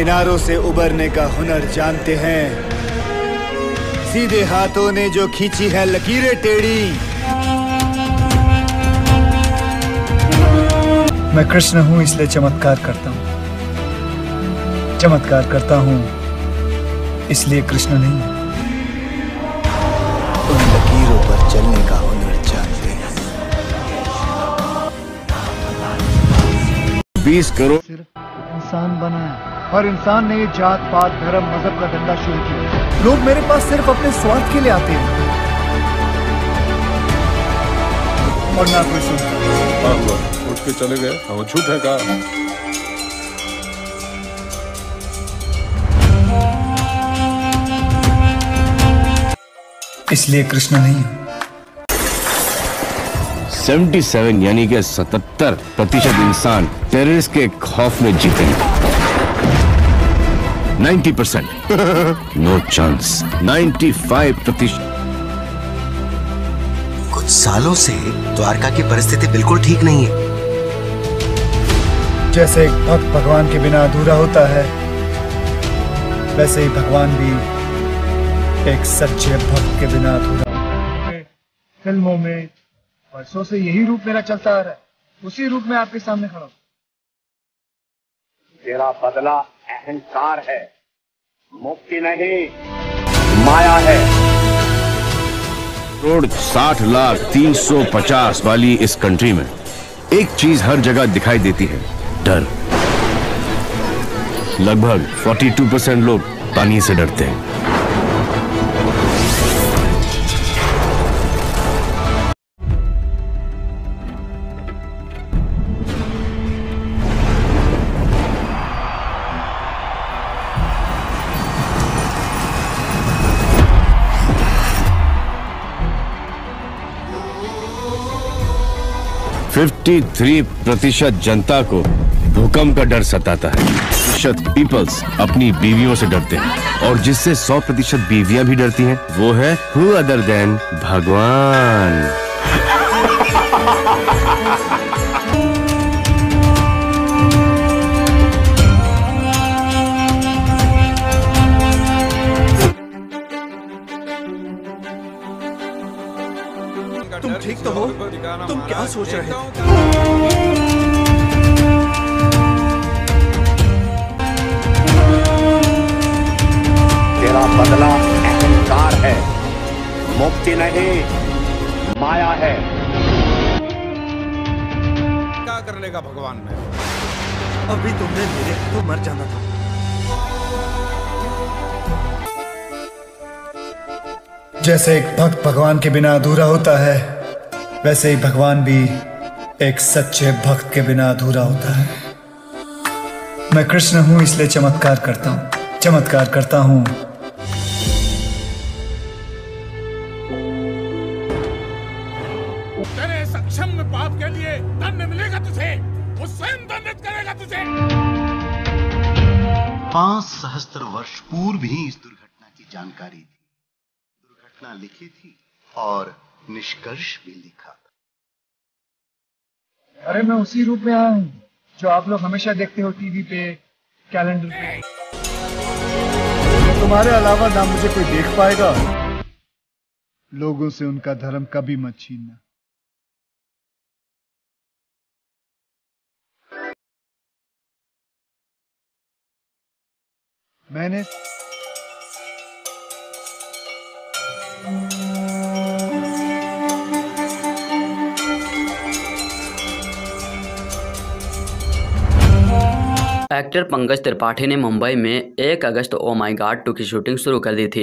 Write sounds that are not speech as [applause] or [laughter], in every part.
किनारों से उबरने का हुनर जानते हैं सीधे हाथों ने जो खींची है लकीरें टेढ़ी मैं कृष्ण हूं इसलिए चमत्कार करता हूं चमत्कार करता हूँ इसलिए कृष्ण नहीं उन लकीरों पर चलने का हुनर जानते हैं बीस करोड़ सिर्फ इंसान बना है हर इंसान ने जात पात धर्म मजहब का धंधा शुरू किया लोग मेरे पास सिर्फ अपने स्वार्थ के लिए आते हैं और ना कोई सुनता हाँ, उठ के चले गए हम हाँ, झूठ है का इसलिए कृष्ण नहीं सेवेंटी 77 यानी के 77 प्रतिशत इंसान टेररिस्ट के खौफ में जीते हैं ninety percent [laughs] no chance five प्रतिशत कुछ सालों से द्वारका की परिस्थिति बिल्कुल ठीक नहीं है जैसे एक भक्त भगवान के बिना अधूरा होता है वैसे ही भगवान भी एक सच्चे भक्त के बिना अधूरा फिल्मों में वर्षों से यही रूप मेरा चलता आ रहा है उसी रूप में आपके सामने खड़ा तेरा बदला अहंकार है मुक्ति नहीं माया है करोड़ साठ लाख तीन सौ पचास वाली इस कंट्री में एक चीज हर जगह दिखाई देती है डर लगभग 42 परसेंट लोग पानी से डरते हैं 53 प्रतिशत जनता को भूकंप का डर सताता है प्रतिशत पीपल्स अपनी बीवियों से डरते हैं और जिससे 100 प्रतिशत बीवियां भी डरती हैं वो है हु अदर देन भगवान ठीक तो हो तुम क्या सोच रहे हो तेरा बदला अहंकार है मुक्ति नहीं माया है क्या कर लेगा भगवान में अभी तुमने तो मेरे तो मर जाना था जैसे एक भक्त भगवान के बिना अधूरा होता है वैसे ही भगवान भी एक सच्चे भक्त के बिना अधूरा होता है मैं कृष्ण हूं इसलिए चमत्कार करता हूं चमत्कार करता हूं तेरे सक्षम पाप के लिए दंड मिलेगा तुझे वो स्वयं दंडित करेगा तुझे पांच सहस्त्र वर्ष पूर्व ही इस दुर्घटना की जानकारी थी दुर्घटना लिखी थी और निष्कर्ष भी लिखा अरे मैं उसी रूप में आया हूँ जो आप लोग हमेशा देखते हो टीवी पे कैलेंडर पे तुम्हारे अलावा ना मुझे कोई देख पाएगा लोगों से उनका धर्म कभी मत छीनना मैंने एक्टर पंकज त्रिपाठी ने मुंबई में 1 अगस्त ओ माई गार्ड टू की शूटिंग शुरू कर दी थी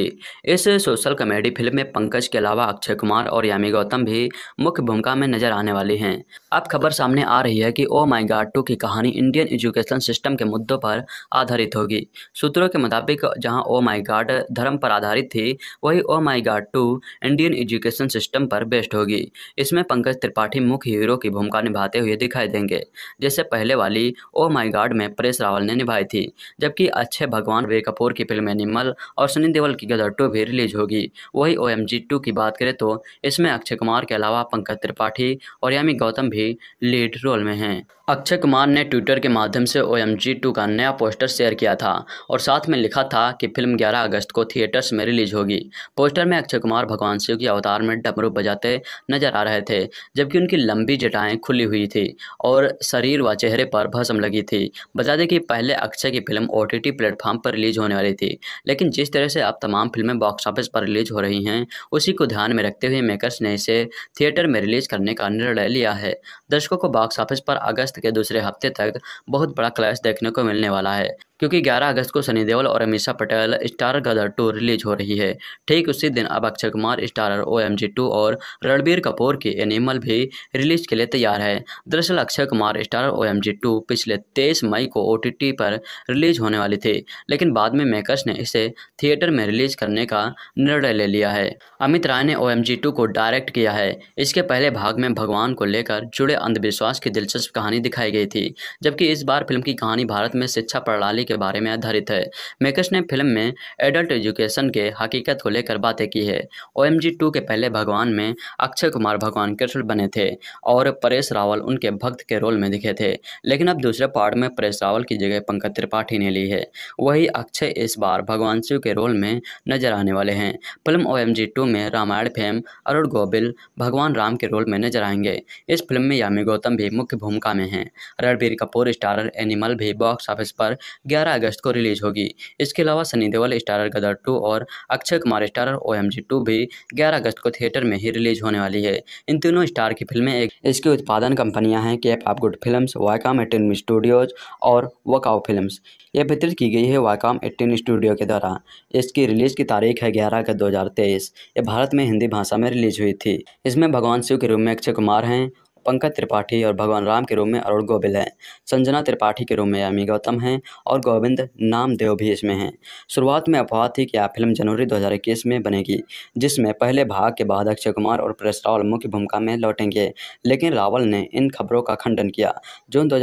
इस सोशल कॉमेडी फिल्म में पंकज के अलावा अक्षय कुमार और यामी गौतम भी मुख्य भूमिका में नजर आने वाली हैं अब खबर सामने आ रही है कि ओ माई गार्ड टू की कहानी इंडियन एजुकेशन सिस्टम के मुद्दों पर आधारित होगी सूत्रों के मुताबिक जहाँ ओ माई गार्ड धर्म पर आधारित थी वही oh my guard two Indian education system पर बेस्ड होगी इसमें पंकज त्रिपाठी मुख्य हीरो की भूमिका निभाते हुए दिखाई देंगे जैसे पहले वाली ओ माई गार्ड में प्रेस राजेश रावल ने निभाई थी जबकि अक्षय भगवान वे कपूर की फिल्म एनिमल और सनी देवल की गदर टू भी रिलीज होगी वही ओ एम जी टू की बात करें तो इसमें अक्षय कुमार के अलावा पंकज त्रिपाठी और यामी गौतम भी लीड रोल में हैं अक्षय कुमार ने ट्विटर के माध्यम से ओ एम जी टू का नया पोस्टर शेयर किया था और साथ में लिखा था कि फिल्म 11 अगस्त को थिएटर्स में रिलीज होगी पोस्टर में अक्षय कुमार भगवान शिव के अवतार में डमरू बजाते नजर आ रहे थे जबकि उनकी लंबी जटाएं खुली हुई थी और शरीर व चेहरे पर भस्म लगी थी बता दें कि पहले अक्षय की फिल्म ओ टी प्लेटफॉर्म पर रिलीज होने वाली थी लेकिन जिस तरह से अब तमाम फिल्में बॉक्स ऑफिस पर रिलीज हो रही हैं उसी को ध्यान में रखते हुए मेकर्स ने इसे थिएटर में रिलीज करने का निर्णय लिया है दर्शकों को बॉक्स ऑफिस पर अगस्त अगस्त के दूसरे हफ्ते तक बहुत बड़ा क्लैश देखने को मिलने वाला है क्योंकि 11 अगस्त को सनी देओल और Amisha Patel star Gadar two release हो रही है ठीक उसी दिन अब Akshay Kumar starrer O M G two और रणबीर कपूर की एनिमल भी रिलीज के लिए तैयार है दरअसल Akshay Kumar starrer O M G two पिछले तेईस मई को ओ टी टी पर रिलीज होने वाली थी लेकिन बाद में मेकर्स ने इसे थिएटर में रिलीज करने का निर्णय ले लिया है अमित राय ने ओ एम जी टू को डायरेक्ट किया है इसके पहले भाग में भगवान को लेकर जुड़े अंधविश्वास की दिलचस्प कहानी दिखाई गई थी जबकि इस बार फिल्म की कहानी भारत में शिक्षा प्रणाली के बारे में आधारित है मेकर्स ने फिल्म में एडल्ट एजुकेशन के हकीकत को लेकर बातें की है ओ एम के पहले भगवान में अक्षय कुमार भगवान कृष्ण बने थे और परेश रावल उनके भक्त के रोल में दिखे थे लेकिन अब दूसरे पार्ट में परेश रावल की जगह पंकज त्रिपाठी ने ली है वही अक्षय इस बार भगवान शिव के रोल में नजर आने वाले हैं फिल्म ओ एम में रामायण फेम अरुण गोबिल भगवान राम के रोल में नजर आएंगे इस फिल्म में यामी गौतम भी मुख्य भूमिका में हैं रणबीर कपूर स्टारर एनिमल भी बॉक्स ऑफिस पर ग्यारह अगस्त को रिलीज होगी इसके अलावा सनी देवल स्टारर गदर टू और Akshay Kumar starrer O M भी ग्यारह अगस्त को थिएटर में ही रिलीज होने वाली है इन तीनों स्टार की फिल्में एक इसकी उत्पादन कंपनियां हैं cap of good film Viacom eighteen studios और वकाओ फिल्म यह वितरित की गई है वाकाम एटीन स्टूडियो के द्वारा इसकी रिलीज की तारीख है ग्यारह अगस्त दो ये भारत में हिंदी भाषा में रिलीज हुई थी इसमें भगवान शिव के रूप में अक्षय कुमार हैं पंकज त्रिपाठी और भगवान राम के रूप में अरुण गोविल हैं संजना त्रिपाठी के रूप में यामी गौतम हैं और गोविंद नामदेव भी इसमें हैं शुरुआत में अफवाह थी कि यह फिल्म जनवरी 2021 में बनेगी जिसमें पहले भाग के बाद अक्षय कुमार और प्रेस रावल मुख्य भूमिका में लौटेंगे लेकिन रावल ने इन खबरों का खंडन किया जून दो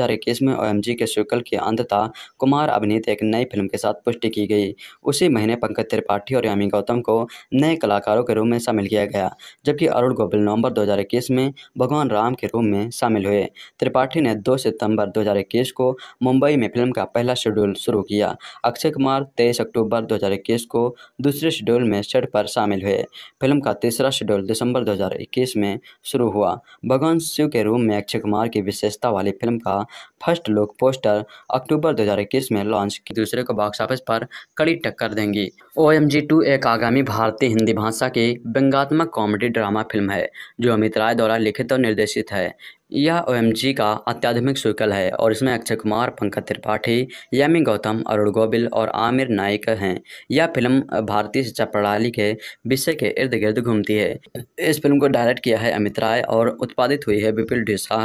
में ओ के शुक्ल के अंतता कुमार अभिनीत एक नई फिल्म के साथ पुष्टि की गई उसी महीने पंकज त्रिपाठी और यामी गौतम को नए कलाकारों के रूप में शामिल किया गया जबकि अरुण गोबिल नवंबर 2021 में भगवान राम के कार्यक्रम में शामिल हुए त्रिपाठी ने 2 सितंबर 2021 को मुंबई में फिल्म का पहला शेड्यूल शुरू किया अक्षय कुमार 23 अक्टूबर 2021 को दूसरे शेड्यूल में सेट पर शामिल हुए फिल्म का तीसरा शेड्यूल दिसंबर 2021 में शुरू हुआ भगवान शिव के रूम में अक्षय कुमार की विशेषता वाली फिल्म का फर्स्ट लुक पोस्टर अक्टूबर दो में लॉन्च की दूसरे को बॉक्स ऑफिस पर कड़ी टक्कर देंगी ओ एम जी टू एक आगामी भारतीय हिंदी भाषा की व्यंगात्मक कॉमेडी ड्रामा फिल्म है जो अमित राय द्वारा लिखित और निर्देशित है है यह ओ का अत्याधुनिक सुकल है और इसमें अक्षय कुमार पंकज त्रिपाठी यामी गौतम अरुण गोबिल और आमिर नायक हैं यह फिल्म भारतीय शिक्षा प्रणाली के विषय के इर्द गिर्द घूमती है इस फिल्म को डायरेक्ट किया है अमित राय और उत्पादित हुई है विपुल ढिसा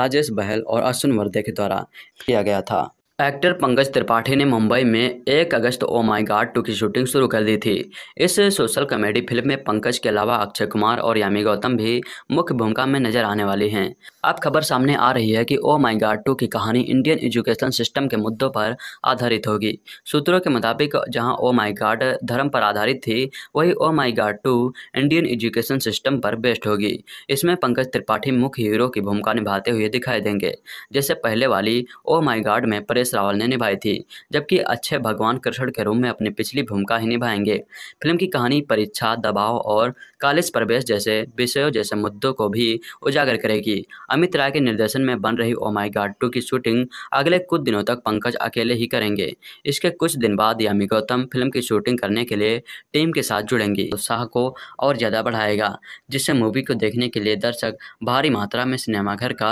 राजेश बहल और अश्विन वर्दे के द्वारा किया गया था एक्टर पंकज त्रिपाठी ने मुंबई में 1 अगस्त ओ माय गॉड टू की शूटिंग शुरू कर दी थी इस सोशल कॉमेडी फिल्म में पंकज के अलावा अक्षय कुमार और यामी गौतम भी मुख्य भूमिका में नजर आने वाले हैं अब खबर सामने आ रही है कि ओ माई गार्ड टू की कहानी इंडियन एजुकेशन सिस्टम के मुद्दों पर आधारित होगी सूत्रों के मुताबिक जहां ओ माई गार्ड धर्म पर आधारित थी वही oh my guard two Indian education system पर बेस्ड होगी इसमें पंकज त्रिपाठी मुख्य हीरो की भूमिका निभाते हुए दिखाई देंगे जैसे पहले वाली ओ माई गार्ड में परेश रावल ने निभाई थी जबकि अच्छे भगवान कृष्ण के रूप में अपनी पिछली भूमिका ही निभाएंगे फिल्म की कहानी परीक्षा दबाव और कॉलेज प्रवेश जैसे विषयों जैसे मुद्दों को भी उजागर करेगी अमित राय के निर्देशन में बन रही ओ माई टू की शूटिंग अगले कुछ दिनों तक पंकज अकेले ही करेंगे इसके कुछ दिन बाद यामी गौतम फिल्म की शूटिंग करने के लिए टीम के साथ जुड़ेंगी उत्साह को और ज़्यादा बढ़ाएगा जिससे मूवी को देखने के लिए दर्शक भारी मात्रा में सिनेमाघर का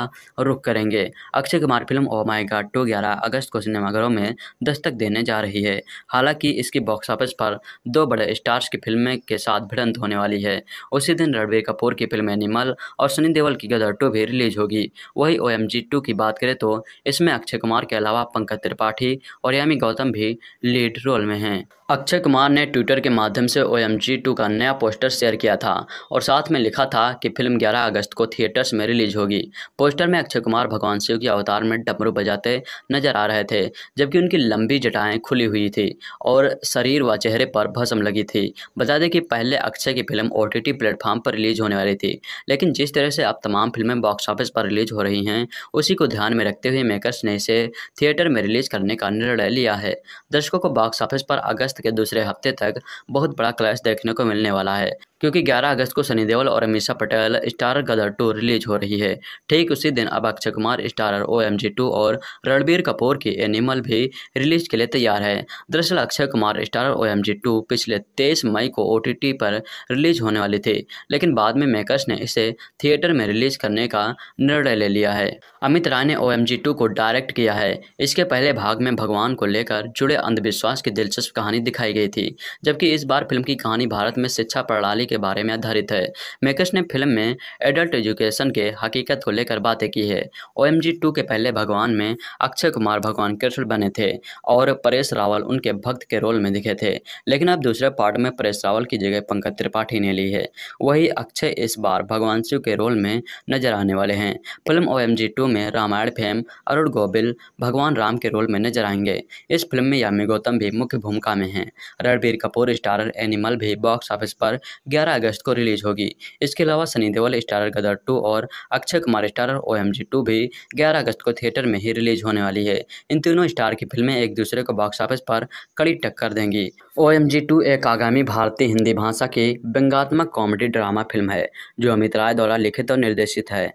रुख करेंगे Akshay Kumar film oh my guard two ग्यारह अगस्त को सिनेमाघरों में दस्तक देने जा रही है हालांकि इसकी बॉक्स ऑफिस पर दो बड़े स्टार्स की फिल्में के साथ भिड़ंत होने वाली है उसी दिन रणबीर कपूर की फिल्म एनिमल और सनी देवल की गदर टू भी रिलीज रिलीज होगी वही ओ एम जी टू की बात करें तो इसमें अक्षय कुमार के अलावा पंकज त्रिपाठी और यामी गौतम भी लीड रोल में हैं अक्षय कुमार ने ट्विटर के माध्यम से ओ एम जी टू का नया पोस्टर शेयर किया था और साथ में लिखा था कि फिल्म 11 अगस्त को थिएटर्स में रिलीज होगी पोस्टर में अक्षय कुमार भगवान शिव के अवतार में डमरू बजाते नजर आ रहे थे जबकि उनकी लंबी जटाएं खुली हुई थी और शरीर व चेहरे पर भस्म लगी थी बता दें कि पहले अक्षय की फिल्म ओ टी प्लेटफॉर्म पर रिलीज होने वाली थी लेकिन जिस तरह से अब तमाम फिल्में बॉक्स ऑफिस पर रिलीज हो रही हैं उसी को ध्यान में रखते हुए मेकर्स ने इसे थिएटर में रिलीज करने का निर्णय लिया है दर्शकों को बॉक्स ऑफिस पर अगस्त के दूसरे हफ्ते तक बहुत बड़ा क्लैश देखने को मिलने वाला है क्योंकि 11 अगस्त को सनी देओल और Amisha Patel starrer Gadar two release हो रही है ठीक उसी दिन अब Akshay Kumar starrer O M G two और रणबीर कपूर की एनिमल भी रिलीज के लिए तैयार है दरअसल Akshay Kumar starrer O M two पिछले तेईस मई को ओ टी टी पर रिलीज होने वाली थी लेकिन बाद में मेकर्स ने इसे थिएटर में रिलीज करने का निर्णय ले लिया है अमित राय ने ओ एम जी टू को डायरेक्ट किया है इसके पहले भाग में भगवान को लेकर जुड़े अंधविश्वास की दिलचस्प कहानी दिखाई गई थी जबकि इस बार फिल्म की कहानी भारत में शिक्षा प्रणाली के बारे में आधारित है मेकर्स ने फिल्म में एडल्ट एजुकेशन के हकीकत को लेकर बातें की है ओ एम के पहले भगवान में अक्षय कुमार भगवान कृष्ण बने थे और परेश रावल उनके भक्त के रोल में दिखे थे लेकिन अब दूसरे पार्ट में परेश रावल की जगह पंकज त्रिपाठी ने ली है वही अक्षय इस बार भगवान शिव के रोल में नजर आने वाले हैं फिल्म ओ एम में रामायण फेम अरुण गोबिल भगवान राम के रोल में नजर आएंगे इस फिल्म में यामी गौतम भी मुख्य भूमिका में हैं रणबीर कपूर स्टारर एनिमल भी बॉक्स ऑफिस पर 11 अगस्त को रिलीज होगी इसके अलावा सनी देवल स्टारर गदर 2 और अक्षय कुमार स्टारर ओ 2 भी 11 अगस्त को थिएटर में ही रिलीज होने वाली है इन तीनों स्टार की फिल्में एक दूसरे को बॉक्स ऑफिस पर कड़ी टक्कर देंगी ओ एम एक आगामी भारतीय हिंदी भाषा की व्यंगात्मक कॉमेडी ड्रामा फिल्म है जो अमित राय द्वारा लिखित और निर्देशित है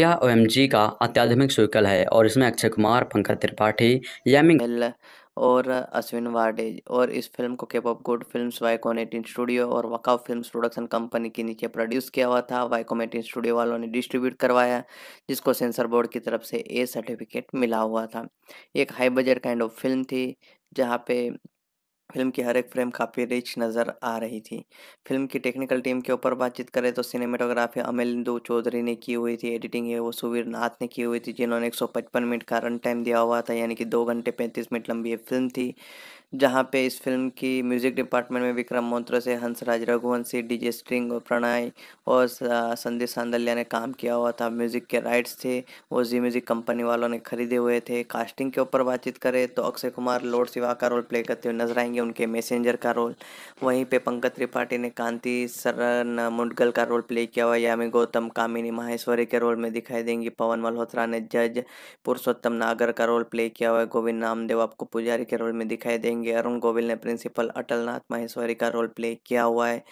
यह ओ का अत्याधुनिक सुकल है और इसमें अक्षय कुमार पंकज त्रिपाठी यामिंग और अश्विन वाडेज और इस फिल्म को cap of good film Viacom eighteen studio और वकाव फिल्म प्रोडक्शन कंपनी के नीचे प्रोड्यूस किया हुआ था वाईकॉम स्टूडियो वालों ने डिस्ट्रीब्यूट करवाया जिसको सेंसर बोर्ड की तरफ से ए सर्टिफिकेट मिला हुआ था एक high budget kind of film थी जहाँ पे फिल्म की हर एक फ्रेम काफ़ी रिच नज़र आ रही थी फिल्म की टेक्निकल टीम के ऊपर बातचीत करें तो सिनेमेटोग्राफी अमिलिंदु चौधरी ने की हुई थी एडिटिंग है वो सुवीर नाथ ने की हुई थी जिन्होंने 155 मिनट का रन टाइम दिया हुआ था यानी कि दो घंटे पैंतीस मिनट लंबी ये फिल्म थी जहाँ पे इस फिल्म की म्यूजिक डिपार्टमेंट में विक्रम मोहत्रा से हंसराज रघुवंशी डीजे स्ट्रिंग और प्रणय और संदीप सांदल्या ने काम किया हुआ था म्यूजिक के राइट्स थे वो जी म्यूजिक कंपनी वालों ने खरीदे हुए थे कास्टिंग के ऊपर बातचीत करें तो अक्षय कुमार लोड सिवा का रोल प्ले करते हुए नजर आएंगे उनके मैसेंजर का रोल वहीं पे पंकज त्रिपाठी ने कांति सरन मुंडगल का रोल प्ले किया हुआ यामी गौतम कामिनी माहेश्वरी के रोल में दिखाई देंगी पवन मल्होत्रा ने जज पुरुषोत्तम नागर का रोल प्ले किया हुआ गोविंद नामदेव आपको पुजारी के रोल में दिखाई देंगे करेंगे अरुण गोविल ने प्रिंसिपल अटलनाथ माहेश्वरी का रोल प्ले किया हुआ है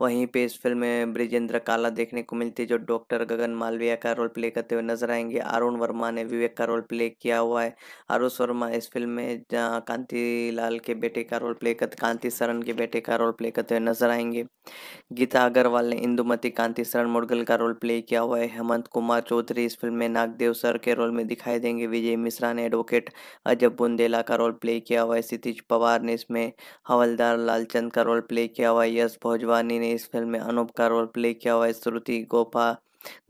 वहीं पे इस फिल्म में ब्रिजेंद्र काला देखने को मिलती है जो डॉक्टर गगन मालविया का रोल प्ले करते हुए नजर आएंगे अरुण वर्मा ने विवेक का रोल प्ले किया हुआ है अरुण वर्मा इस फिल्म में कांति लाल के बेटे का रोल प्ले कर कांति शरण के बेटे का रोल प्ले करते हुए नजर आएंगे गीता अग्रवाल ने इंदुमती कांति शरण मुर्गल का रोल प्ले किया हुआ है हेमंत कुमार चौधरी इस फिल्म में नागदेव सर के रोल में दिखाई देंगे विजय मिश्रा ने एडवोकेट अजय बुंदेला का रोल प्ले किया हुआ है सितीश पवार ने इसमें हवलदार लालचंद का रोल प्ले किया हुआ है यश भोजवानी ने इस फिल्म में अनूप का रोल प्ले किया हुआ है श्रुति गोपा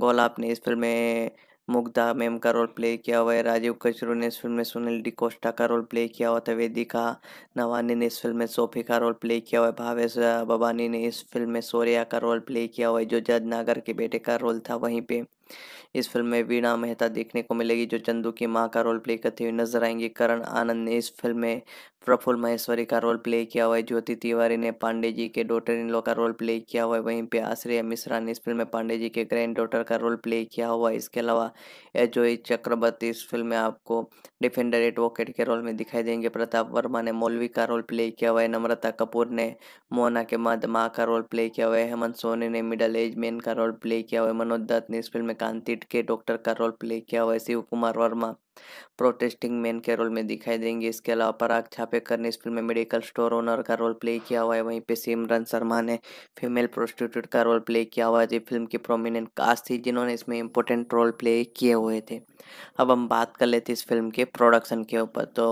गोलाप ने इस फिल्म में मुग्धा मैम का रोल प्ले किया हुआ है राजीव कचरू ने इस फिल्म में सुनील डी कोस्टा का रोल प्ले किया हुआ था वेदिका नवानी ने इस फिल्म में सोफी का रोल प्ले किया हुआ है भावेश बबानी ने इस फिल्म में सोर्या का रोल प्ले किया हुआ है जो जज नागर के बेटे का रोल था वहीं पे इस फिल्म में वीणा मेहता देखने को मिलेगी जो चंदू की माँ का रोल प्ले करती हुई नजर आएंगी करण आनंद ने इस फिल्म में प्रफुल्ल महेश्वरी का रोल प्ले किया हुआ है ज्योति तिवारी ने पांडे जी के डॉटर इन लॉ का रोल प्ले किया हुआ है वहीं पे आश्रय मिश्रा ने इस फिल्म में पांडे जी के ग्रैंड डॉटर का रोल प्ले किया हुआ है इसके अलावा एजोई चक्रवर्ती इस फिल्म में आपको डिफेंडर एडवोकेट के रोल में दिखाई देंगे प्रताप वर्मा ने मौलवी का रोल प्ले किया हुआ है नम्रता कपूर ने मोहना के मद माँ का रोल प्ले किया हुआ है हेमंत सोनी ने मिडल एज मैन का रोल प्ले किया हुआ है मनोज दत्त ने इस फिल्म में कांति के डॉक्टर का रोल प्ले किया वैसे ही कुमार वर्मा प्रोटेस्टिंग मैन के रोल में दिखाई देंगे इसके अलावा पराग छापे करने इस फिल्म में मेडिकल स्टोर ओनर का रोल प्ले किया हुआ है वहीं पे सिमरन शर्मा ने फीमेल प्रोस्टिट्यूट का रोल प्ले किया हुआ है जो फिल्म की प्रोमिनेंट कास्ट थी जिन्होंने इसमें इंपॉर्टेंट रोल प्ले किए हुए थे अब हम बात कर लेते इस फिल्म के प्रोडक्शन के ऊपर तो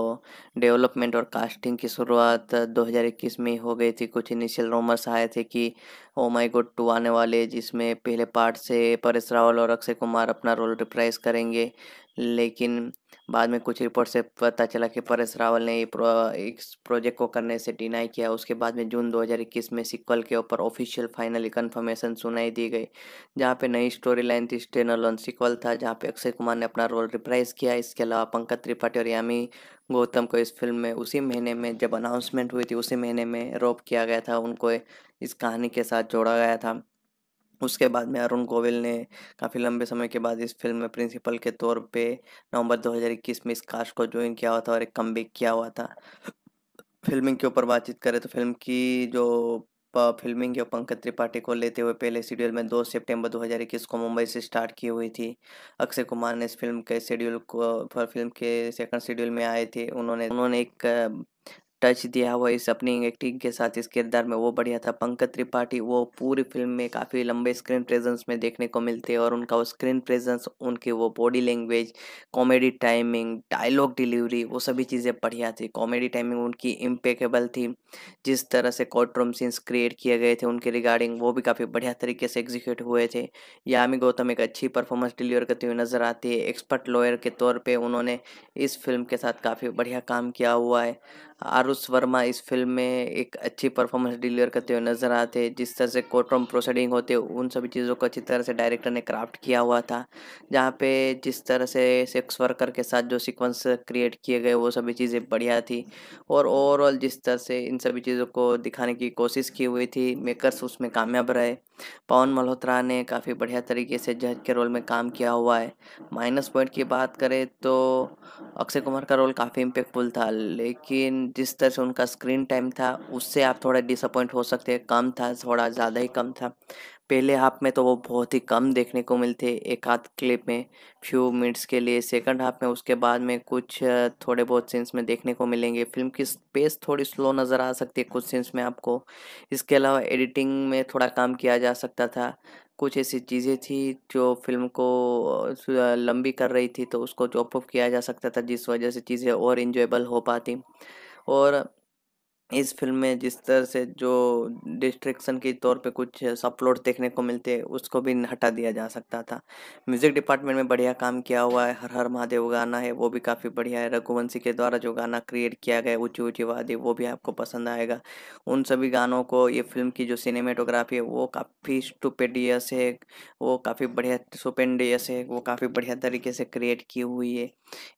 डेवलपमेंट और कास्टिंग की शुरुआत दो में हो गई थी कुछ इनिशियल रोमर्स आए थे कि ओ माई गुड टू आने वाले जिसमें पहले पार्ट से परेश रावल और अक्षय कुमार अपना रोल रिप्राइज करेंगे लेकिन बाद में कुछ रिपोर्ट से पता चला कि परेश रावल ने प्रो, इस प्रोजेक्ट को करने से डिनाई किया उसके बाद में जून 2021 में सिक्वल के ऊपर ऑफिशियल फाइनली कंफर्मेशन सुनाई दी गई जहां पे नई स्टोरी लाइन थी स्टेनोलन सिक्वल था जहां पे अक्षय कुमार ने अपना रोल रिप्राइज किया इसके अलावा पंकज त्रिपाठी और यामी गौतम को इस फिल्म में उसी महीने में जब अनाउंसमेंट हुई थी उसी महीने में रोप किया गया था उनको इस कहानी के साथ जोड़ा गया था उसके बाद में अरुण गोविल ने काफ़ी लंबे समय के बाद इस फिल्म में प्रिंसिपल के तौर पे नवंबर 2021 में इस कास्ट को ज्वाइन किया हुआ था और एक कम किया हुआ था फिल्मिंग के ऊपर बातचीत करें तो फिल्म की जो फिल्मिंग के पंकज त्रिपाठी को लेते हुए पहले शेड्यूल में 2 सितंबर 2021 को मुंबई से स्टार्ट की हुई थी अक्षय कुमार ने इस फिल्म के शेड्यूल को फिल्म के सेकंड शेड्यूल में आए थे उन्होंने उन्होंने एक टच दिया हुआ इस अपनी एक्टिंग के साथ इस किरदार में वो बढ़िया था पंकज त्रिपाठी वो पूरी फिल्म में काफ़ी लंबे स्क्रीन प्रेजेंस में देखने को मिलते हैं और उनका वो स्क्रीन प्रेजेंस उनकी वो body language comedy timing dialogue delivery वो सभी चीज़ें बढ़िया थी कॉमेडी टाइमिंग उनकी इम्पेकेबल थी जिस तरह से कोर्ट रूम सीन्स क्रिएट किए गए थे उनके रिगार्डिंग वो भी काफ़ी बढ़िया तरीके से एग्जीक्यूट हुए थे यामी गौतम एक अच्छी परफॉर्मेंस डिलीवर करती हुई नज़र आती है एक्सपर्ट लॉयर के तौर पर उन्होंने इस फिल्म के साथ काफ़ी बढ़िया काम किया हुआ है आरुष वर्मा इस फिल्म में एक अच्छी परफॉर्मेंस डिलीवर करते हुए नजर आते हैं जिस तरह से कोर्टरूम प्रोसीडिंग होते उन सभी चीज़ों को अच्छी तरह से डायरेक्टर ने क्राफ्ट किया हुआ था जहाँ पे जिस तरह से सेक्स वर्कर के साथ जो सीक्वेंस क्रिएट किए गए वो सभी चीज़ें बढ़िया थी और ओवरऑल जिस तरह से इन सभी चीज़ों को दिखाने की कोशिश की हुई थी मेकर्स उसमें कामयाब रहे पवन मल्होत्रा ने काफ़ी बढ़िया तरीके से जज के रोल में काम किया हुआ है माइनस पॉइंट की बात करें तो अक्षय कुमार का रोल काफ़ी इम्पेक्टफुल था लेकिन जिस तरह से उनका स्क्रीन टाइम था उससे आप थोड़ा डिसअपॉइंट हो सकते हैं कम था थोड़ा ज़्यादा ही कम था पहले हाफ में तो वो बहुत ही कम देखने को मिलते एक आध क्लिप में फ्यू मिनट्स के लिए सेकंड हाफ में उसके बाद में कुछ थोड़े बहुत सीन्स में देखने को मिलेंगे फिल्म की स्पेस थोड़ी स्लो नज़र आ सकती है कुछ सीन्स में आपको इसके अलावा एडिटिंग में थोड़ा काम किया जा सकता था कुछ ऐसी चीज़ें थी जो फिल्म को लंबी कर रही थी तो उसको चॉप ऑफ किया जा सकता था जिस वजह से चीज़ें और इन्जॉयबल हो पाती और इस फिल्म में जिस तरह से जो डिस्ट्रिक्शन के तौर पे कुछ सबप्लॉट देखने को मिलते हैं उसको भी हटा दिया जा सकता था म्यूज़िक डिपार्टमेंट में बढ़िया काम किया हुआ है हर हर महादेव गाना है वो भी काफ़ी बढ़िया है रघुवंशी के द्वारा जो गाना क्रिएट किया गया ऊँची ऊँची वादी वो भी आपको पसंद आएगा उन सभी गानों को ये फिल्म की जो सिनेमेटोग्राफी है वो काफ़ी स्टूपेडियस है वो काफ़ी बढ़िया सुपेंडियस है वो काफ़ी बढ़िया तरीके से क्रिएट की हुई है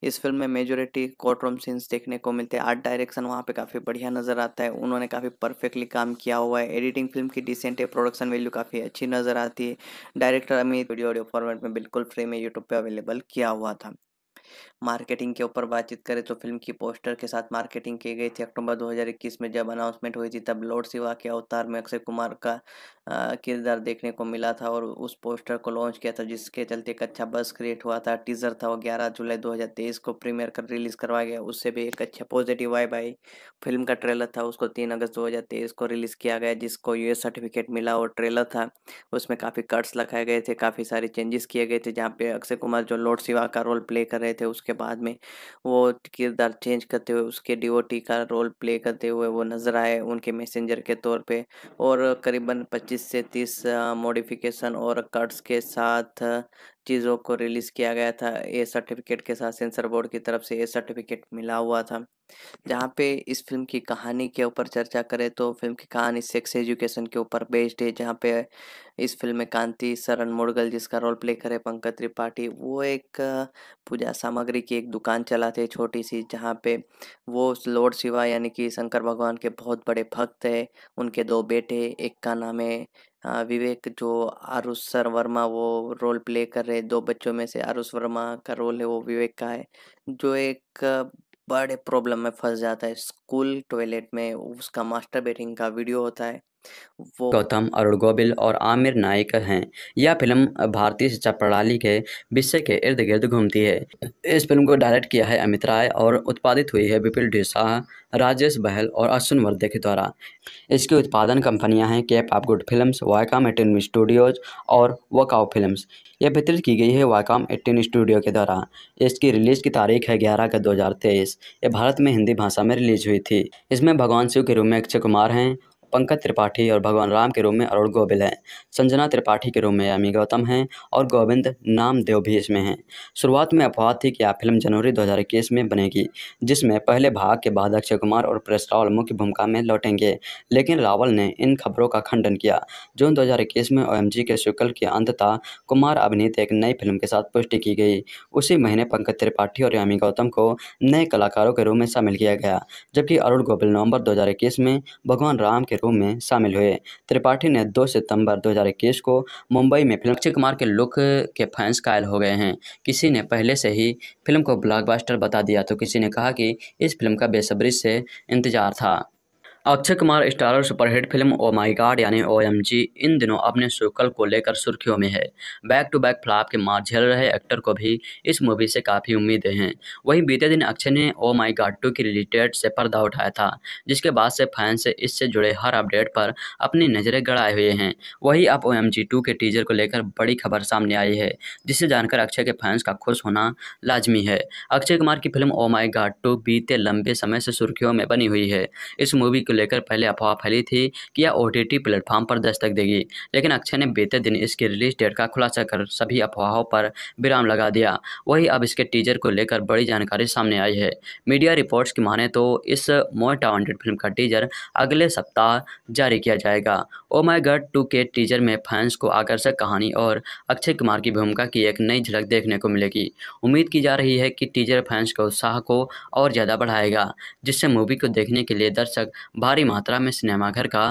इस फिल्म में मेजोरिटी कोर्ट रूम सीन्स देखने को मिलते हैं आर्ट डायरेक्शन वहाँ पर काफ़ी बढ़िया नज़र नज़र आता है उन्होंने काफ़ी परफेक्टली काम किया हुआ है एडिटिंग फिल्म की डिसेंट है प्रोडक्शन वैल्यू काफ़ी अच्छी नजर आती है director Amit video audio format में बिल्कुल फ्री में यूट्यूब पर अवेलेबल किया हुआ था मार्केटिंग के ऊपर बातचीत करें तो फिल्म की पोस्टर के साथ मार्केटिंग की गई थी अक्टूबर 2021 में जब अनाउंसमेंट हुई थी तब लॉर्ड सिवा के अवतार में अक्षय कुमार का किरदार देखने को मिला था और उस पोस्टर को लॉन्च किया था जिसके चलते एक अच्छा बस क्रिएट हुआ था टीजर था वो ग्यारह जुलाई दो को प्रीमियर कर रिलीज़ करवाया गया उससे भी एक अच्छा पॉजिटिव वाइब आई फिल्म का ट्रेलर था उसको तीन अगस्त दो को रिलीज़ किया गया जिसको यूएस सर्टिफिकेट मिला और ट्रेलर था उसमें काफ़ी कट्स लगाए गए थे काफ़ी सारे चेंजेस किए गए थे जहाँ पे अक्षय कुमार जो लॉर्ड सिवा का रोल प्ले कर रहे थे उसके बाद में वो किरदार चेंज करते हुए उसके डिओटी का रोल प्ले करते हुए वो नज़र आए उनके मैसेंजर के तौर पे और करीबन 25 से 30 मॉडिफिकेशन और कट्स के साथ चीज़ों को रिलीज़ किया गया था ए सर्टिफिकेट के साथ सेंसर बोर्ड की तरफ से ए सर्टिफिकेट मिला हुआ था जहाँ पे इस फिल्म की कहानी के ऊपर चर्चा करें तो फिल्म की कहानी सेक्स एजुकेशन के ऊपर बेस्ड है जहाँ पे इस फिल्म में कांति सरन मुड़गल जिसका रोल प्ले करे पंकज त्रिपाठी वो एक पूजा सामग्री की एक दुकान चलाते हैं छोटी सी जहाँ पे वो लॉर्ड शिवा यानी कि शंकर भगवान के बहुत बड़े भक्त है उनके दो बेटे एक का नाम है विवेक जो आरुष सर वर्मा वो रोल प्ले कर रहे दो बच्चों में से आरुष वर्मा का रोल है वो विवेक का है जो एक बड़े प्रॉब्लम में फंस जाता है स्कूल टॉयलेट में उसका मास्टरबेटिंग का वीडियो होता है वो गौतम अरुण गोबिल और आमिर नायक हैं यह फिल्म भारतीय शिक्षा प्रणाली के विषय के इर्द गिर्द घूमती है इस फिल्म को डायरेक्ट किया है अमित राय और उत्पादित हुई है विपिल ढेसाह राजेश बहल और अश्विन वर्दे के द्वारा इसकी उत्पादन कंपनियां हैं cap of good films Viacom eighteen studios और वकाओ फिल्म्स यह वितरित की गई है वायकाम एटीन स्टूडियो के द्वारा इसकी रिलीज़ की तारीख है ग्यारह अगस्त दो हज़ार तेईस यह भारत में हिंदी भाषा में रिलीज हुई थी इसमें भगवान शिव के रूप में अक्षय कुमार हैं पंकज त्रिपाठी और भगवान राम के रूप में अरुण गोविल हैं संजना त्रिपाठी के रूप में यामी गौतम हैं और गोविंद नामदेव भी इसमें हैं शुरुआत में अफवाह थी कि यह फिल्म जनवरी दो में बनेगी जिसमें पहले भाग के बाद अक्षय कुमार और प्रेस रावल मुख्य भूमिका में लौटेंगे लेकिन रावल ने इन खबरों का खंडन किया जून दो में ओ के शुक्ल के अंतता कुमार अभिनीत एक नई फिल्म के साथ पुष्टि की गई उसी महीने पंकज त्रिपाठी और यामी गौतम को नए कलाकारों के रूप में शामिल किया गया जबकि अरुण गोबिल नवंबर 2021 में भगवान राम के कार्यक्रम में शामिल हुए त्रिपाठी ने 2 सितंबर 2021 को मुंबई में फिल्म अक्षय कुमार के लुक के फैंस कायल हो गए हैं किसी ने पहले से ही फिल्म को ब्लॉकबस्टर बता दिया तो किसी ने कहा कि इस फिल्म का बेसब्री से इंतजार था Akshay Kumar starrer superhit film oh my God यानी ओ इन दिनों अपने शोकल को लेकर सुर्खियों में है बैक टू बैक फ्लॉप के मार झेल रहे एक्टर को भी इस मूवी से काफ़ी उम्मीदें हैं वहीं बीते दिन अक्षय ने ओ माय गॉड टू की रिलेटेड से पर्दा उठाया था जिसके बाद से फैंस से इससे जुड़े हर अपडेट पर अपनी नज़रें गड़ाए हुए हैं वहीं अब ओ एम के टीजर को लेकर बड़ी खबर सामने आई है जिसे जानकर अक्षय के फैंस का खुश होना लाजमी है अक्षय कुमार की film oh my God two बीते लंबे समय से सुर्खियों में बनी हुई है इस मूवी को लेकर पहले अफवाह फैली थी कि यह ओ टी प्लेटफॉर्म पर दस्तक देगी लेकिन अक्षय ने बीते दिन इसके रिलीज डेट का खुलासा कर सभी अफवाहों पर विराम लगा दिया वही अब इसके टीजर को लेकर बड़ी जानकारी सामने आई है मीडिया रिपोर्ट्स की माने तो इस मोटा वांटेड फिल्म का टीजर अगले सप्ताह जारी किया जाएगा ओ माई गड टू के टीजर में फैंस को आकर्षक कहानी और अक्षय कुमार की भूमिका की एक नई झलक देखने को मिलेगी उम्मीद की जा रही है कि टीजर फैंस के उत्साह को और ज़्यादा बढ़ाएगा जिससे मूवी को देखने के लिए दर्शक भारी मात्रा में सिनेमाघर का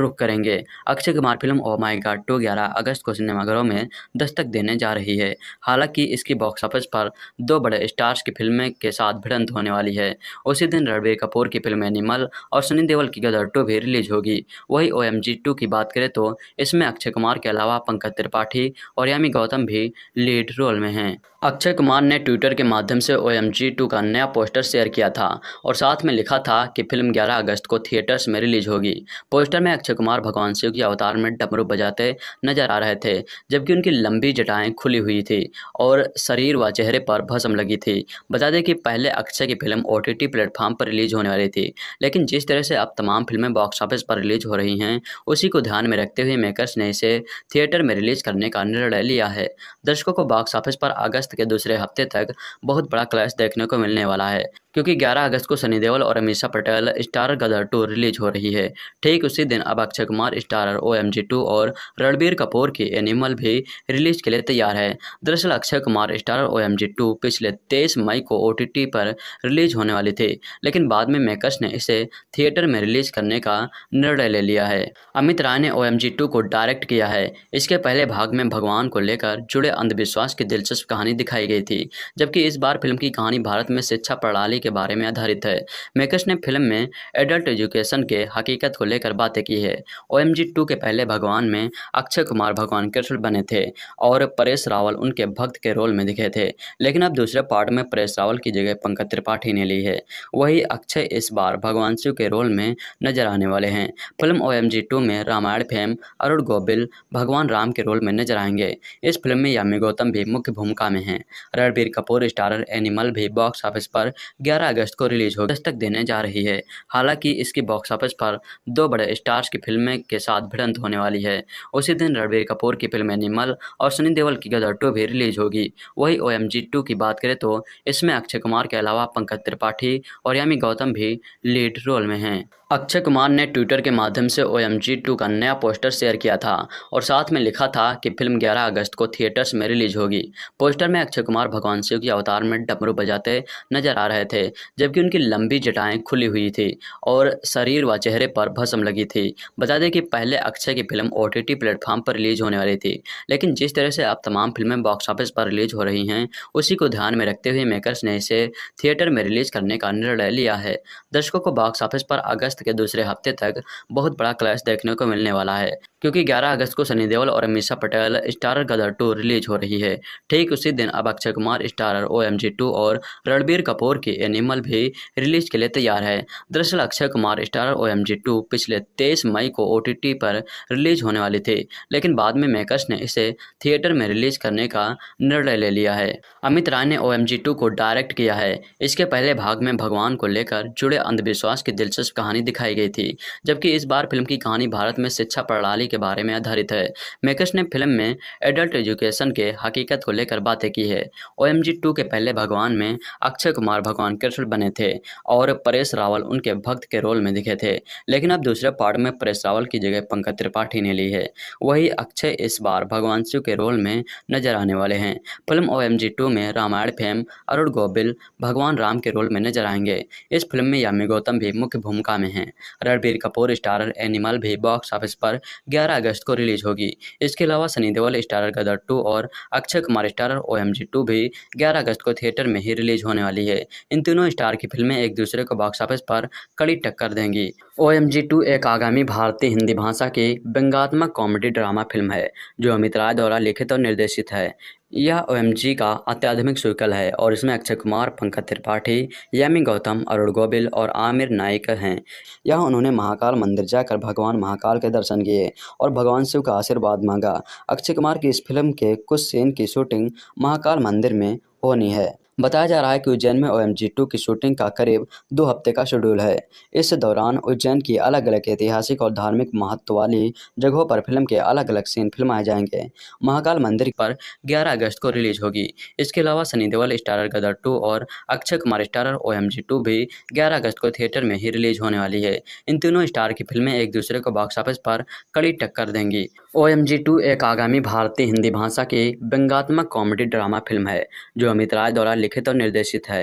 रुख करेंगे Akshay Kumar film oh my God two ग्यारह अगस्त को सिनेमाघरों में दस्तक देने जा रही है हालांकि इसकी बॉक्स ऑफिस पर दो बड़े स्टार्स की फिल्में के साथ भिड़ंत होने वाली है उसी दिन रणबीर कपूर की फिल्म एनिमल और सनी देवल की गदर टू भी रिलीज होगी वही ओ टू की बात करें तो इसमें अक्षय कुमार के अलावा पंकज त्रिपाठी और यामी गौतम भी लीड रोल में हैं अक्षय कुमार ने ट्विटर के माध्यम से ओ टू का नया पोस्टर शेयर किया था और साथ में लिखा था कि फिल्म ग्यारह अगस्त को थिएटर थिएटर्स में रिलीज होगी पोस्टर में अक्षय कुमार भगवान शिव के अवतार में डमरू बजाते नजर आ रहे थे जबकि उनकी लंबी जटाएं खुली हुई थी और शरीर व चेहरे पर भस्म लगी थी बता दें कि पहले अक्षय की फिल्म ओ टी प्लेटफॉर्म पर रिलीज होने वाली थी लेकिन जिस तरह से अब तमाम फिल्में बॉक्स ऑफिस पर रिलीज हो रही हैं उसी को ध्यान में रखते हुए मेकर्स ने इसे थिएटर में रिलीज करने का निर्णय लिया है दर्शकों को बॉक्स ऑफिस पर अगस्त के दूसरे हफ्ते तक बहुत बड़ा क्लैश देखने को मिलने वाला है क्योंकि 11 अगस्त को सनी देओल और Ameesha Patel star Gadar two release हो रही है ठीक उसी दिन अब Akshay Kumar starrer O M G two और रणबीर कपूर की एनिमल भी रिलीज के लिए तैयार है दरअसल Akshay Kumar starrer O M G two पिछले तेईस मई को ओ टी टी पर रिलीज होने वाली थी लेकिन बाद में मेकर्स ने इसे थिएटर में रिलीज करने का निर्णय ले लिया है अमित राय ने ओ एम जी टू को डायरेक्ट किया है इसके पहले भाग में भगवान को लेकर जुड़े अंधविश्वास की दिलचस्प कहानी दिखाई गई थी जबकि इस बार फिल्म की कहानी भारत में शिक्षा प्रणाली के बारे में आधारित है मेकर्स ने फिल्म में एडल्ट एजुकेशन एजुकेशन के हकीकत को लेकर बातें की है ओ एम जी टू के पहले भगवान में अक्षय कुमार भगवान कृष्ण बने थे और परेश रावल उनके भक्त के रोल में दिखे थे लेकिन अब दूसरे पार्ट में परेश रावल की जगह पंकज त्रिपाठी ने ली है वही अक्षय इस बार भगवान शिव के रोल में नजर आने वाले हैं film O M G two में रामायण फेम अरुण गोबिल भगवान राम के रोल में नजर आएंगे इस फिल्म में यामी गौतम भी मुख्य भूमिका में हैं रणबीर कपूर स्टारर एनिमल भी बॉक्स ऑफिस पर 11 अगस्त को रिलीज हो दस्तक देने जा रही है हालांकि इसकी की बॉक्स ऑफिस पर दो बड़े स्टार्स की फिल्में के साथ भिड़ंत होने वाली है उसी दिन रणबीर कपूर की फिल्म एनिमल और सनी देवल की गदर टू भी रिलीज होगी वही ओ एम जी टू की बात करें तो इसमें अक्षय कुमार के अलावा पंकज त्रिपाठी और यामी गौतम भी लीड रोल में हैं अक्षय कुमार ने ट्विटर के माध्यम से ओ एम जी टू का नया पोस्टर शेयर किया था और साथ में लिखा था कि फिल्म 11 अगस्त को थिएटर्स में रिलीज होगी पोस्टर में अक्षय कुमार भगवान शिव के अवतार में डमरू बजाते नजर आ रहे थे जबकि उनकी लंबी जटाएं खुली हुई थी और शरीर व चेहरे पर भस्म लगी थी बता दें कि पहले अक्षय की फिल्म ओ टी प्लेटफॉर्म पर रिलीज होने वाली थी लेकिन जिस तरह से अब तमाम फिल्में बॉक्स ऑफिस पर रिलीज हो रही हैं उसी को ध्यान में रखते हुए मेकर्स ने इसे थिएटर में रिलीज करने का निर्णय लिया है दर्शकों को बॉक्स ऑफिस पर अगस्त के दूसरे हफ्ते तक बहुत बड़ा क्लैश देखने को मिलने वाला है क्योंकि 11 अगस्त को सनी देओल और Amisha Patel starrer Gadar two release हो रही है ठीक उसी दिन अब Akshay Kumar starrer O M two और रणबीर कपूर की एनिमल भी रिलीज के लिए तैयार है दरअसल Akshay Kumar starrer O M two पिछले तेईस मई को ओ पर रिलीज होने वाली थी लेकिन बाद में मेकर्स ने इसे थिएटर में रिलीज करने का निर्णय ले लिया है अमित राय ने ओ एम को डायरेक्ट किया है इसके पहले भाग में भगवान को लेकर जुड़े अंधविश्वास की दिलचस्प कहानी दिखाई गई थी जबकि इस बार फिल्म की कहानी भारत में शिक्षा प्रणाली के बारे में आधारित है मेकर्स ने फिल्म में एडल्ट एजुकेशन के हकीकत को लेकर बातें की है ओ एम जी टू के पहले भगवान में अक्षय कुमार भगवान कृष्ण बने थे और परेश रावल उनके भक्त के रोल में दिखे थे लेकिन अब दूसरे पार्ट में परेश रावल की जगह पंकज त्रिपाठी ने ली है वही अक्षय इस बार भगवान शिव के रोल में नजर आने वाले हैं film O M G two में रामायण फेम अरुण गोबिल भगवान राम के रोल में नजर आएंगे इस फिल्म में यामी गौतम भी मुख्य भूमिका में हैं हैं रणबीर कपूर स्टारर एनिमल भी बॉक्स ऑफिस पर 11 अगस्त को रिलीज होगी इसके अलावा सनी देवल स्टारर गदर टू और Akshay Kumar starrer O M भी ग्यारह अगस्त को थिएटर में ही रिलीज होने वाली है इन तीनों स्टार की फिल्में एक दूसरे को बॉक्स ऑफिस पर कड़ी टक्कर देंगी ओ एम एक आगामी भारतीय हिंदी भाषा की व्यंगात्मक कॉमेडी ड्रामा फिल्म है जो अमित राय द्वारा लिखित और निर्देशित है यह ओ का अत्याधुनिक स्वीकल है और इसमें अक्षय कुमार पंकज त्रिपाठी यामी गौतम अरुण गोबिल और आमिर नाइक हैं यहाँ उन्होंने महाकाल मंदिर जाकर भगवान महाकाल के दर्शन किए और भगवान शिव का आशीर्वाद मांगा अक्षय कुमार की इस फिल्म के कुछ सीन की शूटिंग महाकाल मंदिर में होनी है बताया जा रहा है कि उज्जैन में ओ एम की शूटिंग का करीब दो हफ्ते का शेड्यूल है इस दौरान उज्जैन की अलग अलग ऐतिहासिक और धार्मिक महत्व वाली जगहों पर फिल्म के अलग अलग सीन फिल्माए जाएंगे महाकाल मंदिर पर 11 अगस्त को रिलीज होगी इसके अलावा सनी देवल स्टारर गदर टू और Akshay Kumar starrer O M भी ग्यारह अगस्त को थिएटर में ही रिलीज होने वाली है इन तीनों स्टार की फिल्में एक दूसरे को बॉक्स ऑफिस पर कड़ी टक्कर देंगी ओ एम एक आगामी भारतीय हिंदी भाषा की व्यंगात्मक कॉमेडी ड्रामा फिल्म है जो अमित राय द्वारा लिखित और निर्देशित है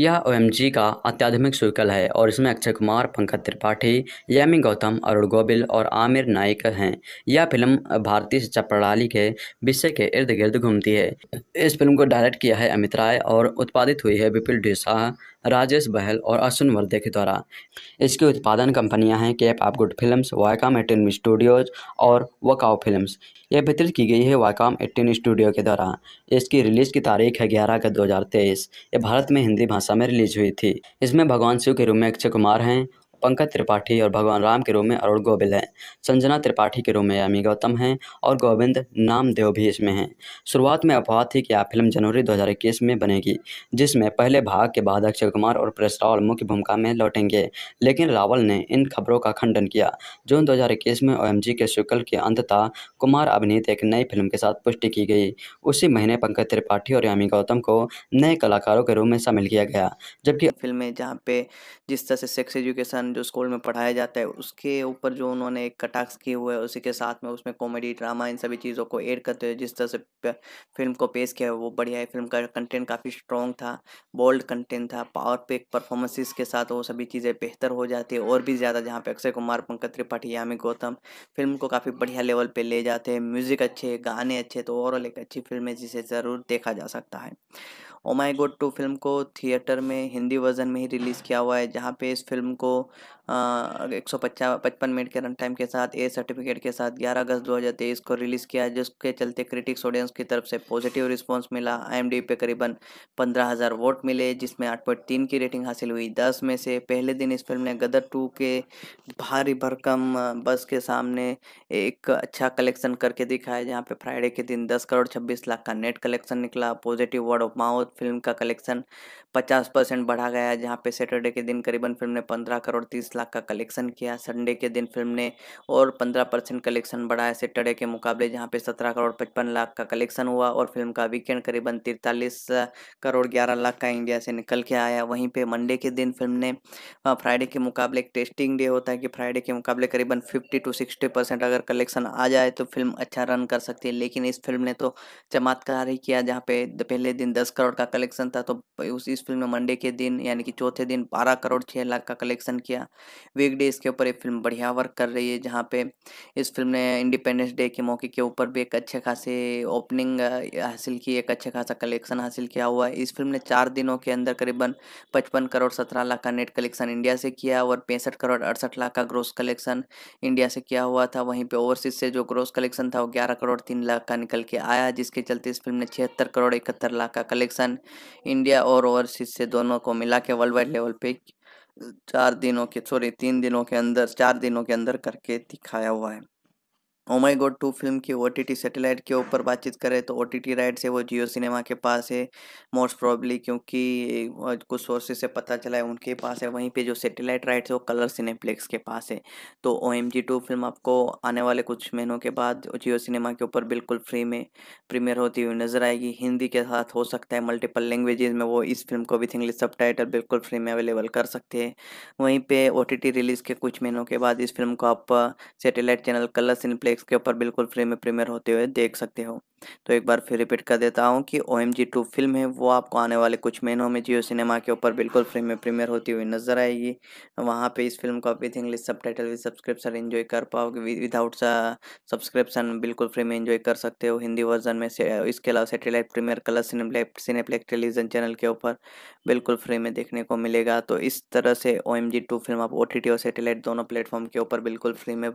यह ओ का अत्याधुनिक शुल्कल है और इसमें अक्षय कुमार पंकज त्रिपाठी यामी गौतम अरुण गोबिल और आमिर नाइक हैं यह फिल्म भारतीय शिक्षा प्रणाली के विषय के इर्द गिर्द घूमती है इस फिल्म को डायरेक्ट किया है अमित राय और उत्पादित हुई है विपुल डिशाह राजेश बहल और अश्विन वर्दे के द्वारा इसके उत्पादन कंपनियां हैं cap of good films Viacom eighteen studios और वकाओ फिल्म्स यह वितरित की गई है वायकाम एटीन स्टूडियो के द्वारा इसकी रिलीज़ की तारीख है ग्यारह अगस्त दो हज़ार तेईस ये भारत में हिंदी भाषा में रिलीज हुई थी इसमें भगवान शिव के रूप में अक्षय कुमार हैं पंकज त्रिपाठी और भगवान राम के रूप में अरुण गोविल हैं संजना त्रिपाठी के रूप में यामी गौतम हैं और गोविंद नामदेव भी इसमें हैं शुरुआत में अफवाह थी कि यह फिल्म जनवरी दो में बनेगी जिसमें पहले भाग के बाद अक्षय कुमार और प्रेस रावल मुख्य भूमिका में लौटेंगे लेकिन रावल ने इन खबरों का खंडन किया जून दो में ओ के शुक्ल के अंतता कुमार अभिनीत एक नई फिल्म के साथ पुष्टि की गई उसी महीने पंकज त्रिपाठी और यामी गौतम को नए कलाकारों के रूप में शामिल किया गया जबकि फिल्म में जहाँ पे जिस तरह से सेक्स एजुकेशन जो स्कूल में पढ़ाया जाता है उसके ऊपर जो उन्होंने एक कटाक्ष किए हुए हैं उसी के साथ में उसमें कॉमेडी ड्रामा इन सभी चीज़ों को ऐड करते हुए जिस तरह से फिल्म को पेश किया वो बढ़िया है फिल्म का कंटेंट काफ़ी स्ट्रॉन्ग था बोल्ड कंटेंट था पावर पेक परफॉर्मेंसेस के साथ वो सभी चीज़ें बेहतर हो जाती है और भी ज़्यादा जहाँ पे अक्षय कुमार पंकज त्रिपाठी यामी गौतम फिल्म को काफ़ी बढ़िया लेवल पर ले जाते हैं म्यूज़िक अच्छे गाने अच्छे तो ओवरऑल एक अच्छी फिल्म है जिसे ज़रूर देखा जा सकता है ओमाई गोड टू फिल्म को थिएटर में हिंदी वर्जन में ही रिलीज़ किया हुआ है जहाँ पे इस फिल्म को एक सौ पचपन मिनट के रन टाइम के साथ ए सर्टिफिकेट के साथ 11 अगस्त तेईस को रिलीज़ किया जिसके चलते क्रिटिक्स ऑडियंस की तरफ से पॉजिटिव रिस्पांस मिला आई पे करीबन 15,000 वोट मिले जिसमें 8.3 की रेटिंग हासिल हुई 10 में से पहले दिन इस फिल्म ने गदर 2 के भारी भरकम बस के सामने एक अच्छा कलेक्शन करके दिखाया जहाँ पर फ्राइडे के दिन दस करोड़ छब्बीस लाख का नेट कलेक्शन निकला positive word of mouth film का कलेक्शन पचास परसेंट बढ़ा गया जहाँ पे सैटरडे के दिन करीबन फिल्म ने पंद्रह करोड़ तीस लाख का कलेक्शन किया संडे के दिन फिल्म ने और पंद्रह परसेंट कलेक्शन बढ़ाया सेटरडे के मुकाबले जहाँ पे सत्रह करोड़ पचपन लाख का कलेक्शन हुआ और फिल्म का वीकेंड करीबन तिरतालीस करोड़ ग्यारह लाख का इंडिया से निकल के आया वहीं पर मंडे के दिन फिल्म ने फ्राइडे के मुकाबले एक टेस्टिंग डे होता है कि फ्राइडे के मुकाबले करीबन फिफ्टी टू सिक्सटी परसेंट अगर कलेक्शन आ जाए तो फिल्म अच्छा रन कर सकती है लेकिन इस फिल्म ने तो चमत्कार ही किया जहाँ पे पहले दिन दस करोड़ का कलेक्शन था तो उस इस फिल्म में मंडे के दिन यानी कि चौथे दिन बारह करोड़ छः लाख का कलेक्शन किया वीकडेज के ऊपर ये फिल्म बढ़िया वर्क कर रही है जहाँ पे इस फिल्म ने इंडिपेंडेंस डे के मौके के ऊपर भी एक अच्छे खासे ओपनिंग हासिल की एक अच्छा खासा कलेक्शन हासिल किया हुआ है इस फिल्म ने चार दिनों के अंदर करीबन पचपन करोड़ सत्रह लाख का नेट कलेक्शन इंडिया से किया और पैंसठ करोड़ अड़सठ लाख का ग्रोस कलेक्शन इंडिया से किया हुआ था वहीं पर ओवरसीज से जो ग्रोस कलेक्शन था वो ग्यारह करोड़ तीन लाख का निकल के आया जिसके चलते इस फिल्म ने छिहत्तर करोड़ इकहत्तर लाख का कलेक्शन इंडिया और ओवरसीज से दोनों को मिला के वर्ल्ड वाइड लेवल पे चार दिनों के सॉरी तीन दिनों के अंदर चार दिनों के अंदर करके दिखाया हुआ है ओमाई गोड टू फिल्म की ओ टी सैटेलाइट के ऊपर बातचीत करें तो ओ टी राइट से वो जियो सिनेमा के पास है मोस्ट प्रॉब्ली क्योंकि कुछ सोर्सेज से पता चला है उनके पास है वहीं पे जो सैटेलाइट राइट्स है वो कलर सिनेप्लेक्स के पास है तो O M G two film आपको आने वाले कुछ महीनों के बाद जियो सिनेमा के ऊपर बिल्कुल फ्री में प्रीमियर होती हुई नज़र आएगी हिंदी के साथ हो सकता है मल्टीपल लैंग्वेजेज में वो इस फिल्म को विथ इंग्लिश सब बिल्कुल फ्री में अवेलेबल कर सकते हैं वहीं पर ओ टी रिलीज़ के कुछ महीनों के बाद इस फिल्म को आप satellite channel colour Cineplex desk के ऊपर बिल्कुल फ्री में प्रीमियर होते हुए देख सकते हो तो एक बार फिर रिपीट कर देता हूँ कि O M G two film है वो आपको आने वाले कुछ महीनों में जियो सिनेमा के ऊपर बिल्कुल फ्री में प्रीमियर होती हुई नजर आएगी वहाँ पे इस फिल्म को आप with English subtitle with subscription enjoy कर पाओगे विदाउट सब्सक्रिप्शन बिल्कुल फ्री में इन्जॉय कर सकते हो हिंदी वर्जन में इसके अलावा satellite premiere colour सिनेप्लेक television channel के ऊपर बिल्कुल फ्री में देखने को मिलेगा तो इस तरह से O M G two film आप ओ टी टी और सेटेलाइट दोनों प्लेटफॉर्म के ऊपर बिल्कुल फ्री में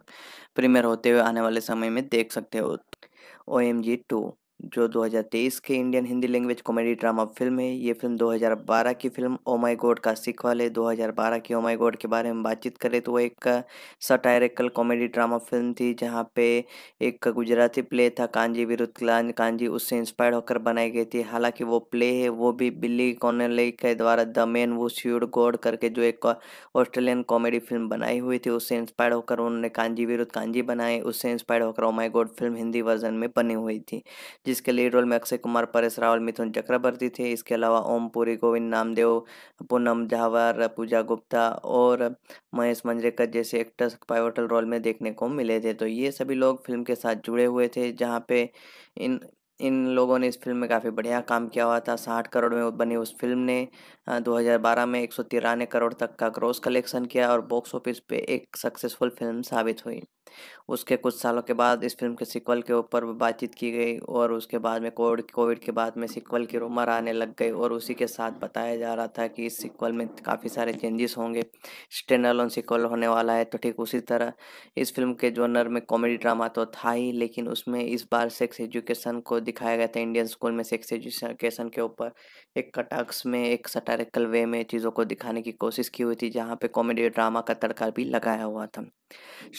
प्रीमियर होते हुए आने वाले समय में देख सकते हो OMG2 जो 2023 के Indian Hindi language comedy drama film है ये फिल्म 2012 की फिल्म ओ माय गॉड का सीक्वल है 2012 की ओ माय गॉड के बारे में बातचीत करें तो वो एक सटायरिकल कॉमेडी ड्रामा फिल्म थी जहाँ पे एक गुजराती प्ले था कांजी विरुद्ध क्लान कांजी उससे इंस्पायर होकर बनाई गई थी हालांकि वो प्ले है वो भी बिल्ली कॉनले के द्वारा द मैन वो श्यूड गॉड करके जो एक ऑस्ट्रेलियन कॉमेडी फिल्म बनाई हुई थी उससे इंस्पायर होकर उन्होंने कांजी विरुद्ध कांजी बनाए उससे इंस्पायर होकर oh my God film Hindi version में बनी हुई थी जिसके लीड रोल में अक्षय कुमार परेश रावल मिथुन चक्रवर्ती थे इसके अलावा ओम पुरी गोविंद नामदेव पूनम झावर पूजा गुप्ता और महेश मंजरेकर जैसे एक्टर्स पाइवटल रोल में देखने को मिले थे तो ये सभी लोग फिल्म के साथ जुड़े हुए थे जहाँ पे इन इन लोगों ने इस फिल्म में काफ़ी बढ़िया काम किया हुआ था साठ करोड़ में बनी उस फिल्म ने 2012 में एक सौ करोड़ तक का ग्रोस कलेक्शन किया और बॉक्स ऑफिस पे एक सक्सेसफुल फिल्म साबित हुई उसके कुछ सालों के बाद इस फिल्म के सिक्वल के ऊपर बातचीत की गई और उसके बाद में कोविड कोविड के बाद में सिक्वल की रूमर आने लग गई और उसी के साथ बताया जा रहा था कि इस सिक्वल में काफ़ी सारे चेंजेस होंगे ऑन सिक्वल होने वाला है तो ठीक उसी तरह इस फिल्म के जोनर में कॉमेडी ड्रामा तो था ही लेकिन उसमें इस बार सेक्स एजुकेशन को दिखाया गया था इंडियन स्कूल में सेक्स एजुकेशन के ऊपर एक कटाक्ष में एक सटा हिस्टोरिकल वे में चीज़ों को दिखाने की कोशिश की हुई थी जहाँ पे कॉमेडी ड्रामा का तड़का भी लगाया हुआ था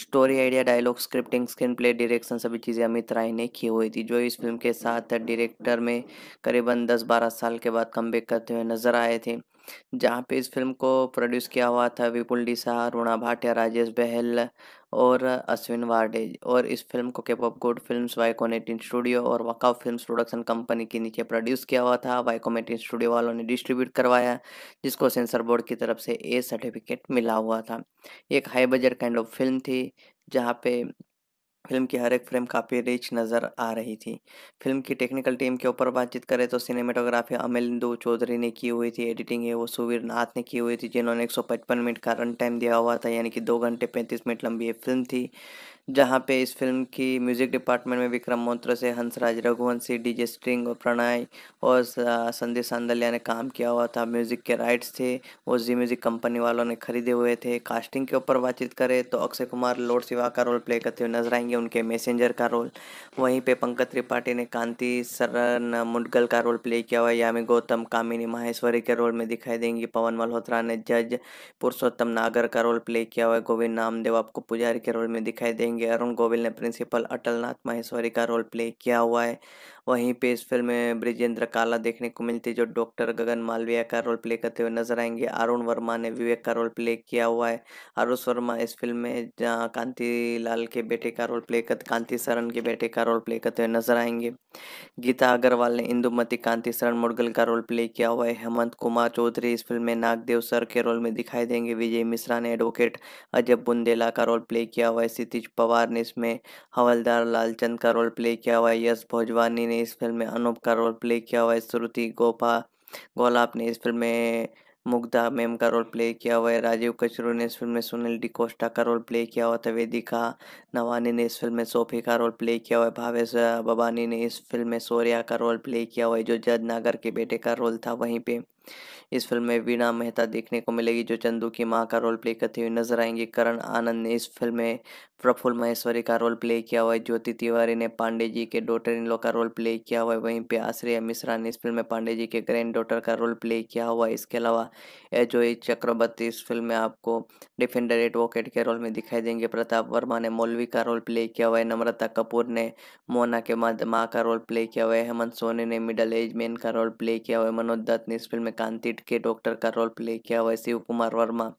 story idea dialogue scripting screenplay direction सभी चीज़ें अमित राय ने की हुई थी जो इस फिल्म के साथ डायरेक्टर में करीबन दस बारह साल के बाद कम करते हुए नजर आए थे जहाँ पे इस फिल्म को प्रोड्यूस किया हुआ था विपुल डिसा रुणा भाटिया राजेश बहल और अश्विन वार्डेज और इस फिल्म को केप ऑफ गुड फिल्म वाइकोनेटिन स्टूडियो और वकाव फिल्म प्रोडक्शन कंपनी के नीचे प्रोड्यूस किया हुआ था वाइकोमेटिन स्टूडियो वालों ने डिस्ट्रीब्यूट करवाया जिसको सेंसर बोर्ड की तरफ से ए सर्टिफिकेट मिला हुआ था एक high budget kind of film थी जहाँ पे फिल्म की हर एक फ्रेम काफ़ी रिच नज़र आ रही थी फिल्म की टेक्निकल टीम के ऊपर बातचीत करें तो सिनेमेटोग्राफी अमलिंदु चौधरी ने की हुई थी एडिटिंग है वो सुवीर नाथ ने की हुई थी जिन्होंने 155 मिनट का रन टाइम दिया हुआ था यानी कि दो घंटे पैंतीस मिनट लंबी ये फिल्म थी जहाँ पे इस फिल्म की म्यूज़िक डिपार्टमेंट में विक्रम मोत्रा से हंसराज रघुवंशी डीजे स्ट्रिंग और प्रणय और संदीप सांदल्या ने काम किया हुआ था म्यूज़िक के राइट्स थे वो जी म्यूज़िक कंपनी वालों ने खरीदे हुए थे कास्टिंग के ऊपर बातचीत करें तो अक्षय कुमार लोड सिवा का रोल प्ले करते हुए नजर आएंगे उनके मैसेंजर का रोल वहीं पर पंकज त्रिपाठी ने कांति सरन मुडगल का रोल प्ले किया हुआ यामी गौतम कामिनी माहेश्वरी के रोल में दिखाई देंगी पवन मल्होत्रा ने जज पुरुषोत्तम नागर का रोल प्ले किया हुआ गोविंद नामदेव आपको पुजारी के रोल में दिखाई देंगे होंगे अरुण गोविल ने प्रिंसिपल अटलनाथ माहेश्वरी का रोल प्ले किया हुआ है वहीं पे इस फिल्म में ब्रिजेंद्र काला देखने को मिलते जो डॉक्टर गगन मालविया का रोल प्ले करते हुए नजर आएंगे अरुण वर्मा ने विवेक का रोल प्ले किया हुआ है अरुण वर्मा इस फिल्म में कांति लाल के बेटे का रोल प्ले करते कांति शरण के बेटे का रोल प्ले करते हुए नजर आएंगे गीता अग्रवाल ने इंदुमती कांति शरण मुड़गल का रोल प्ले किया हुआ है हेमंत कुमार चौधरी इस फिल्म में नागदेव सर के रोल में दिखाई देंगे विजय मिश्रा ने एडवोकेट अजय बुंदेला का रोल प्ले किया हुआ है सितिश पवार ने इसमें हवलदार लालचंद का रोल प्ले किया हुआ है यश भोजवानी ने इस फिल्म में अनूप का रोल प्ले किया हुआ है श्रुति गोपा गोलाप ने इस फिल्म में मुग्धा मैम का रोल प्ले किया हुआ है राजीव कचरू ने इस फिल्म में सुनील डी कोस्टा का रोल प्ले किया हुआ था वेदिका नवानी ने इस फिल्म में सोफी का रोल प्ले किया हुआ है भावेश बबानी ने इस फिल्म में सोर्या का रोल प्ले किया हुआ है जो जज नागर के बेटे का रोल था वहीं पे इस फिल्म में वीणा मेहता देखने को मिलेगी जो चंदू की माँ का रोल प्ले करती हुई नजर आएंगे करण आनंद ने इस फिल्म में प्रफुल महेश्वरी का रोल प्ले किया हुआ है ज्योति तिवारी ने पांडे जी के डॉटर इन लॉ का रोल प्ले किया हुआ है वहीं पे आश्रय मिश्रा ने इस फिल्म में पांडे जी के ग्रैंड डॉटर का रोल प्ले किया हुआ है इसके अलावा एजोई चक्रवर्ती इस फिल्म में आपको डिफेंडर एडवोकेट के रोल में दिखाई देंगे प्रताप वर्मा ने मौलवी का रोल प्ले किया हुआ है नम्रता कपूर ने मोना के माँ का रोल प्ले किया हुआ है हेमंत सोनी ने मिडल एज मैन का रोल प्ले किया हुआ है मनोज दत्त ने इस फिल्म में कांतिट के डॉक्टर का रोल प्ले किया वैसे शिव कुमार वर्मा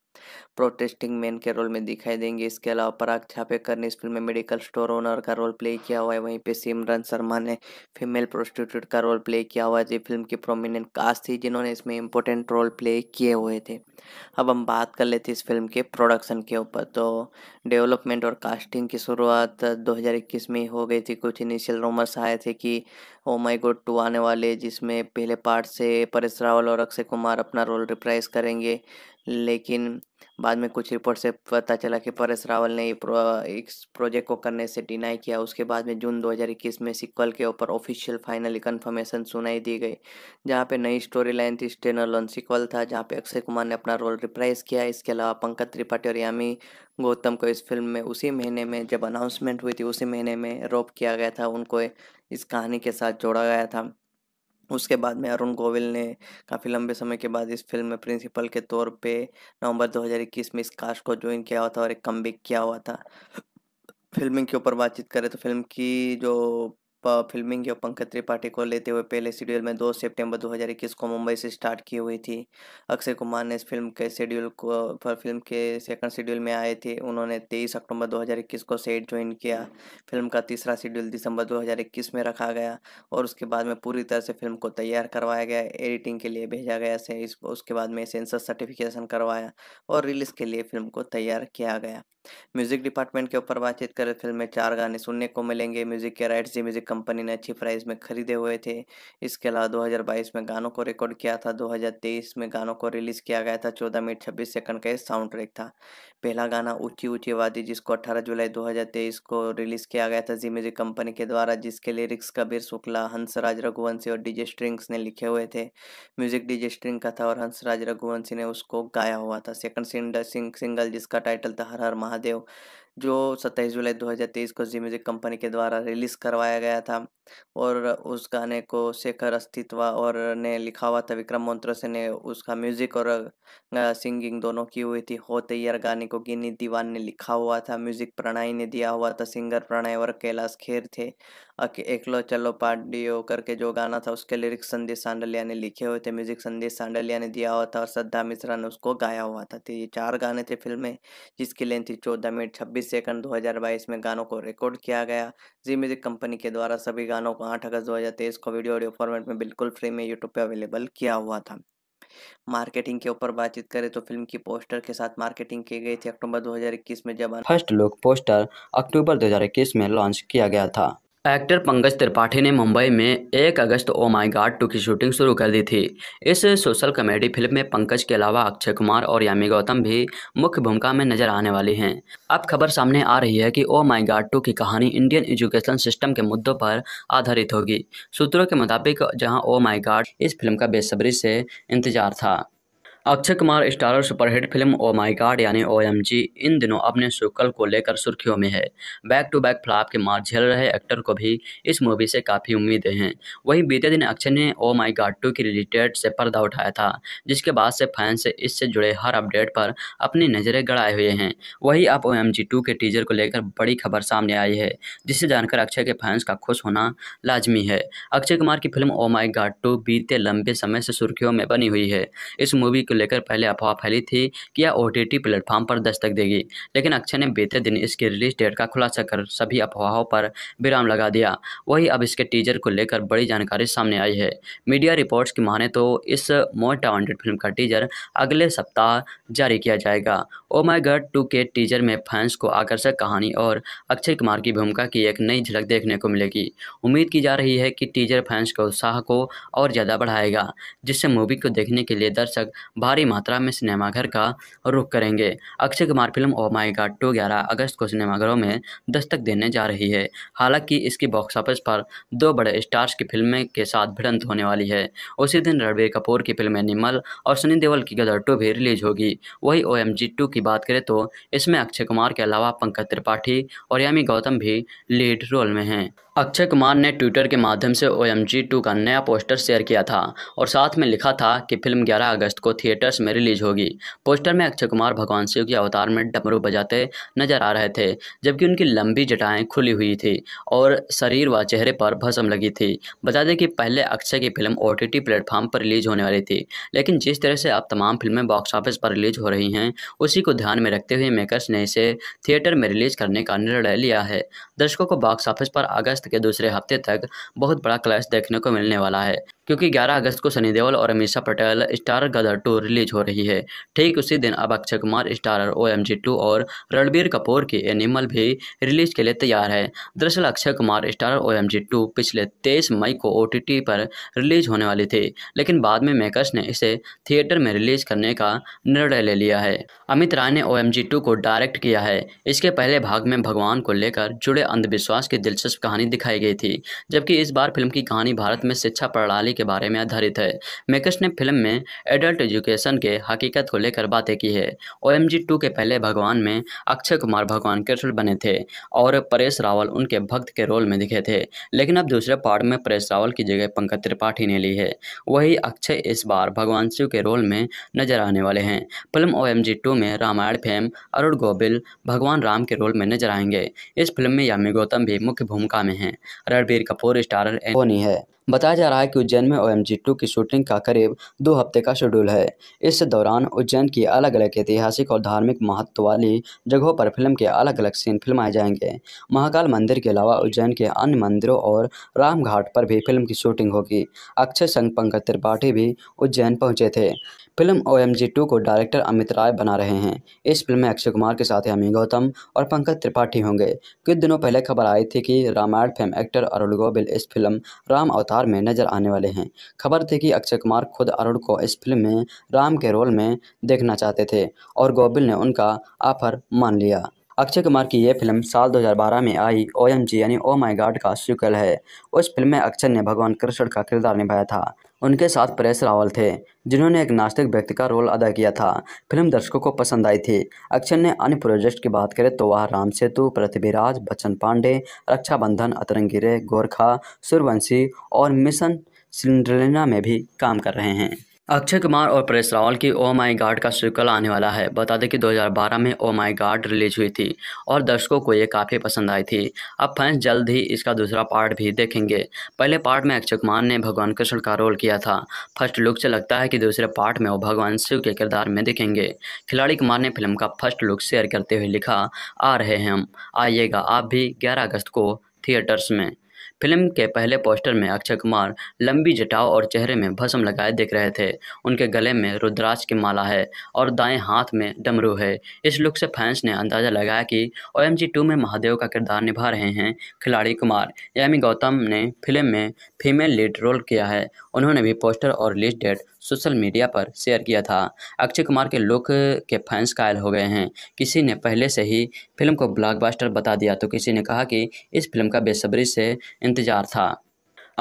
प्रोटेस्टिंग मैन के रोल में दिखाई देंगे इसके अलावा पराग छापेकर ने इस फिल्म में मेडिकल स्टोर ओनर का रोल प्ले किया हुआ है वहीं पे सिमरन शर्मा ने फीमेल प्रोस्टिट्यूट का रोल प्ले किया हुआ है जो फिल्म की प्रोमिनेंट कास्ट थी जिन्होंने इसमें इंपॉर्टेंट रोल प्ले किए हुए थे अब हम बात कर लेते इस फिल्म के प्रोडक्शन के ऊपर तो डेवलपमेंट और कास्टिंग की शुरुआत दो में हो गई थी कुछ इनिशियल रूमर्स आए थे कि ओ माई गोड टू आने वाले जिसमें पहले पार्ट से परेश रावल और अक्षय कुमार अपना रोल रिप्राइज करेंगे लेकिन बाद में कुछ रिपोर्ट से पता चला कि परेश रावल ने प्रो, इस प्रोजेक्ट को करने से डिनाई किया उसके बाद में जून 2021 में सिक्वल के ऊपर ऑफिशियल फाइनली कंफर्मेशन सुनाई दी गई जहाँ पे नई स्टोरी लाइन थी स्टेनर लॉन सिक्वल था जहाँ पे अक्षय कुमार ने अपना रोल रिप्राइज किया इसके अलावा पंकज त्रिपाठी और यामी गौतम को इस फिल्म में उसी महीने में जब अनाउंसमेंट हुई थी उसी महीने में रोप किया गया था उनको इस कहानी के साथ जोड़ा गया था उसके बाद में अरुण गोविल ने काफ़ी लंबे समय के बाद इस फिल्म में प्रिंसिपल के तौर पे नवंबर 2021 में इस कास्ट को ज्वाइन किया हुआ था और एक कम किया हुआ था फिल्मिंग के ऊपर बातचीत करें तो फिल्म की जो फिल्मिंग जो पंकज त्रिपाठी को लेते हुए पहले शेड्यूल में 2 सितंबर 2021 को मुंबई से स्टार्ट की हुई थी अक्षय कुमार ने इस फिल्म के शेड्यूल को पर फिल्म के सेकंड शेड्यूल में आए थे उन्होंने 23 अक्टूबर 2021 को सेट ज्वाइन किया फिल्म का तीसरा शेड्यूल दिसंबर 2021 में रखा गया और उसके बाद में पूरी तरह से फिल्म को तैयार करवाया गया एडिटिंग के लिए भेजा गया से इस उसके बाद में सेंसर सर्टिफिकेशन करवाया और रिलीज़ के लिए फिल्म को तैयार किया गया म्यूजिक डिपार्टमेंट के ऊपर बातचीत करें फिल्म में चार गाने सुनने को मिलेंगे म्यूजिक के राइट्स जी म्यूजिक कंपनी ने अच्छी प्राइस में खरीदे हुए थे इसके अलावा 2022 में गानों को रिकॉर्ड किया था 2023 में गानों को रिलीज़ किया गया था 14 मिनट 26 सेकंड का साउंड ट्रैक था पहला गाना ऊंची ऊंची वादी जिसको 18 जुलाई 2023 को रिलीज़ किया गया था जी म्यूजिक कंपनी के द्वारा जिसके लिरिक्स कबीर शुक्ला हंसराज रघुवंशी और डीजे स्ट्रिंग्स ने लिखे हुए थे म्यूजिक डीजे स्ट्रिंग का था और हंसराज रघुवंशी ने उसको गाया हुआ था सेकंड सिंगल जिसका टाइटल था हर हर महादेव जो 27 जुलाई 2023 को जी म्यूजिक कंपनी के द्वारा रिलीज करवाया गया था और उस गाने को शेखर अस्तित्व और ने लिखा हुआ था विक्रम से ने उसका म्यूजिक और सिंगिंग दोनों की हुई थी हो तैयार गाने को गिनी दीवान ने लिखा हुआ था म्यूजिक प्रणय ने दिया हुआ था सिंगर प्रणय और कैलाश खेर थे एकलो चलो पाडियो करके जो गाना था उसके लिरिक्स संदीप सांडलिया ने लिखे हुए थे म्यूजिक संदेश सांडलिया ने दिया हुआ था और श्रद्धा मिश्रा ने उसको गाया हुआ था तो ये चार गाने थे फिल्म में जिसकी लेंथ थी चौदह मिनट छब्बीस सेकंड दो में गानों को रिकॉर्ड किया गया जी म्यूजिक कंपनी के द्वारा सभी गानों को आठ अगस्त दो को वीडियो ऑडियो फॉर्मेट में बिल्कुल फ्री में यूट्यूब पर अवेलेबल किया हुआ था मार्केटिंग के ऊपर बातचीत करें तो फिल्म की पोस्टर के साथ मार्केटिंग की गई थी अक्टूबर 2021 में जब फर्स्ट लुक पोस्टर अक्टूबर 2021 में लॉन्च किया गया था एक्टर पंकज त्रिपाठी ने मुंबई में एक अगस्त ओ माय गॉड टू की शूटिंग शुरू कर दी थी इस सोशल कॉमेडी फिल्म में पंकज के अलावा अक्षय कुमार और यामी गौतम भी मुख्य भूमिका में नजर आने वाले हैं अब खबर सामने आ रही है कि ओ माय गॉड टू की कहानी इंडियन एजुकेशन सिस्टम के मुद्दों पर आधारित होगी सूत्रों के मुताबिक जहाँ ओ माई गार्ड इस फिल्म का बेसब्री से इंतजार था Akshay Kumar starrer superhit film oh my God यानी ओ इन दिनों अपने शुक्ल को लेकर सुर्खियों में है बैक टू बैक फ्लॉप के मार झेल रहे एक्टर को भी इस मूवी से काफ़ी उम्मीदें हैं वहीं बीते दिन अक्षय ने ओ माय गॉड टू की रिलेटेड से पर्दा उठाया था जिसके बाद से फैंस से इससे जुड़े हर अपडेट पर अपनी नज़रें गड़ाए हुए हैं वहीं अब ओ एम के टीजर को लेकर बड़ी खबर सामने आई है जिसे जानकर अक्षय के फैंस का खुश होना लाजमी है अक्षय कुमार की film oh my God two बीते लंबे समय से सुर्खियों में बनी हुई है इस मूवी को लेकर पहले अफवाह फैली थी कि यह ओ टी प्लेटफॉर्म पर दस्तक देगी लेकिन अक्षय ने बीते दिन इसके रिलीज डेट का खुलासा कर सभी अफवाहों पर विराम लगा दिया वही अब इसके टीजर को लेकर बड़ी जानकारी सामने आई है मीडिया रिपोर्ट्स की माने तो इस मोस्ट वांटेड फिल्म का टीजर अगले सप्ताह जारी किया जाएगा ओ माई गर्ड टू के टीजर में फैंस को आकर्षक कहानी और अक्षय कुमार की भूमिका की एक नई झलक देखने को मिलेगी उम्मीद की जा रही है कि टीजर फैंस के उत्साह को और ज़्यादा बढ़ाएगा जिससे मूवी को देखने के लिए दर्शक भारी मात्रा में सिनेमाघर का रुख करेंगे Akshay Kumar film oh my गाड टू ग्यारह अगस्त को सिनेमाघरों में दस्तक देने जा रही है हालांकि इसकी बॉक्स ऑफिस पर दो बड़े स्टार्स की फिल्में के साथ भिड़ंत होने वाली है उसी दिन रणबीर कपूर की फिल्म एनिमल और सनी देवल की गदर टू भी रिलीज होगी वही ओ एम जी टू की बात करें तो इसमें अक्षय कुमार के अलावा पंकज त्रिपाठी और यामी गौतम भी लीड रोल में हैं अक्षय कुमार ने ट्विटर के माध्यम से ओ एम जी टू का नया पोस्टर शेयर किया था और साथ में लिखा था कि फिल्म 11 अगस्त को थिएटर्स में रिलीज होगी पोस्टर में अक्षय कुमार भगवान शिव के अवतार में डमरू बजाते नजर आ रहे थे जबकि उनकी लंबी जटाएं खुली हुई थी और शरीर व चेहरे पर भसम लगी थी बता दें कि पहले अक्षय की फिल्म ओ टी प्लेटफॉर्म पर रिलीज होने वाली थी लेकिन जिस तरह से अब तमाम फिल्में बॉक्स ऑफिस पर रिलीज हो रही हैं उसी को ध्यान में रखते हुए मेकर्स ने इसे थिएटर में रिलीज करने का निर्णय लिया है दर्शकों को बॉक्स ऑफिस पर अगस्त अगस्त के दूसरे हफ्ते तक बहुत बड़ा क्लैश देखने को मिलने वाला है क्योंकि 11 अगस्त को सनी देओल और Amisha Patel star Gadar two release हो रही है ठीक उसी दिन अब Akshay Kumar starrer O M G two और रणबीर कपूर की एनिमल भी रिलीज के लिए तैयार है दरअसल Akshay Kumar starrer O M two पिछले तेईस मई को ओ टी टी पर रिलीज होने वाली थी लेकिन बाद में मेकर्स ने इसे थिएटर में रिलीज करने का निर्णय ले लिया है अमित राय ने ओ एम जी टू को डायरेक्ट किया है इसके पहले भाग में भगवान को लेकर जुड़े अंधविश्वास की दिलचस्प कहानी दिखाई गई थी जबकि इस बार फिल्म की कहानी भारत में शिक्षा प्रणाली के बारे में आधारित है मेकर्स ने फिल्म में एडल्ट एजुकेशन के हकीकत को लेकर बातें की है ओ एम के पहले भगवान में अक्षय कुमार भगवान कृष्ण बने थे और परेश रावल उनके भक्त के रोल में दिखे थे लेकिन अब दूसरे पार्ट में परेश रावल की जगह पंकज त्रिपाठी ने ली है वही अक्षय इस बार भगवान शिव के रोल में नजर आने वाले हैं फिल्म ओ एम में रामायण फेम अरुण गोबिल भगवान राम के रोल में नजर आएंगे इस फिल्म में यामी गौतम भी मुख्य भूमिका में हैं रणबीर कपूर स्टारर एंटोनी है बताया जा रहा है कि उज्जैन में ओ एम की शूटिंग का करीब दो हफ्ते का शेड्यूल है इस दौरान उज्जैन की अलग अलग ऐतिहासिक और धार्मिक महत्व वाली जगहों पर फिल्म के अलग अलग सीन फिल्माए जाएंगे महाकाल मंदिर के अलावा उज्जैन के अन्य मंदिरों और राम घाट पर भी फिल्म की शूटिंग होगी अक्षय संग पंकज त्रिपाठी भी उज्जैन पहुंचे थे film O M G two को डायरेक्टर अमित राय बना रहे हैं इस फिल्म में अक्षय कुमार के साथ अमी गौतम और पंकज त्रिपाठी होंगे कुछ दिनों पहले खबर आई थी कि रामायण फेम एक्टर अरुण गोबिल इस फिल्म राम अवतार में नजर आने वाले हैं खबर थी कि अक्षय कुमार खुद अरुण को इस फिल्म में राम के रोल में देखना चाहते थे और गोबिल ने उनका ऑफर मान लिया अक्षय कुमार की यह फिल्म साल 2012 में आई ओ एम जी यानी ओ माई गार्ड का सीक्वल है उस फिल्म में अक्षय ने भगवान कृष्ण का किरदार निभाया था उनके साथ परेश रावल थे जिन्होंने एक नास्तिक व्यक्ति का रोल अदा किया था फिल्म दर्शकों को पसंद आई थी अक्षय ने अन्य प्रोजेक्ट की बात करें तो वह राम सेतु पृथ्वीराज बच्चन पांडे रक्षाबंधन अतरंगिरे गोरखा सूर्यवंशी और मिशन सिंड्रेना में भी काम कर रहे हैं अक्षय कुमार और परेश रावल की ओ माई गार्ड का सिक्वल आने वाला है बता दें कि 2012 में ओ माई गार्ड रिलीज हुई थी और दर्शकों को ये काफ़ी पसंद आई थी अब फैंस जल्द ही इसका दूसरा पार्ट भी देखेंगे पहले पार्ट में अक्षय कुमार ने भगवान कृष्ण का रोल किया था फर्स्ट लुक से लगता है कि दूसरे पार्ट में वो भगवान शिव के किरदार में दिखेंगे खिलाड़ी कुमार ने फिल्म का फर्स्ट लुक शेयर करते हुए लिखा आ रहे हैं हम आइएगा आप भी ग्यारह अगस्त को थिएटर्स में फिल्म के पहले पोस्टर में अक्षय कुमार लंबी जटाओ और चेहरे में भस्म लगाए दिख रहे थे उनके गले में रुद्राज की माला है और दाएं हाथ में डमरू है इस लुक से फैंस ने अंदाज़ा लगाया कि ओ एम जी टू में महादेव का किरदार निभा रहे हैं खिलाड़ी कुमार यामी गौतम ने फिल्म में फीमेल लीड रोल किया है उन्होंने भी पोस्टर और रिलीज डेट सोशल मीडिया पर शेयर किया था अक्षय कुमार के लुक के फैंस कायल हो गए हैं किसी ने पहले से ही फिल्म को ब्लॉकबस्टर बता दिया तो किसी ने कहा कि इस फिल्म का बेसब्री से इंतज़ार था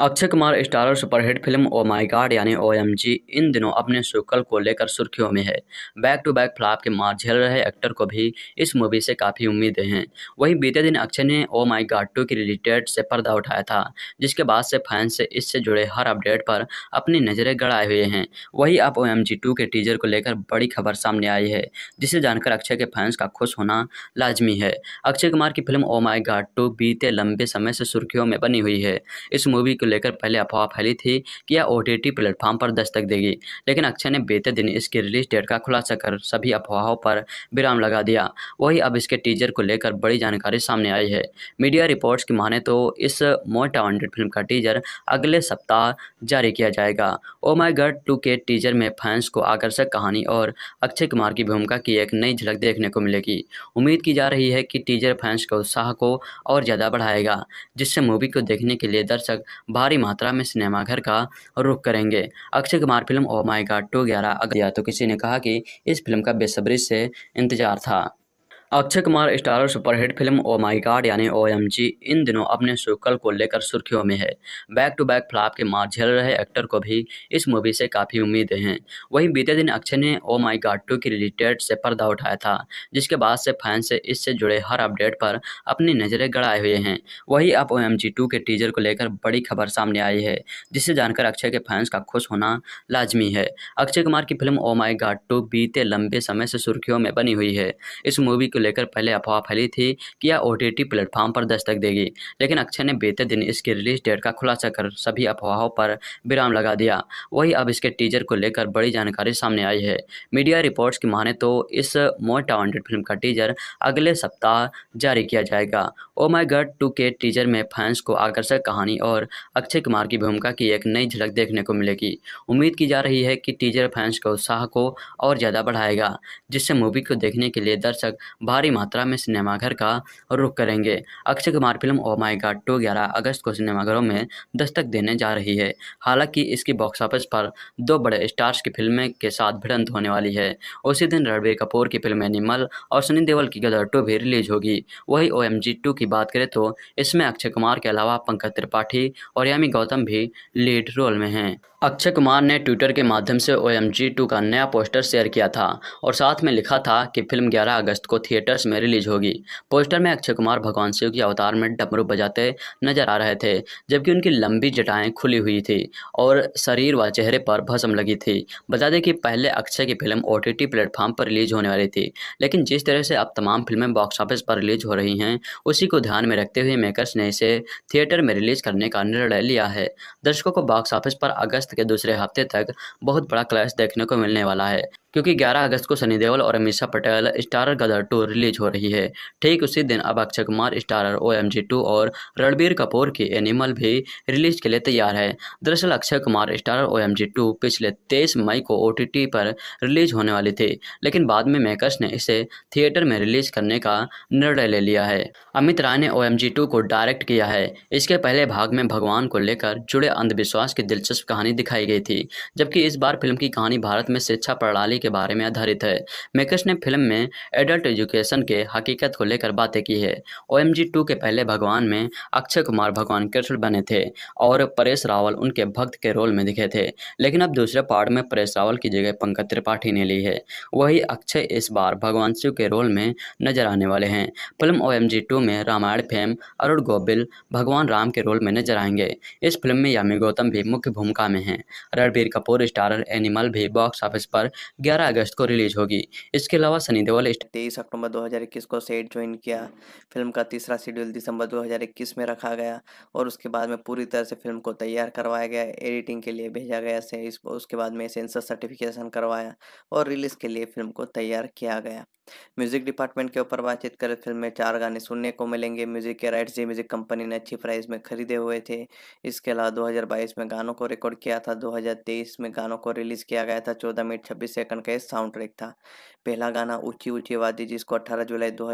अक्षय कुमार स्टार और superhit film oh my God यानी ओ एम जी इन दिनों अपने शुक्ल को लेकर सुर्खियों में है बैक टू बैक फ्लॉप के मार झेल रहे एक्टर को भी इस मूवी से काफ़ी उम्मीदें हैं वहीं बीते दिन अक्षय ने ओ माय गॉड टू के रिलेटेड से पर्दा उठाया था जिसके बाद से फैंस से इससे जुड़े हर अपडेट पर अपनी नज़रें गड़ाए हुए हैं वहीं अब ओ एम के टीजर को लेकर बड़ी खबर सामने आई है जिसे जानकर अक्षय के फैंस का खुश होना लाजमी है अक्षय कुमार की film oh my God two बीते लंबे समय से सुर्खियों में बनी हुई है इस मूवी को लेकर पहले अफवाह फैली थी कि यह ओ टी प्लेटफॉर्म पर दस्तक देगी लेकिन अक्षय ने बीते दिन इसके रिलीज डेट का खुलासा कर सभी अफवाहों पर विराम लगा दिया वही अब इसके टीजर को लेकर बड़ी जानकारी सामने आई है मीडिया रिपोर्ट्स की माने तो इस मोटा वांटेड फिल्म का टीजर अगले सप्ताह जारी किया जाएगा ओ माई गर्ड टू के टीजर में फैंस को आकर्षक कहानी और अक्षय कुमार की भूमिका की एक नई झलक देखने को मिलेगी उम्मीद की जा रही है कि टीजर फैंस के उत्साह को और ज़्यादा बढ़ाएगा जिससे मूवी को देखने के लिए दर्शक भारी मात्रा में सिनेमाघर का रुख करेंगे Akshay Kumar film oh my guard two ग्यारह अगया तो किसी ने कहा कि इस फिल्म का बेसब्री से इंतजार था Akshay Kumar starrer superhit film oh my God यानी ओ एम जी इन दिनों अपने सुकल को लेकर सुर्खियों में है बैक टू बैक फ्लॉप के मार झेल रहे एक्टर को भी इस मूवी से काफ़ी उम्मीदें हैं वहीं बीते दिन अक्षय ने ओ माई गॉड टू की रिलीज डेट से पर्दा उठाया था जिसके बाद से फैंस से इससे जुड़े हर अपडेट पर अपनी नज़रें गड़ाए हुए हैं वहीं अब ओ एम जी टू के टीजर को लेकर बड़ी खबर सामने आई है जिसे जानकर अक्षय के फैंस का खुश होना लाजमी है अक्षय कुमार की film oh my God two बीते लंबे समय से सुर्खियों में बनी हुई है इस मूवी के लेकर पहले अफवाह फैली थी कि यह ओ टी प्लेटफॉर्म पर दस्तक देगी लेकिन अक्षय ने बीते दिन इसके रिलीज डेट का खुलासा कर सभी अफवाहों पर विराम लगा दिया वही अब इसके टीजर को लेकर बड़ी जानकारी सामने आई है मीडिया रिपोर्ट्स की माने तो इस मोस्ट वांटेड फिल्म का टीजर अगले सप्ताह जारी किया जाएगा ओ माई गड टू के टीजर में फैंस को आकर्षक कहानी और अक्षय कुमार की भूमिका की एक नई झलक देखने को मिलेगी उम्मीद की जा रही है कि टीजर फैंस के उत्साह को और ज़्यादा बढ़ाएगा जिससे मूवी को देखने के लिए दर्शक भारी मात्रा में सिनेमाघर का रुख करेंगे Akshay Kumar film oh my guard two ग्यारह अगस्त को सिनेमाघरों में दस्तक देने जा रही है हालांकि इसकी बॉक्स ऑफिस पर दो बड़े स्टार्स की फिल्में के साथ भिड़ंत होने वाली है उसी दिन रणबीर कपूर की फिल्म एनिमल और सनी देवल की गदर टू भी रिलीज होगी वही ओ एम की बात करें तो इसमें अक्षय कुमार के अलावा पंकज त्रिपाठी और यामी गौतम भी लीड रोल में हैं अक्षय कुमार ने ट्विटर के माध्यम से ओ एम जी टू का नया पोस्टर शेयर किया था और साथ में लिखा था कि फिल्म 11 अगस्त को थिएटर्स में रिलीज होगी पोस्टर में अक्षय कुमार भगवान शिव के अवतार में डमरू बजाते नजर आ रहे थे जबकि उनकी लंबी जटाएं खुली हुई थी और शरीर व चेहरे पर भसम लगी थी बता दें कि पहले अक्षय की फिल्म ओ टी प्लेटफॉर्म पर रिलीज होने वाली थी लेकिन जिस तरह से अब तमाम फिल्में बॉक्स ऑफिस पर रिलीज हो रही हैं उसी को ध्यान में रखते हुए मेकर्स ने इसे थिएटर में रिलीज करने का निर्णय लिया है दर्शकों को बॉक्स ऑफिस पर अगस्त अगस्त के दूसरे हफ्ते तक बहुत बड़ा क्लैश देखने को मिलने वाला है क्योंकि 11 अगस्त को सनी देओल और Amisha Patel starrer Gadar two release हो रही है ठीक उसी दिन अब Akshay Kumar starrer O M G two और रणबीर कपूर की एनिमल भी रिलीज के लिए तैयार है दरअसल Akshay Kumar starrer O M G two पिछले तेईस मई को ओ टी टी पर रिलीज होने वाली थी लेकिन बाद में मेकर्स ने इसे थिएटर में रिलीज करने का निर्णय ले लिया है अमित राय ने ओ एम जी टू को डायरेक्ट किया है इसके पहले भाग में भगवान को लेकर जुड़े अंधविश्वास की दिलचस्प कहानी दिखाई गई थी जबकि इस बार फिल्म की कहानी भारत में शिक्षा प्रणाली के बारे में आधारित है मेकर्स ने फिल्म में एडल्ट एजुकेशन के हकीकत को लेकर बातें की है ओ एम के पहले भगवान में अक्षय कुमार भगवान कृष्ण बने थे और परेश रावल उनके भक्त के रोल में दिखे थे लेकिन अब दूसरे पार्ट में परेश रावल की जगह पंकज त्रिपाठी ने ली है वही अक्षय इस बार भगवान शिव के रोल में नजर आने वाले हैं फिल्म ओ एम में रामायण फेम अरुण गोबिल भगवान राम के रोल में नजर आएंगे इस फिल्म में यामी गौतम भी मुख्य भूमिका में हैं रणबीर कपूर स्टारर एनिमल भी बॉक्स ऑफिस पर ग्यारह अगस्त को रिलीज होगी इसके अलावा सनी देवल तेईस अक्टूबर दो को सेट ज्वाइन किया फिल्म का तीसरा शेड्यूल दिसंबर दो में रखा गया और उसके बाद में पूरी तरह से फिल्म को तैयार करवाया गया एडिटिंग के लिए भेजा गया से उसके बाद में सेंसर सर्टिफिकेशन करवाया और रिलीज के लिए फिल्म को तैयार किया गया म्यूजिक डिपार्टमेंट के ऊपर बातचीत करें फिल्म में चार गाने सुनने को मिलेंगे म्यूजिक के राइट्स जी म्यूजिक कंपनी ने अच्छी प्राइस में खरीदे हुए थे इसके अलावा 2022 में गानों को रिकॉर्ड किया था 2023 में गानों को रिलीज किया गया था 14 मिनट 26 सेकंड का साउंड ट्रैक था पहला गाना ऊंची ऊंची वादी जिसको अट्ठारह जुलाई दो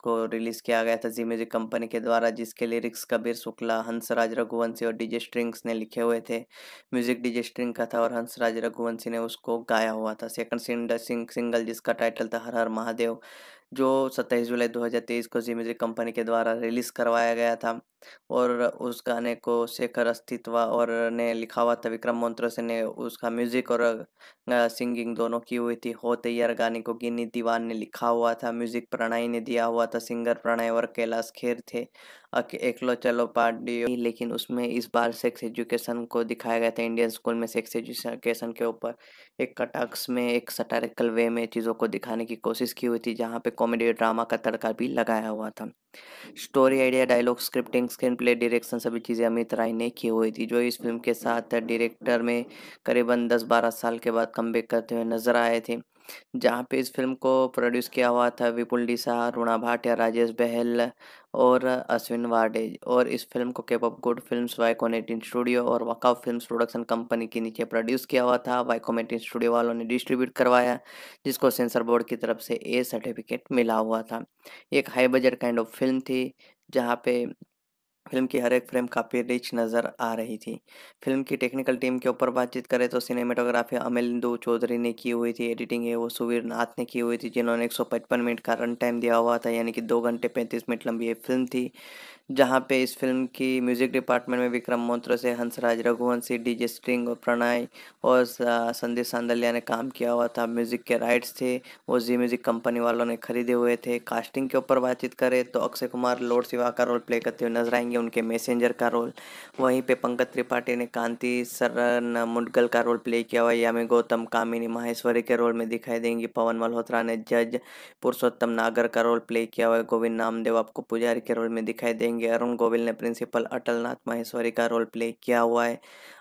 को रिलीज किया गया था जी म्यूजिक कंपनी के द्वारा जिसके लिरिक्स कबीर शुक्ला हंसराज रघुवंशी और डीजे स्ट्रिंग्स ने लिखे हुए थे म्यूजिक डीजे स्ट्रिंग का था और हंसराज रघुवंशी ने उसको गाया हुआ था सेकंड सिंगल जिसका टाइटल था हर हर महा deu जो 27 जुलाई 2023 को जी म्यूजिक कंपनी के द्वारा रिलीज़ करवाया गया था और उस गाने को शेखर अस्तित्व और ने लिखा हुआ था विक्रम मोन्त्रोसे ने उसका म्यूजिक और सिंगिंग दोनों की हुई थी हो तैयार गाने को गिनी दीवान ने लिखा हुआ था म्यूजिक प्रणय ने दिया हुआ था सिंगर प्रणय और कैलाश खेर थे एकलो चलो पार्टी लेकिन उसमें इस बार सेक्स एजुकेशन को दिखाया गया था इंडियन स्कूल में सेक्स एजुकेशन के ऊपर एक कटाक्ष में एक सटारिकल वे में चीज़ों को दिखाने की कोशिश की हुई थी जहाँ पे कॉमेडी ड्रामा का तड़का भी लगाया हुआ था story idea dialogue scripting screenplay direction सभी चीज़ें अमित राय ने की हुई थी जो इस फिल्म के साथ डायरेक्टर में करीबन 10-12 साल के बाद कम करते हुए नजर आए थे जहाँ पे इस फिल्म को प्रोड्यूस किया हुआ था विपुल डिसा रुणा भाटिया राजेश बहल और अश्विन वाडे और इस फिल्म को केप ऑफ गुड फिल्म वाइकोनेटिन स्टूडियो और वकाफ फिल्म प्रोडक्शन कंपनी के नीचे प्रोड्यूस किया हुआ था वाइकोमेटिन स्टूडियो वालों ने डिस्ट्रीब्यूट करवाया जिसको सेंसर बोर्ड की तरफ से ए सर्टिफिकेट मिला हुआ था एक high budget kind of film थी जहाँ पे फिल्म की हर एक फ्रेम काफ़ी रिच नज़र आ रही थी फिल्म की टेक्निकल टीम के ऊपर बातचीत करें तो सिनेमेटोग्राफी अमलिंदु चौधरी ने की हुई थी एडिटिंग है वो सुवीर नाथ ने की हुई थी जिन्होंने 155 मिनट का रन टाइम दिया हुआ था यानी कि दो घंटे पैंतीस मिनट लंबी ये फिल्म थी जहाँ पे इस फिल्म की म्यूजिक डिपार्टमेंट में विक्रम मोत्रो से हंसराज रघुवंशी डीजे स्ट्रिंग और प्रणय और संदीप सांदलिया ने काम किया हुआ था म्यूजिक के राइट्स थे वो जी म्यूजिक कंपनी वालों ने खरीदे हुए थे कास्टिंग के ऊपर बातचीत करें तो अक्षय कुमार लोड सिवा का रोल प्ले करते हुए नजर आएंगे उनके मैसेंजर का रोल वहीं पर पंकज त्रिपाठी ने कांति सरन मुडगल का रोल प्ले किया हुआ यामी गौतम कामिनी माहेश्वरी के रोल में दिखाई देंगी पवन मल्होत्रा ने जज पुरुषोत्तम नागर का रोल प्ले किया हुआ गोविंद नामदेव आपको पुजारी के रोल में दिखाई देंगे करेंगे अरुण गोविल ने प्रिंसिपल अटलनाथ माहेश्वरी का रोल प्ले किया हुआ है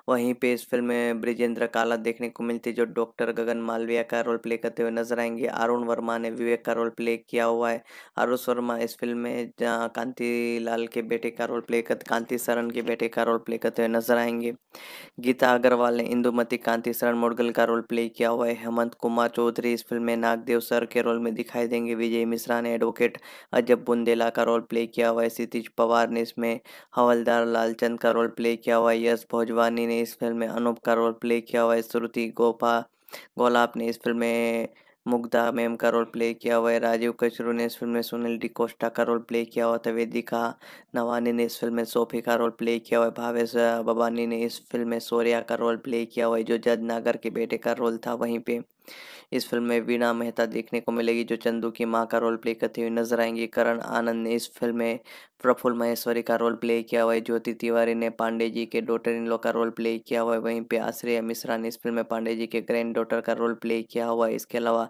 वहीं पे इस फिल्म में ब्रिजेंद्र काला देखने को मिलती जो डॉक्टर गगन मालविया का रोल प्ले करते हुए नजर आएंगे अरुण वर्मा ने विवेक का रोल प्ले किया हुआ है अरुण वर्मा इस फिल्म में कांति लाल के बेटे का रोल प्ले कर कांति शरण के बेटे का रोल प्ले करते हुए नजर आएंगे गीता अग्रवाल ने इंदुमती कांति शरण मोडगल का रोल प्ले किया हुआ है हेमंत कुमार चौधरी इस फिल्म में नागदेव सर के रोल में दिखाई देंगे विजय मिश्रा ने एडवोकेट अजब बुंदेला का रोल प्ले किया हुआ है क्षितिज पवार ने इसमें हवलदार लालचंद का रोल प्ले किया हुआ है यश भोजवानी ने इस फिल्म में अनूप का रोल प्ले किया हुआ है श्रुति गोपा गोलाप ने इस फिल्म में मुग्धा मैम का रोल प्ले किया हुआ है राजीव कचरू ने इस फिल्म में सुनील डी कोस्टा का रोल प्ले किया हुआ था वेदिका नवानी ने इस फिल्म में सोफी का रोल प्ले किया हुआ है भावेश बबानी ने इस फिल्म में सोर्या का रोल प्ले किया हुआ है जो जज नागर के बेटे का रोल था वहीं पे इस फिल्म में वीणा मेहता देखने को मिलेगी जो चंदू की माँ का रोल प्ले करती हुई नजर आएंगी करण आनंद ने इस फिल्म में प्रफुल्ल महेश्वरी का रोल प्ले किया हुआ है ज्योति तिवारी ने पांडे जी के डॉटर इन लॉ का रोल प्ले किया हुआ है वहीं पे आश्रय मिश्रा ने इस फिल्म में पांडे जी के ग्रैंड डॉटर का रोल प्ले किया हुआ है इसके अलावा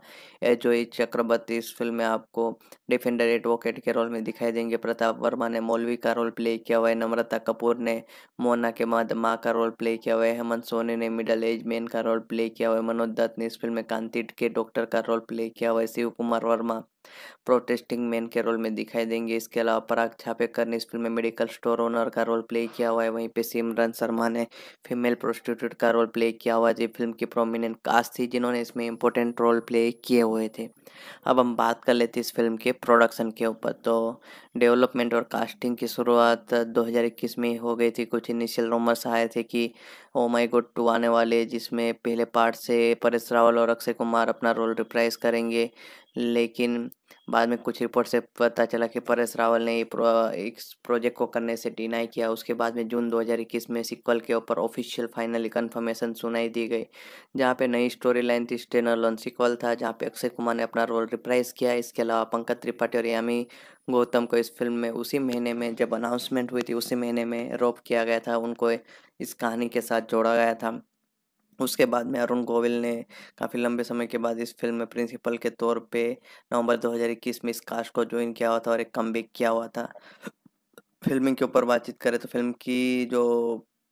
एच चक्रवर्ती इस फिल्म में आपको डिफेंडर एडवोकेट के रोल में दिखाई देंगे प्रताप वर्मा ने मौलवी का रोल प्ले किया हुआ है नम्रता कपूर ने मोना के माँ का रोल प्ले किया हुआ है हेमंत सोनी ने मिडल एज मैन का रोल प्ले किया हुआ है मनोज दत्त ने इस फिल्म में में कांति के डॉक्टर का रोल प्ले किया वैसे ही कुमार वर्मा प्रोटेस्टिंग मैन के रोल में दिखाई देंगे इसके अलावा पराग छापेकर ने इस फिल्म में मेडिकल स्टोर ओनर का रोल प्ले किया हुआ है वहीं पे सिमरन शर्मा ने फीमेल प्रोस्टिट्यूट का रोल प्ले किया हुआ है फिल्म की प्रोमिनेंट कास्ट थी जिन्होंने इसमें इंपॉर्टेंट रोल प्ले किए हुए थे अब हम बात कर लेते इस फिल्म के प्रोडक्शन के ऊपर तो डेवलपमेंट और कास्टिंग की शुरुआत 2021 में हो गई थी कुछ इनिशियल रोमर्स आए थे कि ओ माई गुड टू आने वाले जिसमें पहले पार्ट से परेश रावल और अक्षय कुमार अपना रोल रिप्राइज करेंगे लेकिन बाद में कुछ रिपोर्ट से पता चला कि परेश रावल ने प्रो, इस प्रोजेक्ट को करने से डिनाई किया उसके बाद में जून 2021 में सिक्वल के ऊपर ऑफिशियल फाइनली कंफर्मेशन सुनाई दी गई जहाँ पे नई स्टोरी लाइन थी स्टेनर लॉन सिक्वल था जहाँ पे अक्षय कुमार ने अपना रोल रिप्राइज किया इसके अलावा पंकज त्रिपाठी और यामी गौतम को इस फिल्म में उसी महीने में जब अनाउंसमेंट हुई थी उसी महीने में रोप किया गया था उनको इस कहानी के साथ जोड़ा गया था उसके बाद में अरुण गोविल ने काफ़ी लंबे समय के बाद इस फिल्म में प्रिंसिपल के तौर पे नवंबर 2021 में इस कास्ट को ज्वाइन किया हुआ था और एक कम किया हुआ था फिल्म के ऊपर बातचीत करें तो फिल्म की जो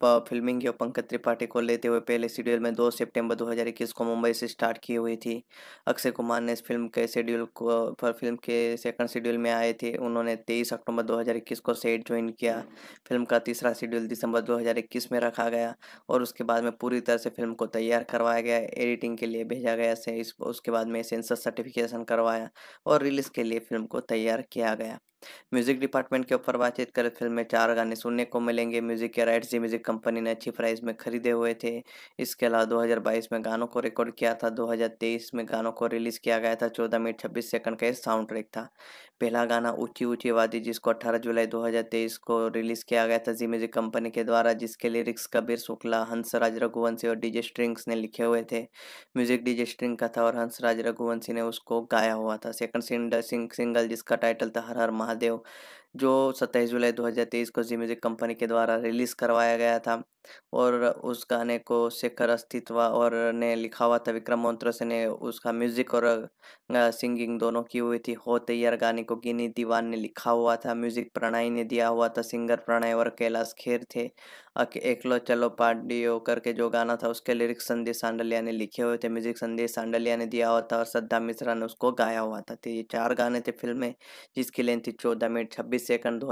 फिल्मिंग की पंकज त्रिपाठी को लेते हुए पहले शेड्यूल में 2 सितंबर 2021 को मुंबई से स्टार्ट की हुई थी अक्षय कुमार ने इस फिल्म के शेड्यूल को पर फिल्म के सेकंड शेड्यूल में आए थे उन्होंने 23 अक्टूबर 2021 को सेट ज्वाइन किया फिल्म का तीसरा शेड्यूल दिसंबर 2021 में रखा गया और उसके बाद में पूरी तरह से फिल्म को तैयार करवाया गया एडिटिंग के लिए भेजा गया से इस उसके बाद में सेंसर सर्टिफिकेशन करवाया और रिलीज़ के लिए फिल्म को तैयार किया गया म्यूजिक डिपार्टमेंट के ऊपर बातचीत करें फिल्म में चार गाने सुनने को मिलेंगे म्यूजिक के राइट्स जी म्यूजिक कंपनी ने अच्छी प्राइस में खरीदे हुए थे इसके अलावा 2022 में गानों को रिकॉर्ड किया था 2023 में गानों को रिलीज किया गया था 14 मिनट 26 सेकंड का साउंड ट्रैक था पहला गाना ऊंची ऊंची वादी जिसको अट्ठारह जुलाई दो को रिलीज किया गया था जी म्यूजिक कंपनी के द्वारा जिसके लिरिक्स कबीर शुक्ला हंसराज रघुवंशी और डीजे स्ट्रिंग्स ने लिखे हुए थे म्यूजिक डीजे स्ट्रिंग का था और हंसराज रघुवंशी ने उसको गाया हुआ था सेकंड सिंगल जिसका टाइटल था हर हर महा महादेव जो 27 जुलाई 2023 को जी म्यूजिक कंपनी के द्वारा रिलीज़ करवाया गया था और उस गाने को शेखर अस्तित्व और ने लिखा हुआ था विक्रम से ने उसका म्यूजिक और सिंगिंग दोनों की हुई थी हो तैयार गाने को गिनी दीवान ने लिखा हुआ था म्यूजिक प्रणय ने दिया हुआ था सिंगर प्रणय और कैलाश खेर थे एकलो चलो पाडियो करके जो गाना था उसके लिरिक्स संदेश सांडलिया ने लिखे हुए थे म्यूजिक संदेश सांडलिया ने दिया हुआ था और श्रद्धा मिश्रा ने उसको गाया हुआ था तो ये चार गाने थे फिल्म में जिसकी लेंथ थी चौदह मिनट छब्बीस सेकंड दो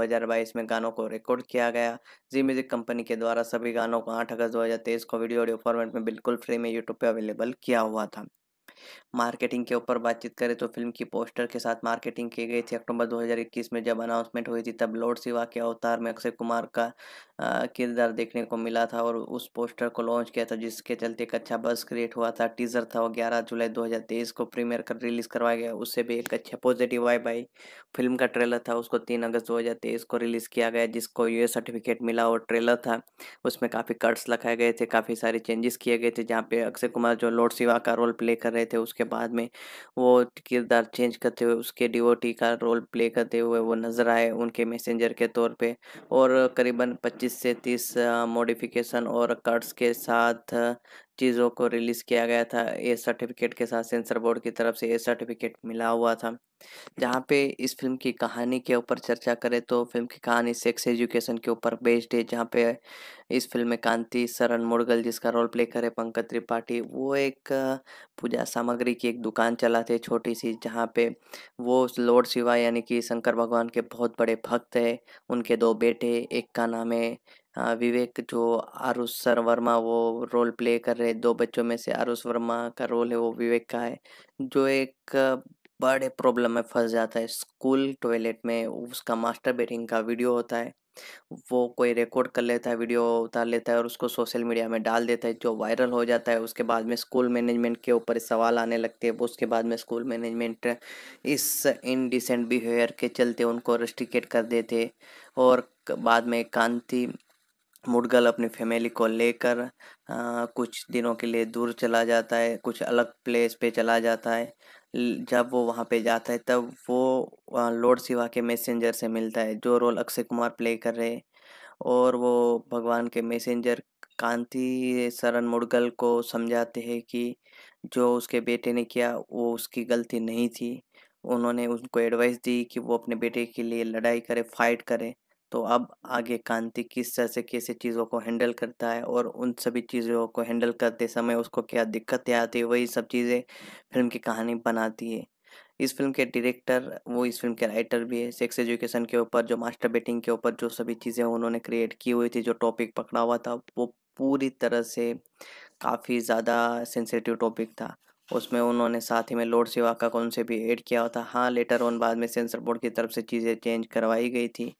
में गानों को रिकॉर्ड किया गया जी म्यूजिक कंपनी के द्वारा सभी गानों किसानों को आठ अगस्त तेईस को वीडियो ऑडियो फॉर्मेट में बिल्कुल फ्री में यूट्यूब पर अवेलेबल किया हुआ था मार्केटिंग के ऊपर बातचीत करें तो फिल्म की पोस्टर के साथ मार्केटिंग की गई थी अक्टूबर 2021 में जब अनाउंसमेंट हुई थी तब लॉर्ड सिवा के अवतार में अक्षय कुमार का किरदार देखने को मिला था और उस पोस्टर को लॉन्च किया था जिसके चलते एक अच्छा बस क्रिएट हुआ था टीजर था वो ग्यारह जुलाई दो को प्रीमियर कर रिलीज़ करवाया गया उससे भी एक अच्छा पॉजिटिव वाई बाई फिल्म का ट्रेलर था उसको तीन अगस्त दो को रिलीज़ किया गया जिसको यू सर्टिफिकेट मिला और ट्रेलर था उसमें काफ़ी कट्स लगाए गए थे काफ़ी सारे चेंजेस किए गए थे जहाँ पे अक्षय कुमार जो लॉर्ड सिवा का रोल प्ले कर रहे थे उसके उसके बाद में वो किरदार चेंज करते हुए उसके डिवोटी का रोल प्ले करते हुए वो नज़र आए उनके मैसेंजर के तौर पे और करीबन 25 से 30 मॉडिफिकेशन और कट्स के साथ चीज़ों को रिलीज़ किया गया था ए सर्टिफिकेट के साथ सेंसर बोर्ड की तरफ से ए सर्टिफिकेट मिला हुआ था जहाँ पे इस फिल्म की कहानी के ऊपर चर्चा करें तो फिल्म की कहानी सेक्स एजुकेशन के ऊपर बेस्ड है जहाँ पे इस फिल्म में कांति सरन मुड़गल जिसका रोल प्ले करे पंकज त्रिपाठी वो एक पूजा सामग्री की एक दुकान चलाते छोटी सी जहाँ पे वो लॉर्ड शिवा यानी कि शंकर भगवान के बहुत बड़े भक्त है उनके दो बेटे एक का नाम है विवेक जो आरुष सर वर्मा वो रोल प्ले कर रहे दो बच्चों में से आरुष वर्मा का रोल है वो विवेक का है जो एक बड़े प्रॉब्लम में फंस जाता है स्कूल टॉयलेट में उसका मास्टर बेटिंग का वीडियो होता है वो कोई रिकॉर्ड कर लेता है वीडियो उतार लेता है और उसको सोशल मीडिया में डाल देता है जो वायरल हो जाता है उसके बाद में स्कूल मैनेजमेंट के ऊपर सवाल आने लगते हैं उसके बाद में स्कूल मैनेजमेंट इस इनडिसेंट बिहेवियर के चलते उनको रेस्ट्रिकेट कर देते और बाद में कांति मुडगल अपनी फैमिली को लेकर कुछ दिनों के लिए दूर चला जाता है कुछ अलग प्लेस पे चला जाता है जब वो वहाँ पे जाता है तब वो लॉर्ड शिवा के मैसेंजर से मिलता है जो रोल अक्षय कुमार प्ले कर रहे और वो भगवान के मैसेंजर कांति शरण मुडगल को समझाते हैं कि जो उसके बेटे ने किया वो उसकी गलती नहीं थी उन्होंने उनको एडवाइस दी कि वो अपने बेटे के लिए लड़ाई करे फाइट करे तो अब आगे कांति किस तरह से कैसे चीज़ों को हैंडल करता है और उन सभी चीज़ों को हैंडल करते समय उसको क्या दिक्कतें आती है वही सब चीज़ें फिल्म की कहानी बनाती है इस फिल्म के डायरेक्टर वो इस फिल्म के राइटर भी है सेक्स एजुकेशन के ऊपर जो मास्टर बेटिंग के ऊपर जो सभी चीज़ें उन्होंने क्रिएट की हुई थी जो टॉपिक पकड़ा हुआ था वो पूरी तरह से काफ़ी ज़्यादा सेंसिटिव टॉपिक था उसमें उन्होंने साथ ही में लोड सेवा का कौन से भी ऐड किया हुआ था हाँ लेटर ऑन बाद में सेंसर बोर्ड की तरफ से चीज़ें चेंज करवाई गई थी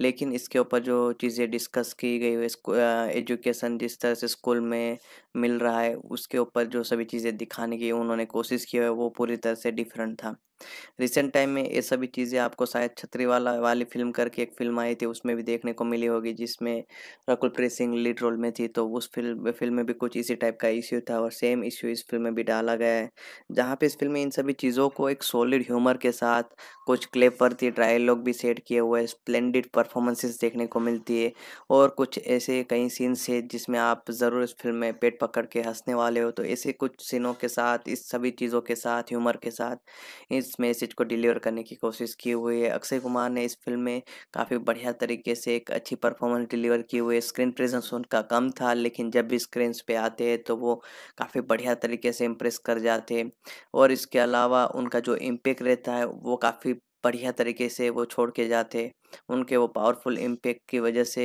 लेकिन इसके ऊपर जो चीज़ें डिस्कस की गई है एजुकेशन जिस तरह से स्कूल में मिल रहा है उसके ऊपर जो सभी चीज़ें दिखाने की उन्होंने कोशिश की है वो पूरी तरह से डिफरेंट था रिसेंट टाइम में ये सभी चीज़ें आपको शायद छतरी वाला वाली फिल्म करके एक फिल्म आई थी उसमें भी देखने को मिली होगी जिसमें रकुल प्रीत सिंह लीड रोल में थी तो उस फिल्म फिल्म में भी कुछ इसी टाइप का इश्यू था और सेम इश्यू इस फिल्म में भी डाला गया है जहाँ पे इस फिल्म में इन सभी चीज़ों को एक सॉलिड ह्यूमर के साथ कुछ क्लिप पर थी ट्रायल लोग भी सेट किए हुए हैं स्प्लेंडेड परफॉर्मेंसेस देखने को मिलती है और कुछ ऐसे कई सीन्स है जिसमें आप ज़रूर इस फिल्म में पेट पकड़ के हंसने वाले हो तो ऐसे कुछ सीनों के साथ इस सभी चीज़ों के साथ ह्यूमर के साथ इस मैसेज को डिलीवर करने की कोशिश की हुई है अक्षय कुमार ने इस फिल्म में काफ़ी बढ़िया तरीके से एक अच्छी परफॉर्मेंस डिलीवर की हुई है स्क्रीन प्रेजेंस उनका कम था लेकिन जब भी स्क्रीन पे आते हैं तो वो काफ़ी बढ़िया तरीके से इम्प्रेस कर जाते हैं और इसके अलावा उनका जो इम्पेक्ट रहता है वो काफ़ी बढ़िया तरीके से वो छोड़ के जाते उनके वो पावरफुल इम्पेक्ट की वजह से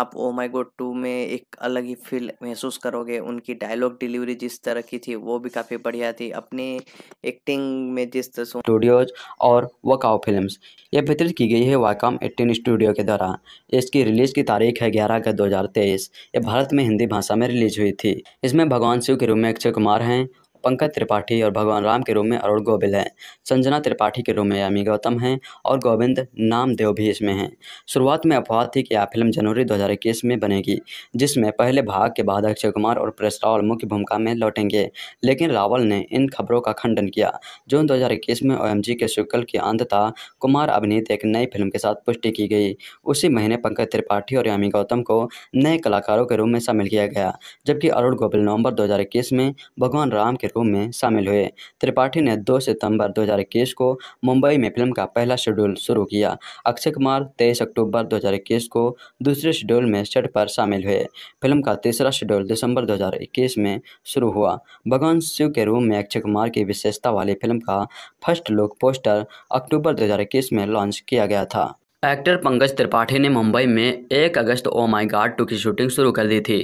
आप ओ माई गोड टू में एक अलग ही फील महसूस करोगे उनकी डायलॉग डिलीवरी जिस तरह की थी वो भी काफ़ी बढ़िया थी अपनी एक्टिंग में जिस तरह स्टूडियोज और वकाओ फिल्म्स ये वितरित की गई है वाकाम एट्टीन स्टूडियो के द्वारा इसकी रिलीज़ की तारीख है ग्यारह अगस्त दो ये भारत में हिंदी भाषा में रिलीज हुई थी इसमें भगवान शिव के रूप में अक्षय कुमार हैं पंकज त्रिपाठी और भगवान राम के रूप में अरुण गोबिल हैं संजना त्रिपाठी के रूप में यामी गौतम हैं और गोविंद नामदेव भी इसमें हैं शुरुआत में अफवाह थी कि यह फिल्म जनवरी दो में बनेगी जिसमें पहले भाग के बाद अक्षय कुमार और प्रेस रावल मुख्य भूमिका में लौटेंगे लेकिन रावल ने इन खबरों का खंडन किया जून दो में ओ के शुक्ल की अंतता कुमार अभिनीत एक नई फिल्म के साथ पुष्टि की गई उसी महीने पंकज त्रिपाठी और यामी गौतम को नए कलाकारों के रूप में शामिल किया गया जबकि अरुण गोबिल नवंबर 2021 में भगवान राम के कार्यक्रम में शामिल हुए त्रिपाठी ने 2 सितंबर 2021 को मुंबई में फिल्म का पहला शेड्यूल शुरू किया अक्षय कुमार 23 अक्टूबर 2021 को दूसरे शेड्यूल में सेट पर शामिल हुए फिल्म का तीसरा शेड्यूल दिसंबर 2021 में शुरू हुआ भगवान शिव के रूम में अक्षय कुमार की विशेषता वाली फिल्म का फर्स्ट लुक पोस्टर अक्टूबर दो में लॉन्च किया गया था एक्टर पंकज त्रिपाठी ने मुंबई में एक अगस्त ओ माई गार्ड टू की शूटिंग शुरू कर दी थी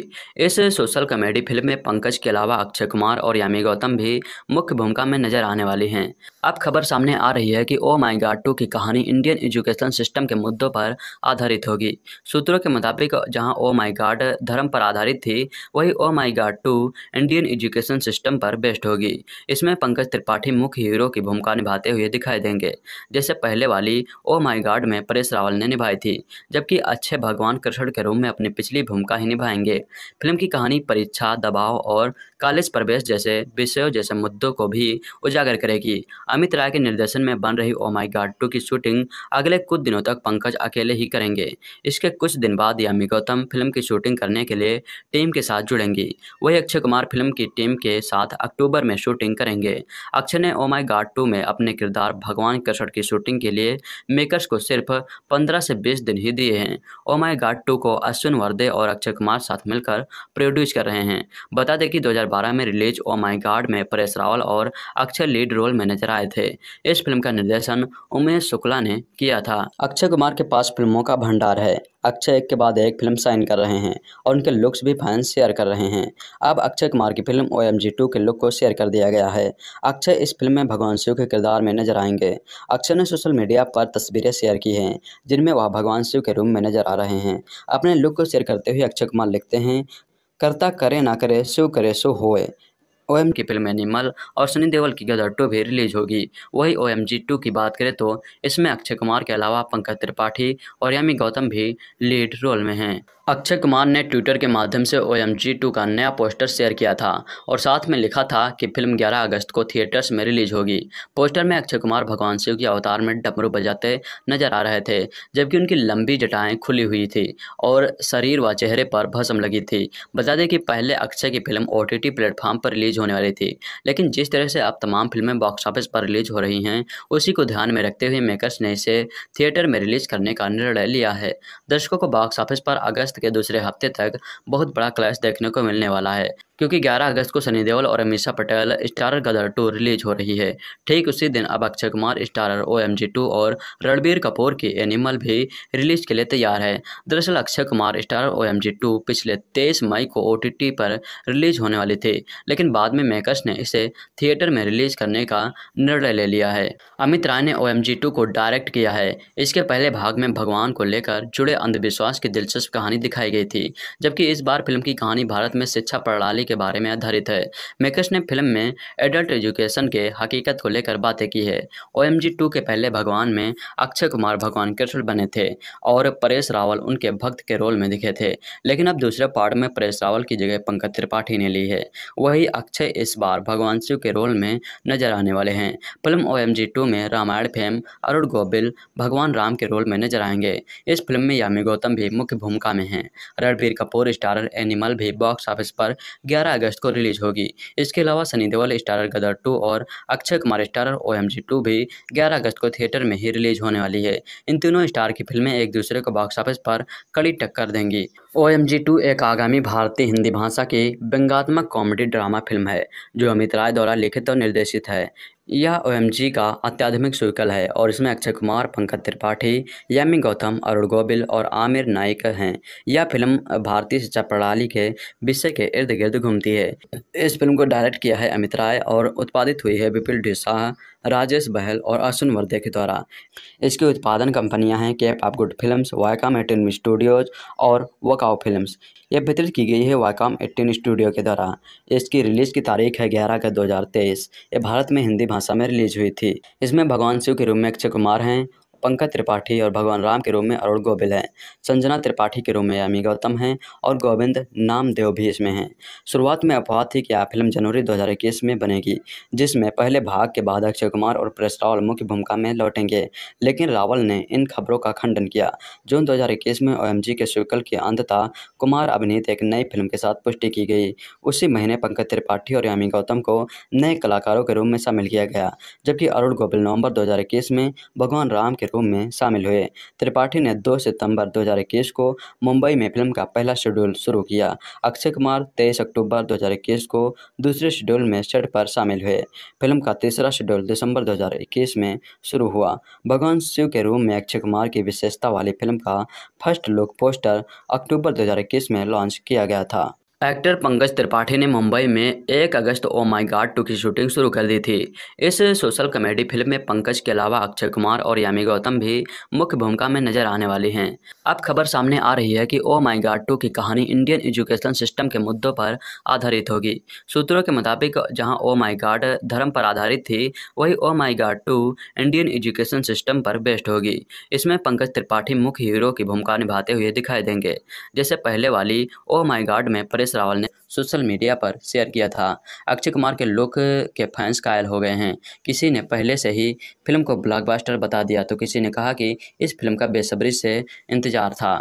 इस सोशल कॉमेडी फिल्म में पंकज के अलावा अक्षय कुमार और यामी गौतम भी मुख्य भूमिका में नजर आने वाली हैं अब खबर सामने आ रही है कि ओ माई गार्ड टू की कहानी इंडियन एजुकेशन सिस्टम के मुद्दों पर आधारित होगी सूत्रों के मुताबिक जहाँ ओ माई गार्ड धर्म पर आधारित थी वही oh my guard two Indian education system पर बेस्ड होगी इसमें पंकज त्रिपाठी मुख्य हीरो की भूमिका निभाते हुए दिखाई देंगे जैसे पहले वाली ओ माई गार्ड में यश रावल ने निभाई थी जबकि अच्छे भगवान कृष्ण के रूप में अपनी पिछली भूमिका ही निभाएंगे फिल्म की कहानी परीक्षा दबाव और कॉलेज प्रवेश जैसे विषयों जैसे मुद्दों को भी उजागर करेगी अमित राय के निर्देशन में बन रही ओ माई टू की शूटिंग अगले कुछ दिनों तक पंकज अकेले ही करेंगे इसके कुछ दिन बाद यामी गौतम फिल्म की शूटिंग करने के लिए टीम के साथ जुड़ेंगी वही अक्षय कुमार फिल्म की टीम के साथ अक्टूबर में शूटिंग करेंगे अक्षय ने ओ माई गार्ड टू में अपने किरदार भगवान कृष्ण की शूटिंग के लिए मेकर्स को सिर्फ पंद्रह से बीस दिन ही दिए हैं ओ माई टू को अश्विन वर्दे और अक्षय कुमार साथ मिलकर प्रोड्यूस कर रहे हैं बता दें कि दो 2012 में रिलीज ओ माय गाड में परेश रावल और अक्षय लीड रोल में नजर आए थे इस फिल्म का निर्देशन उमेश शुक्ला ने किया था अक्षय कुमार के पास फिल्मों का भंडार है अक्षय एक के बाद एक फिल्म साइन कर रहे हैं और उनके लुक्स भी फैंस शेयर कर रहे हैं अब अक्षय कुमार की film O M G two के लुक को शेयर कर दिया गया है अक्षय इस फिल्म में भगवान शिव के किरदार में नजर आएंगे अक्षय ने सोशल मीडिया पर तस्वीरें शेयर की हैं जिनमें वह भगवान शिव के रूम में नजर आ रहे हैं अपने लुक को शेयर करते हुए अक्षय कुमार लिखते हैं करता करे ना करे शो करे सो होए ओ एम की फिल्म एनिमल और सनी देवल की गदर टू भी रिलीज होगी वही ओ एम जी टू की बात करें तो इसमें अक्षय कुमार के अलावा पंकज त्रिपाठी और यामी गौतम भी लीड रोल में हैं अक्षय कुमार ने ट्विटर के माध्यम से ओ एम जी टू का नया पोस्टर शेयर किया था और साथ में लिखा था कि फिल्म 11 अगस्त को थिएटर्स में रिलीज होगी पोस्टर में अक्षय कुमार भगवान शिव के अवतार में डमरू बजाते नजर आ रहे थे जबकि उनकी लंबी जटाएं खुली हुई थी और शरीर व चेहरे पर भसम लगी थी बता दें कि पहले अक्षय की फिल्म ओ टी प्लेटफॉर्म पर रिलीज होने वाली थी लेकिन जिस तरह से अब तमाम फिल्में बॉक्स ऑफिस पर रिलीज हो रही हैं उसी को ध्यान में रखते हुए मेकर्स ने इसे थिएटर में रिलीज करने का निर्णय लिया है दर्शकों को बॉक्स ऑफिस पर अगस्त के दूसरे हफ्ते तक बहुत बड़ा क्लैश देखने को मिलने वाला है क्योंकि 11 अगस्त को सनी देओल और Amisha Patel starrer Gadar two release हो रही है ठीक उसी दिन अब Akshay Kumar starrer O M G two और रणबीर कपूर की एनिमल भी रिलीज के लिए तैयार है दरअसल Akshay Kumar starrer O M G two पिछले तेईस मई को ओ टी टी पर रिलीज होने वाली थी लेकिन बाद में मेकर्स ने इसे थिएटर में रिलीज करने का निर्णय ले लिया है अमित राय ने ओ एम जी टू को डायरेक्ट किया है इसके पहले भाग में भगवान को लेकर जुड़े अंधविश्वास की दिलचस्प कहानी दिखाई गई थी जबकि इस बार फिल्म की कहानी भारत में शिक्षा प्रणाली के बारे में आधारित है मेकर्स ने फिल्म में एडल्ट एजुकेशन के हकीकत को लेकर बातें की है ओ एम के पहले भगवान में अक्षय कुमार भगवान कृष्ण बने थे और परेश रावल उनके भक्त के रोल में दिखे थे लेकिन अब दूसरे पार्ट में परेश रावल की जगह पंकज त्रिपाठी ने ली है वही अक्षय इस बार भगवान शिव के रोल में नजर आने वाले हैं फिल्म ओ एम में रामायण फेम अरुण गोबिल भगवान राम के रोल में नजर आएंगे इस फिल्म में यामी गौतम भी मुख्य भूमिका में हैं रणबीर कपूर स्टारर एनिमल भी बॉक्स ऑफिस पर 11 अगस्त को रिलीज होगी इसके अलावा सनी देवल स्टारर गदर टू और Akshay Kumar starrer O M भी ग्यारह अगस्त को थिएटर में ही रिलीज होने वाली है इन तीनों स्टार की फिल्में एक दूसरे को बॉक्स ऑफिस पर कड़ी टक्कर देंगी ओ एम जी टू एक आगामी भारतीय हिंदी भाषा की व्यंगात्मक कॉमेडी ड्रामा फिल्म है जो अमित राय द्वारा लिखित और निर्देशित है यह ओ का अत्याधुनिक सर्कल है और इसमें अक्षय कुमार पंकज त्रिपाठी यामी गौतम अरुण गोबिल और आमिर नाइक हैं यह फिल्म भारतीय शिक्षा प्रणाली के विषय के इर्द गिर्द घूमती है इस फिल्म को डायरेक्ट किया है अमित राय और उत्पादित हुई है विपुल ढिसाह राजेश बहल और अश्विन वर्दे के द्वारा इसके उत्पादन कंपनियां हैं cap of good films Viacom eighteen studios और वकाउ फिल्म्स यह वितरित की गई है वाकाम एटीन स्टूडियो के द्वारा इसकी रिलीज़ की तारीख है ग्यारह अगस्त दो हज़ार तेईस ये भारत में हिंदी भाषा में रिलीज हुई थी इसमें भगवान शिव के रूप में अक्षय कुमार हैं पंकज त्रिपाठी और भगवान राम के रूप में अरुण गोबिल हैं संजना त्रिपाठी के रूप में यामी गौतम हैं और गोविंद नामदेव भी इसमें हैं शुरुआत में अफवाह थी कि यह फिल्म जनवरी 2021 में बनेगी जिसमें पहले भाग के बाद अक्षय कुमार और प्रेस रावल मुख्य भूमिका में लौटेंगे लेकिन रावल ने इन खबरों का खंडन किया जून दो में ओ के शुक्ल की अंतता कुमार अभिनीत एक नई फिल्म के साथ पुष्टि की गई उसी महीने पंकज त्रिपाठी और यामी गौतम को नए कलाकारों के रूप में शामिल किया गया जबकि अरुण गोबिल नवंबर दो में भगवान राम के टीम में शामिल हुए त्रिपाठी ने 2 सितंबर 2021 को मुंबई में फिल्म का पहला शेड्यूल शुरू किया अक्षय कुमार 23 अक्टूबर 2021 को दूसरे शेड्यूल में सेट पर शामिल हुए फिल्म का तीसरा शेड्यूल दिसंबर 2021 में शुरू हुआ भगवान शिव के रूम में अक्षय कुमार की विशेषता वाली फिल्म का फर्स्ट लुक पोस्टर अक्टूबर दो में लॉन्च किया गया था एक्टर पंकज त्रिपाठी ने मुंबई में एक अगस्त ओ माय गॉड टू की शूटिंग शुरू कर दी थी इस सोशल कॉमेडी फिल्म में पंकज के अलावा अक्षय कुमार और यामी गौतम भी मुख्य भूमिका में नजर आने वाले हैं अब खबर सामने आ रही है कि ओ माय गॉड टू की कहानी इंडियन एजुकेशन सिस्टम के मुद्दों पर आधारित होगी सूत्रों के मुताबिक जहाँ ओ माई गार्ड धर्म पर आधारित थी वही oh my guard two Indian education system पर बेस्ड होगी इसमें पंकज त्रिपाठी मुख्य हीरो की भूमिका निभाते हुए दिखाई देंगे जैसे पहले वाली ओ माई गार्ड में राजेश रावल ने सोशल मीडिया पर शेयर किया था अक्षय कुमार के लुक के फैंस कायल हो गए हैं किसी ने पहले से ही फिल्म को ब्लॉकबस्टर बता दिया तो किसी ने कहा कि इस फिल्म का बेसब्री से इंतज़ार था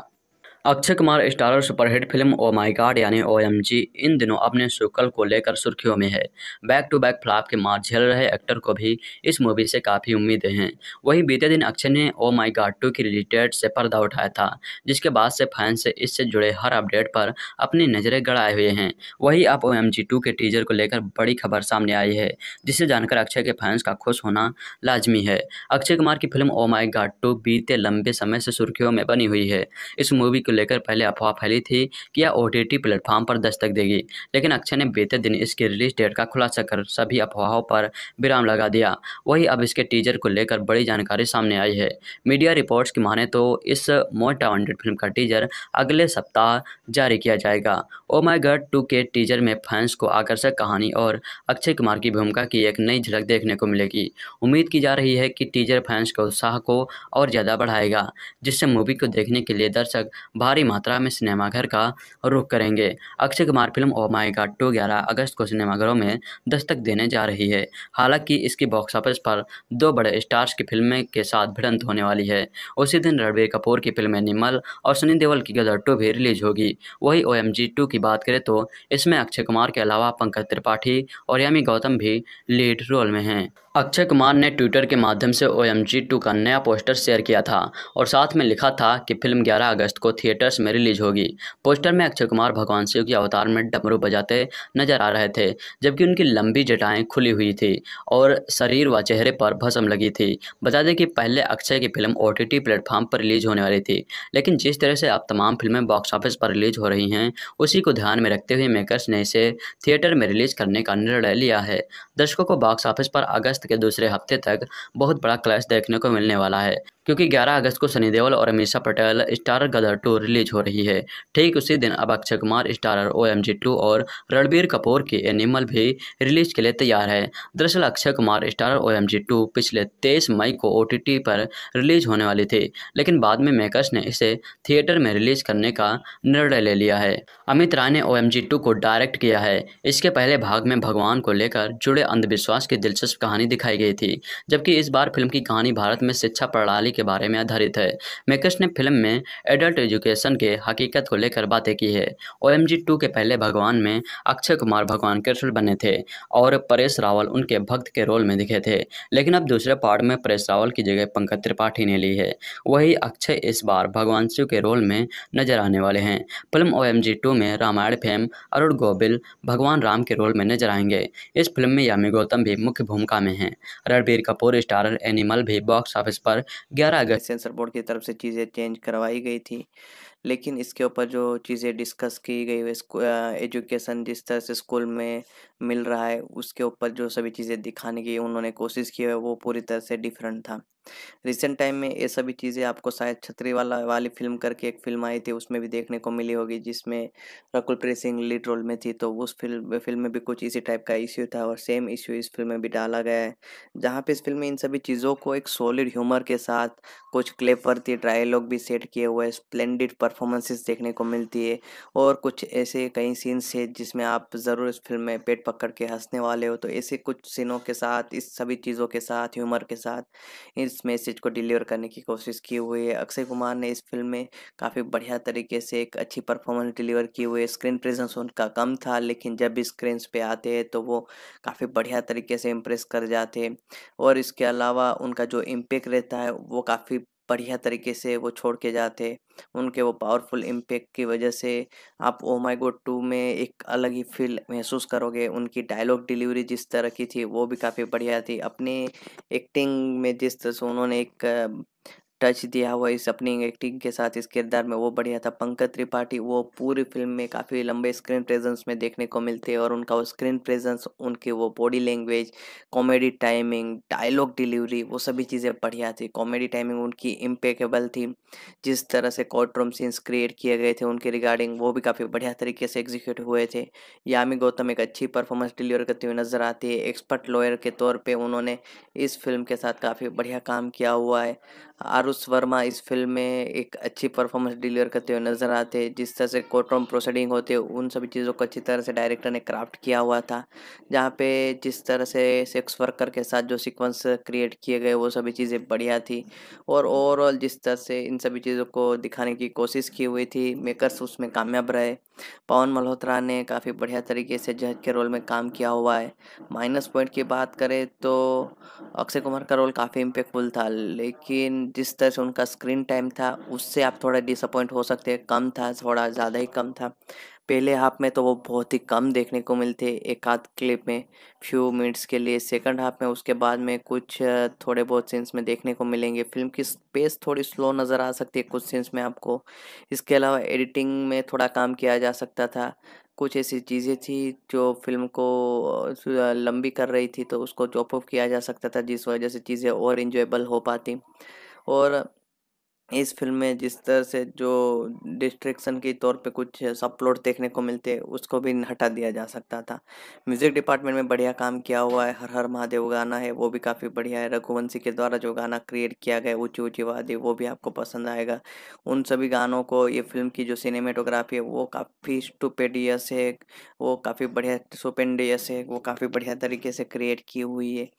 Akshay Kumar starrer superhit film oh my God यानी ओ एम जी इन दिनों अपने शुक्ल को लेकर सुर्खियों में है बैक टू बैक फ्लॉप के मार झेल रहे एक्टर को भी इस मूवी से काफ़ी उम्मीदें हैं वहीं बीते दिन अक्षय ने ओ माय गॉड टू की रिलेटेड से पर्दा उठाया था जिसके बाद से फैंस से इससे जुड़े हर अपडेट पर अपनी नज़रें गड़ाए हुए हैं वहीं अब ओ एम के टीजर को लेकर बड़ी खबर सामने आई है जिसे जानकर अक्षय के फैंस का खुश होना लाजमी है अक्षय कुमार की film oh my God two बीते लंबे समय से सुर्खियों में बनी हुई है इस मूवी को लेकर पहले अफवाह फैली थी कि यह ओ टी प्लेटफॉर्म पर दस्तक देगी लेकिन अक्षय ने बीते दिन इसकी रिलीज डेट का खुलासा कर सभी अफवाहों पर विराम लगा दिया वही अब इसके टीजर को लेकर बड़ी जानकारी सामने आई है मीडिया रिपोर्ट्स की माने तो इस मोस्ट वांटेड फिल्म का टीजर अगले सप्ताह जारी किया जाएगा ओ माई गर्ड टू के टीजर में फैंस को आकर्षक कहानी और अक्षय कुमार की भूमिका की एक नई झलक देखने को मिलेगी उम्मीद की जा रही है कि टीजर फैंस के उत्साह को और ज़्यादा बढ़ाएगा जिससे मूवी को देखने के लिए दर्शक भारी मात्रा में सिनेमाघर का रुख करेंगे Akshay Kumar film oh my God two ग्यारह अगस्त को सिनेमाघरों में दस्तक देने जा रही है हालांकि इसकी बॉक्स ऑफिस पर दो बड़े स्टार्स की फिल्में के साथ भिड़ंत होने वाली है उसी दिन रणबीर कपूर की फिल्में निमल और सनी देवल की गदर टू भी रिलीज होगी वही ओ एम जी टू की बात करें तो इसमें अक्षय कुमार के अलावा पंकज त्रिपाठी और यामी गौतम भी लीड रोल में हैं अक्षय कुमार ने ट्विटर के माध्यम से ओ एम जी टू का नया पोस्टर शेयर किया था और साथ में लिखा था कि फिल्म ग्यारह अगस्त को थी थिएटर्स में रिलीज होगी पोस्टर में अक्षय कुमार भगवान शिव के अवतार में डमरू बजाते नजर आ रहे थे जबकि उनकी लंबी जटाएं खुली हुई थी और शरीर व चेहरे पर भस्म लगी थी बता दें कि पहले अक्षय की फिल्म ओ टी प्लेटफॉर्म पर रिलीज होने वाली थी लेकिन जिस तरह से अब तमाम फिल्में बॉक्स ऑफिस पर रिलीज हो रही हैं उसी को ध्यान में रखते हुए मेकर्स ने इसे थिएटर में रिलीज करने का निर्णय लिया है दर्शकों को बॉक्स ऑफिस पर अगस्त के दूसरे हफ्ते तक बहुत बड़ा क्लैश देखने को मिलने वाला है क्योंकि 11 अगस्त को सनी देओल और Amisha Patel star Gadar two release हो रही है ठीक उसी दिन अब Akshay Kumar starrer O M और रणबीर कपूर की एनिमल भी रिलीज के लिए तैयार है दरअसल Akshay Kumar starrer O M पिछले तेईस मई को ओ पर रिलीज होने वाली थी लेकिन बाद में मेकर्स ने इसे थिएटर में रिलीज करने का निर्णय ले लिया है अमित राय ने ओ को डायरेक्ट किया है इसके पहले भाग में भगवान को लेकर जुड़े अंधविश्वास की दिलचस्प कहानी दिखाई गई थी जबकि इस बार फिल्म की कहानी भारत में शिक्षा प्रणाली के बारे में आधारित है मेकर्स ने फिल्म में एडल्ट एजुकेशन लोकेशन के हकीकत को लेकर बातें की है ओ एम के पहले भगवान में अक्षय कुमार भगवान कृष्ण बने थे और परेश रावल उनके भक्त के रोल में दिखे थे लेकिन अब दूसरे पार्ट में परेश रावल की जगह पंकज त्रिपाठी ने ली है वही अक्षय इस बार भगवान शिव के रोल में नजर आने वाले हैं फिल्म ओ एम में रामायण फेम अरुण गोबिल भगवान राम के रोल में नजर आएंगे इस फिल्म में यामी गौतम भी मुख्य भूमिका में हैं रणबीर कपूर स्टारर एनिमल भी बॉक्स ऑफिस पर ग्यारह अगस्त सेंसर बोर्ड की तरफ से चीज़ें चेंज करवाई गई थी लेकिन इसके ऊपर जो चीज़ें डिस्कस की गई एजुकेशन जिस तरह से स्कूल में मिल रहा है उसके ऊपर जो सभी चीज़ें दिखाने की उन्होंने कोशिश की है वो पूरी तरह से डिफरेंट था रिसेंट टाइम में ये सभी चीज़ें आपको शायद छतरी वाला वाली फिल्म करके एक फिल्म आई थी उसमें भी देखने को मिली होगी जिसमें रकुल प्रीत सिंह लीड रोल में थी तो उस फिल्म फिल्म में भी कुछ इसी टाइप का इश्यू था और सेम इश्यू इस फिल्म में भी डाला गया है जहाँ पे इस फिल्म में इन सभी चीज़ों को एक सॉलिड ह्यूमर के साथ कुछ थी डायलॉग भी सेट किए हुए स्प्लेंडेड परफॉर्मेंसेस देखने को मिलती है और कुछ ऐसे कई सीन्स है जिसमें आप ज़रूर इस फिल्म में पेट पकड़ के हंसने वाले हो तो ऐसे कुछ सीनों के साथ इस सभी चीज़ों के साथ ह्यूमर के साथ इस इस मैसेज को डिलीवर करने की कोशिश की हुई है अक्षय कुमार ने इस फिल्म में काफ़ी बढ़िया तरीके से एक अच्छी परफॉर्मेंस डिलीवर की हुई है स्क्रीन प्रेजेंस उनका कम था लेकिन जब भी स्क्रीन पे आते हैं तो वो काफ़ी बढ़िया तरीके से इम्प्रेस कर जाते हैं और इसके अलावा उनका जो इम्पेक्ट रहता है वो काफ़ी बढ़िया तरीके से वो छोड़ के जाते उनके वो पावरफुल इम्पेक्ट की वजह से आप ओ माई गोड टू में एक अलग ही फील महसूस करोगे उनकी डायलॉग डिलीवरी जिस तरह की थी वो भी काफ़ी बढ़िया थी अपनी एक्टिंग में जिस तरह से उन्होंने एक टच दिया हुआ इस अपनी एक्टिंग के साथ इस किरदार में वो बढ़िया था पंकज त्रिपाठी वो पूरी फिल्म में काफ़ी लंबे स्क्रीन प्रेजेंस में देखने को मिलते हैं और उनका वो स्क्रीन प्रेजेंस उनकी वो body language comedy timing dialogue delivery वो सभी चीज़ें बढ़िया थी कॉमेडी टाइमिंग उनकी इम्पेकेबल थी जिस तरह से कोर्ट रूम सीन्स क्रिएट किए गए थे उनके रिगार्डिंग वो भी काफ़ी बढ़िया तरीके से एग्जीक्यूट हुए थे यामी गौतम एक अच्छी परफॉर्मेंस डिलीवर करती हुई नज़र आती है एक्सपर्ट लॉयर के तौर पर उन्होंने इस फिल्म के साथ काफ़ी बढ़िया काम किया हुआ है आर आरुष वर्मा इस फिल्म में एक अच्छी परफॉर्मेंस डिलीवर करते हुए नजर आते हैं जिस तरह से कोर्टरूम प्रोसीडिंग होते उन सभी चीज़ों को अच्छी तरह से डायरेक्टर ने क्राफ्ट किया हुआ था जहाँ पे जिस तरह से सेक्स वर्कर के साथ जो सीक्वेंस क्रिएट किए गए वो सभी चीज़ें बढ़िया थी और ओवरऑल जिस तरह से इन सभी चीज़ों को दिखाने की कोशिश की हुई थी मेकर्स उसमें कामयाब रहे पवन मल्होत्रा ने काफ़ी बढ़िया तरीके से जज के रोल में काम किया हुआ है माइनस पॉइंट की बात करें तो अक्षय कुमार का रोल काफ़ी इम्पेक्टफुल था लेकिन जिस तरह से उनका स्क्रीन टाइम था उससे आप थोड़ा डिसअपॉइंट हो सकते हैं कम था थोड़ा ज़्यादा ही कम था पहले हाफ में तो वो बहुत ही कम देखने को मिलते एक आध क्लिप में फ्यू मिनट्स के लिए सेकंड हाफ में उसके बाद में कुछ थोड़े बहुत सीन्स में देखने को मिलेंगे फिल्म की स्पेस थोड़ी स्लो नज़र आ सकती है कुछ सीन्स में आपको इसके अलावा एडिटिंग में थोड़ा काम किया जा सकता था कुछ ऐसी चीज़ें थी जो फिल्म को लंबी कर रही थी तो उसको चॉप ऑफ किया जा सकता था जिस वजह से चीज़ें और इन्जॉयबल हो पाती और इस फिल्म में जिस तरह से जो डिस्ट्रिक्शन के तौर पे कुछ सब प्लॉट देखने को मिलते हैं उसको भी हटा दिया जा सकता था म्यूज़िक डिपार्टमेंट में बढ़िया काम किया हुआ है हर हर महादेव गाना है वो भी काफ़ी बढ़िया है रघुवंशी के द्वारा जो गाना क्रिएट किया गया ऊँची ऊँची वादी वो भी आपको पसंद आएगा उन सभी गानों को ये फिल्म की जो सिनेमेटोग्राफी है वो काफ़ी स्टूपेडियस है वो काफ़ी बढ़िया सुपेंडियस है वो काफ़ी बढ़िया तरीके से क्रिएट की हुई है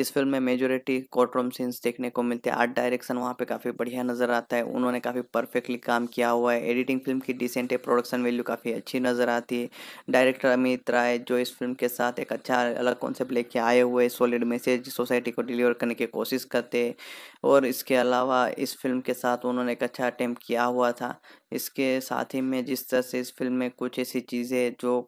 इस फिल्म में मेजोरिटी कोर्ट रूम सीन्स देखने को मिलते हैं आर्ट डायरेक्शन वहाँ पर काफ़ी बढ़िया नज़र आता है उन्होंने काफ़ी परफेक्टली काम किया हुआ है एडिटिंग फिल्म की डिसेंट है प्रोडक्शन वैल्यू काफ़ी अच्छी नज़र आती है डायरेक्टर अमित राय जो इस फिल्म के साथ एक अच्छा अलग कॉन्सेप्ट लेके आए हुए सॉलिड मैसेज सोसाइटी को डिलीवर करने की कोशिश करते और इसके अलावा इस फिल्म के साथ उन्होंने एक अच्छा अटैम्प किया हुआ था इसके साथ ही में जिस तरह से इस फिल्म में कुछ ऐसी चीज़ें जो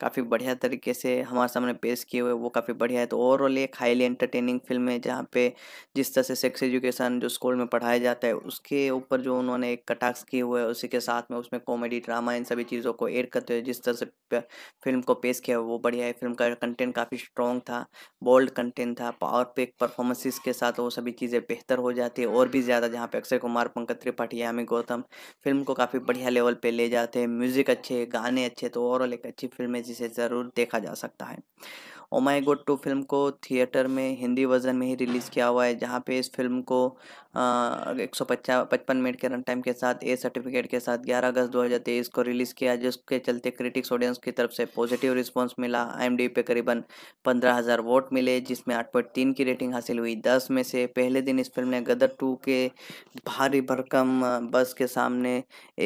काफ़ी बढ़िया तरीके से हमारे सामने पेश किए हुए वो काफ़ी बढ़िया है तो ओवरऑल एक हाईली एंटरटेनिंग फिल्म है जहाँ पे जिस तरह से सेक्स एजुकेशन जो स्कूल में पढ़ाया जाता है उसके के ऊपर जो उन्होंने एक कटाक्ष किए हुए है उसी के साथ में उसमें कॉमेडी ड्रामा इन सभी चीज़ों को ऐड करते हुए जिस तरह से फिल्म को पेश किया वो बढ़िया है फिल्म का कंटेंट काफ़ी स्ट्रॉन्ग था बोल्ड कंटेंट था पावर पेक परफॉर्मेंसेस के साथ वो सभी चीज़ें बेहतर हो जाती है और भी ज़्यादा जहाँ पे अक्षय कुमार पंकज त्रिपाठी यामी गौतम फिल्म को काफ़ी बढ़िया लेवल पर ले जाते हैं म्यूज़िक अच्छे गाने अच्छे तो ओवरऑल एक अच्छी फिल्म है जिसे ज़रूर देखा जा सकता है ओमाई माई गोड टू फिल्म को थिएटर में हिंदी वर्जन में ही रिलीज़ किया हुआ है जहाँ पे इस फिल्म को एक सौ पचपन मिनट के रन टाइम के साथ ए सर्टिफिकेट के साथ 11 अगस्त 2023 को रिलीज़ किया जिसके चलते क्रिटिक्स ऑडियंस की तरफ से पॉजिटिव रिस्पांस मिला आई पे करीबन पंद्रह हज़ार वोट मिले जिसमें आठ पॉइंट तीन की रेटिंग हासिल हुई दस में से पहले दिन इस फिल्म ने गदर टू के भारी भरकम बस के सामने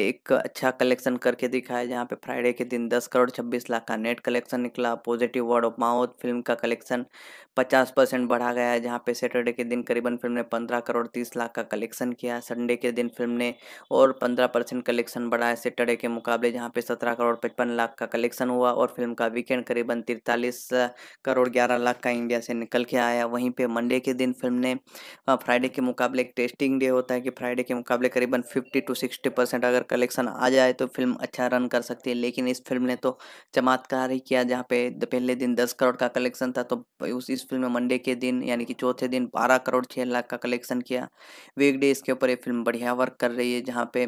एक अच्छा कलेक्शन करके दिखाया जहाँ पे फ्राइडे के दिन दस करोड़ छब्बीस लाख का नेट कलेक्शन निकला positive word of mouth film का कलेक्शन पचास परसेंट बढ़ा गया जहाँ पे सैटरडे के दिन करीबन फिल्म ने पंद्रह करोड़ तीस लाख का कलेक्शन किया संडे के दिन फिल्म ने और पंद्रह परसेंट कलेक्शन बढ़ाया सेटरडे के मुकाबले जहाँ पे सत्रह करोड़ पचपन लाख का कलेक्शन हुआ और फिल्म का वीकेंड करीबन तिरतालीस करोड़ ग्यारह लाख का इंडिया से निकल के आया वहीं पर मंडे के दिन फिल्म ने फ्राइडे के मुकाबले एक टेस्टिंग डे होता है कि फ्राइडे के मुकाबले करीबन फिफ्टी टू सिक्सटी परसेंट अगर कलेक्शन आ जाए तो फिल्म अच्छा रन कर सकती है लेकिन इस फिल्म ने तो चमत्कार ही किया जहाँ पे पहले दिन दस करोड़ का कलेक्शन था तो उस इस फिल्म में मंडे के दिन यानी कि चौथे दिन बारह करोड़ छः लाख का कलेक्शन किया वीक के ऊपर ये फिल्म बढ़िया वर्क कर रही है जहाँ पे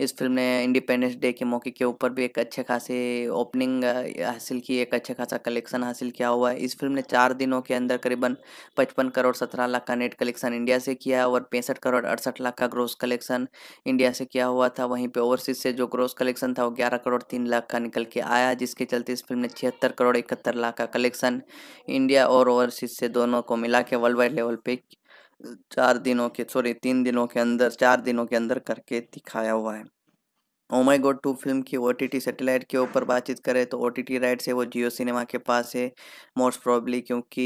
इस फिल्म ने इंडिपेंडेंस डे के मौके के ऊपर भी एक अच्छे खासे ओपनिंग हासिल की एक अच्छा खासा कलेक्शन हासिल किया हुआ है इस फिल्म ने चार दिनों के अंदर करीबन पचपन करोड़ सत्रह लाख का नेट कलेक्शन इंडिया से किया और पैंसठ करोड़ अड़सठ लाख का ग्रोस कलेक्शन इंडिया से किया हुआ था वहीं पर ओवरसीज से जो ग्रोस कलेक्शन था वो ग्यारह करोड़ तीन लाख का निकल के आया जिसके चलते इस फिल्म ने छिहत्तर करोड़ इकहत्तर लाख का कलेक्शन इंडिया और ओवरसीज से दोनों को मिला के वर्ल्ड वाइड लेवल पे चार दिनों के सॉरी तीन दिनों के अंदर चार दिनों के अंदर करके दिखाया हुआ है ओ माई टू फिल्म की ओ टी टी सेटेलाइट के ऊपर बातचीत करें तो ओ टी टी राइट्स है वो जियो सिनेमा के पास है मोस्ट प्रॉब्ली क्योंकि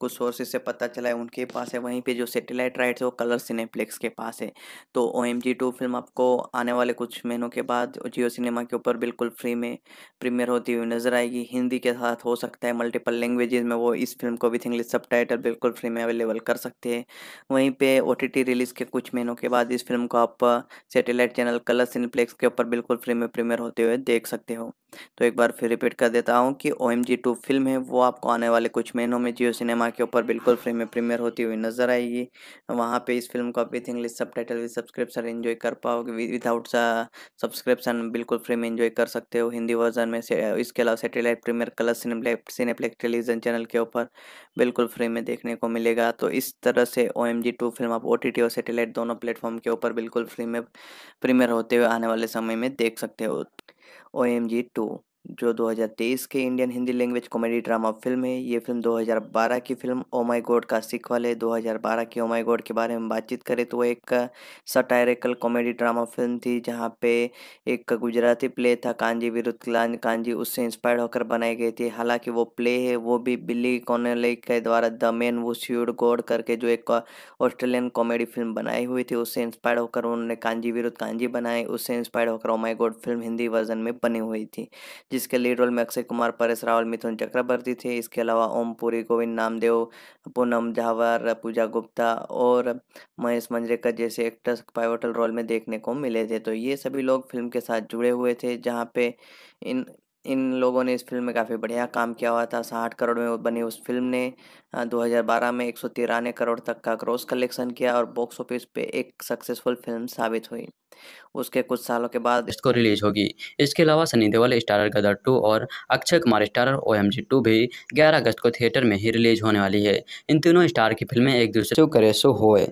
कुछ सोर्सेज से पता चला है उनके पास है वहीं पे जो सेटेलाइट राइट्स है वो कलर सिनेप्लेक्स के पास है तो O M G two film आपको आने वाले कुछ महीनों के बाद जियो सिनेमा के ऊपर बिल्कुल फ्री में प्रीमियर होती हुई नज़र आएगी हिंदी के साथ हो सकता है मल्टीपल लैंग्वेजेज में वो इस फिल्म को विथ इंग्लिश सब टाइटल बिल्कुल फ्री में अवेलेबल कर सकते हैं वहीं पर ओ टी टी रिलीज़ के कुछ महीनों के बाद इस फिल्म को आप सेटेलाइट चैनल कलर सिनेप्लेक्स के ऊपर बिल्कुल फ्री में प्रीमियर होते हुए देख सकते हो तो एक बार फिर रिपीट कर देता हूँ कि O M G two film है वो आपको आने वाले कुछ महीनों में जियो सिनेमा के ऊपर बिल्कुल फ्री में प्रीमियर होती हुई नजर आएगी वहाँ पे इस फिल्म को आप with English subtitle with subscription enjoy कर पाओगे विदाउट सब्सक्रिप्शन बिल्कुल फ्री में इन्जॉय कर सकते हो हिंदी वर्जन में इसके अलावा satellite premiere colour सिनेप्लेक television channel के ऊपर बिल्कुल फ्री में देखने को मिलेगा तो इस तरह से O M G two film आप ओ टी टी और सेटेलाइट दोनों प्लेटफॉर्म के ऊपर बिल्कुल फ्री में प्रीमियर होते हुए आने वाले समय में देख सकते हो OMG2 जो 2023 के Indian Hindi language comedy drama film है ये फिल्म 2012 की फिल्म ओ माय गॉड का सिक्वल है 2012 की ओ माय गॉड के बारे में बातचीत करें तो एक सटायरिकल कॉमेडी ड्रामा फिल्म थी जहाँ पे एक गुजराती प्ले था कांजी विरुद्ध कांजी उससे इंस्पायर होकर बनाई गई थी हालांकि वो प्ले है वो भी बिल्ली कॉनले के द्वारा द मैन वो श्यूड गॉड करके जो एक ऑस्ट्रेलियन कॉमेडी फिल्म बनाई हुई थी उससे इंस्पायर होकर उन्होंने कांजी विरुद्ध कांजी बनाई उससे इंस्पायर होकर oh my God film Hindi version में बनी हुई थी जिसके लीड रोल में अक्षय कुमार परेश रावल मिथुन चक्रवर्ती थे इसके अलावा ओम पुरी गोविंद नामदेव पूनम झावर पूजा गुप्ता और महेश मंजरेकर जैसे एक्टर्स पाइवटल रोल में देखने को मिले थे तो ये सभी लोग फिल्म के साथ जुड़े हुए थे जहाँ पे इन इन लोगों ने इस फिल्म में काफ़ी बढ़िया काम किया हुआ था साठ करोड़ में बनी उस फिल्म ने 2012 में एक सौ करोड़ तक का ग्रोस कलेक्शन किया और बॉक्स ऑफिस पे एक सक्सेसफुल फिल्म साबित हुई उसके कुछ सालों के बाद इसको रिलीज होगी इसके अलावा सनी देवल स्टारर गदर टू और Akshay Kumar starrer O M G two भी 11 अगस्त को थिएटर में ही रिलीज होने वाली है इन तीनों स्टार की फिल्में एक दूसरे से करे सो होए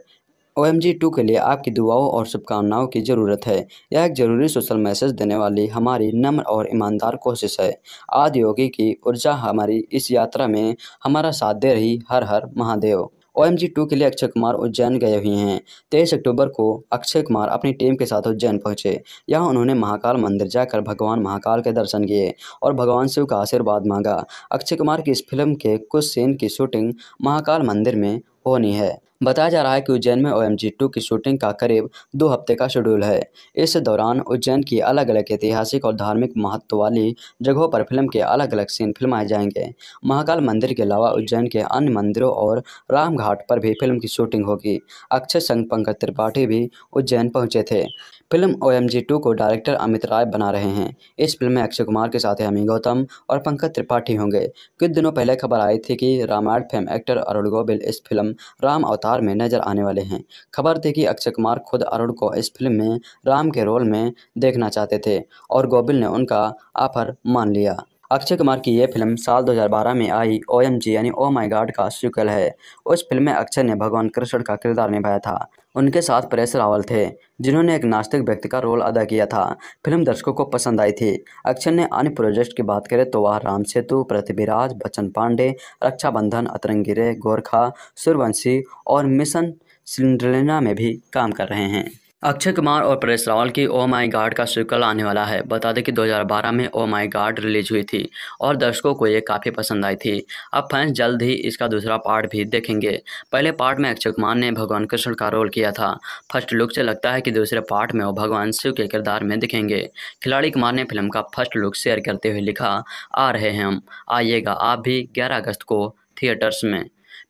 ओ एम जी टू के लिए आपकी दुआओं और शुभकामनाओं की ज़रूरत है यह एक ज़रूरी सोशल मैसेज देने वाली हमारी नम्र और ईमानदार कोशिश है आदि योगी की ऊर्जा हमारी इस यात्रा में हमारा साथ दे रही हर हर Mahadev O M G two के लिए अक्षय कुमार उज्जैन गए हुए हैं तेईस अक्टूबर को अक्षय कुमार अपनी टीम के साथ उज्जैन पहुंचे यहाँ उन्होंने महाकाल मंदिर जाकर भगवान महाकाल के दर्शन किए और भगवान शिव का आशीर्वाद मांगा अक्षय कुमार की इस फिल्म के कुछ सीन की शूटिंग महाकाल मंदिर में होनी है बताया जा रहा है कि उज्जैन में ओ एम की शूटिंग का करीब दो हफ्ते का शेड्यूल है इस दौरान उज्जैन की अलग अलग ऐतिहासिक और धार्मिक महत्व वाली जगहों पर फिल्म के अलग अलग सीन फिल्माए जाएंगे महाकाल मंदिर के अलावा उज्जैन के अन्य मंदिरों और रामघाट पर भी फिल्म की शूटिंग होगी अक्षय संघ पंकज त्रिपाठी भी उज्जैन पहुंचे थे film O M G two को डायरेक्टर अमित राय बना रहे हैं इस फिल्म में अक्षय कुमार के साथ हमी गौतम और पंकज त्रिपाठी होंगे कुछ दिनों पहले खबर आई थी कि रामायण फिल्म एक्टर अरुण गोबिल इस फिल्म राम अवतार में नजर आने वाले हैं खबर थी कि अक्षय कुमार खुद अरुण को इस फिल्म में राम के रोल में देखना चाहते थे और गोबिल ने उनका ऑफर मान लिया अक्षय कुमार की यह फिल्म साल 2012 में आई ओ एम जी यानी ओ माई गार्ड का सीक्वल है उस फिल्म में अक्षय ने भगवान कृष्ण का किरदार निभाया था उनके साथ परेश रावल थे जिन्होंने एक नास्तिक व्यक्ति का रोल अदा किया था फिल्म दर्शकों को पसंद आई थी अक्षय ने अन्य प्रोजेक्ट की बात करें तो वह राम सेतु पृथ्वीराज बच्चन पांडे रक्षाबंधन अतरंगिरे गोरखा सूर्यवंशी और मिशन सिंड्रेना में भी काम कर रहे हैं अक्षय कुमार और परेश रावल की ओ माई गार्ड का सीक्वल आने वाला है बता दें कि 2012 में ओ माई गार्ड रिलीज हुई थी और दर्शकों को ये काफ़ी पसंद आई थी अब फैंस जल्द ही इसका दूसरा पार्ट भी देखेंगे पहले पार्ट में अक्षय कुमार ने भगवान कृष्ण का रोल किया था फर्स्ट लुक से लगता है कि दूसरे पार्ट में वो भगवान शिव के किरदार में दिखेंगे खिलाड़ी कुमार ने फिल्म का फर्स्ट लुक शेयर करते हुए लिखा आ रहे हैं हम आइएगा आप भी ग्यारह अगस्त को थिएटर्स में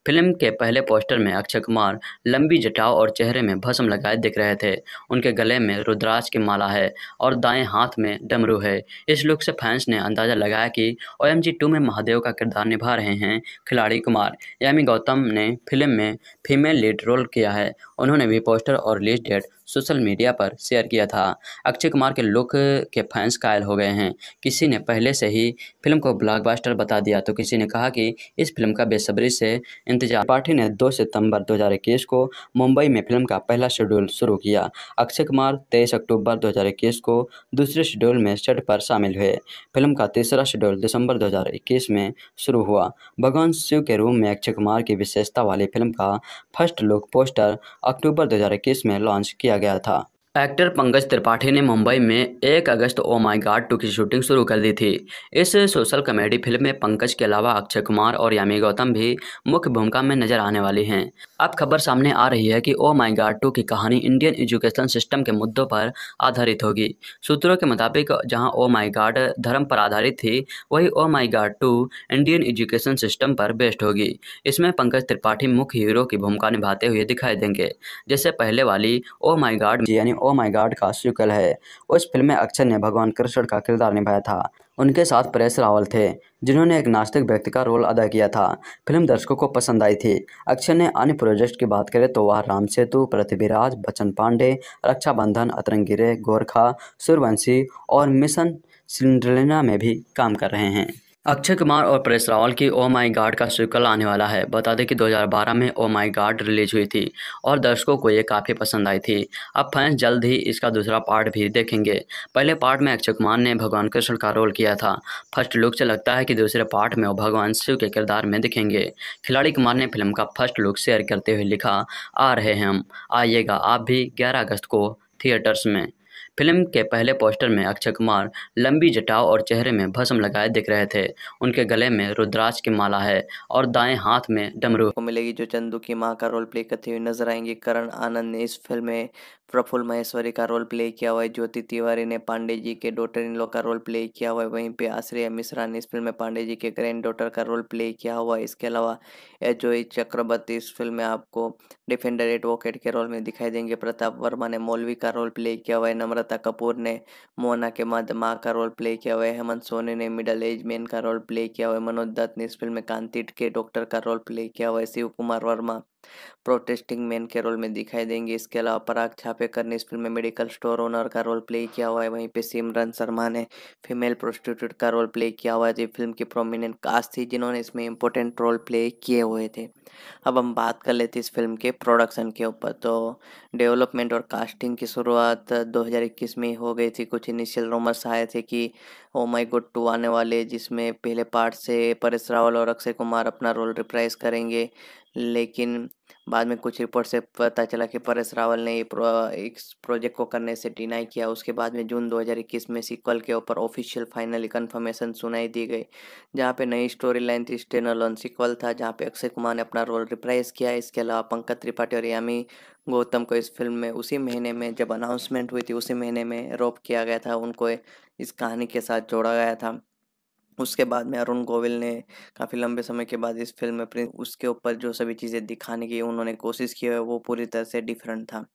फिल्म के पहले पोस्टर में अक्षय कुमार लंबी जटाओ और चेहरे में भस्म लगाए दिख रहे थे उनके गले में रुद्राज की माला है और दाएं हाथ में डमरू है इस लुक से फैंस ने अंदाज़ा लगाया कि ओ एम जी टू में महादेव का किरदार निभा रहे हैं खिलाड़ी कुमार यामी गौतम ने फिल्म में फीमेल लीड रोल किया है उन्होंने भी पोस्टर और रिलीज डेट सोशल मीडिया पर शेयर किया था अक्षय कुमार के लुक के फैंस कायल हो गए हैं किसी ने पहले से ही फिल्म को ब्लॉकबस्टर बता दिया तो किसी ने कहा कि इस फिल्म का बेसब्री से इंतजार पार्टी ने 2 सितंबर 2021 को मुंबई में फिल्म का पहला शेड्यूल शुरू किया अक्षय कुमार तेईस अक्टूबर दो को दूसरे शेड्यूल में सेट पर शामिल हुए फिल्म का तीसरा शेड्यूल दिसंबर दो में शुरू हुआ भगवान शिव के रूम में अक्षय कुमार की विशेषता वाली फिल्म का फर्स्ट लुक पोस्टर अक्टूबर 2021 में लॉन्च किया गया गया था एक्टर पंकज त्रिपाठी ने मुंबई में एक अगस्त ओ माय गॉड टू की शूटिंग शुरू कर दी थी इस सोशल कॉमेडी फिल्म में पंकज के अलावा अक्षय कुमार और यामी गौतम भी मुख्य भूमिका में नजर आने वाली हैं अब खबर सामने आ रही है कि ओ माय गॉड टू की कहानी इंडियन एजुकेशन सिस्टम के मुद्दों पर आधारित होगी सूत्रों के मुताबिक जहाँ ओ माई गार्ड धर्म पर आधारित थी वही oh my guard two Indian education system पर बेस्ड होगी इसमें पंकज त्रिपाठी मुख्य हीरो की भूमिका निभाते हुए दिखाई देंगे जैसे पहले वाली ओ माई गार्ड यानी ओ माय गॉड का सीक्वल है उस फिल्म में अक्षय ने भगवान कृष्ण का किरदार निभाया था उनके साथ परेश रावल थे जिन्होंने एक नास्तिक व्यक्ति का रोल अदा किया था फिल्म दर्शकों को पसंद आई थी अक्षय ने अन्य प्रोजेक्ट की बात करें तो वह राम सेतु पृथ्वीराज बच्चन पांडे रक्षाबंधन अतरंगिरे गोरखा सूर्यवंशी और मिशन सिंड्रेना में भी काम कर रहे हैं अक्षय कुमार और परेश रावल की ओ माई गार्ड का सीक्वल आने वाला है बता दें कि 2012 में ओ माई गार्ड रिलीज हुई थी और दर्शकों को ये काफ़ी पसंद आई थी अब फैंस जल्द ही इसका दूसरा पार्ट भी देखेंगे पहले पार्ट में अक्षय कुमार ने भगवान कृष्ण का रोल किया था फर्स्ट लुक से लगता है कि दूसरे पार्ट में वो भगवान शिव के किरदार में दिखेंगे खिलाड़ी कुमार ने फिल्म का फर्स्ट लुक शेयर करते हुए लिखा आ रहे हैं हम आइएगा आप भी ग्यारह अगस्त को थिएटर्स में फिल्म के पहले पोस्टर में अक्षय कुमार लंबी जटाओं और चेहरे में भस्म लगाए दिख रहे थे उनके गले में रुद्राज की माला है और दाएं हाथ में डमरू को मिलेगी जो चंदू की माँ का रोल प्ले करती हुई नजर आएंगी करण आनंद ने इस फिल्म में प्रफुल्ल महेश्वरी का रोल प्ले किया हुआ है ज्योति तिवारी ने पांडे जी के डॉटर इन लॉ का रोल प्ले किया हुआ है वहीं पे आश्रय मिश्रा ने इस फिल्म में पांडे जी के ग्रैंड डॉटर का रोल प्ले किया हुआ है इसके अलावा एजोई चक्रवर्ती इस फिल्म में आपको डिफेंडर एडवोकेट के रोल में दिखाई देंगे प्रताप वर्मा ने मौलवी का रोल प्ले किया हुआ है नम्रता अनुव्रता कपूर ने मोना के माँ का रोल प्ले किया हुआ है हेमंत सोनी ने मिडल एज मैन का रोल प्ले किया हुआ है मनोज दत्त ने इस फिल्म में कांति के डॉक्टर का रोल प्ले किया हुआ है शिव कुमार वर्मा प्रोटेस्टिंग मैन के रोल में दिखाई देंगे इसके अलावा पराग छापेकर ने इस फिल्म में मेडिकल स्टोर ओनर का रोल प्ले किया हुआ है वहीं पे सिमरन शर्मा ने फीमेल प्रोस्टिट्यूट का रोल प्ले किया हुआ है जो फिल्म की प्रोमिनेंट कास्ट थी जिन्होंने इसमें इंपॉर्टेंट रोल प्ले किए हुए थे अब हम बात कर लेते इस फिल्म के प्रोडक्शन के ऊपर तो डेवलपमेंट और कास्टिंग की शुरुआत दो में हो गई थी कुछ इनिशियल रोमर्स आए थे कि ओ माई गुड टू आने वाले जिसमें पहले पार्ट से परेश रावल और अक्षय कुमार अपना रोल रिप्राइज करेंगे लेकिन बाद में कुछ रिपोर्ट से पता चला कि परेश रावल ने ये प्रो, इस प्रोजेक्ट को करने से डिनाई किया उसके बाद में जून 2021 में सीक्वल के ऊपर ऑफिशियल फाइनली कंफर्मेशन सुनाई दी गई जहाँ पे नई स्टोरी लाइन थी लॉन सीक्वल था जहाँ पे अक्षय कुमार ने अपना रोल रिप्राइज किया इसके अलावा पंकज त्रिपाठी और यामी गौतम को इस फिल्म में उसी महीने में जब अनाउंसमेंट हुई थी उसी महीने में रोप किया गया था उनको इस कहानी के साथ जोड़ा गया था उसके बाद में अरुण गोविल ने काफ़ी लंबे समय के बाद इस फिल्म में प्रिंस उसके ऊपर जो सभी चीज़ें दिखाने की उन्होंने कोशिश की है वो पूरी तरह से डिफरेंट था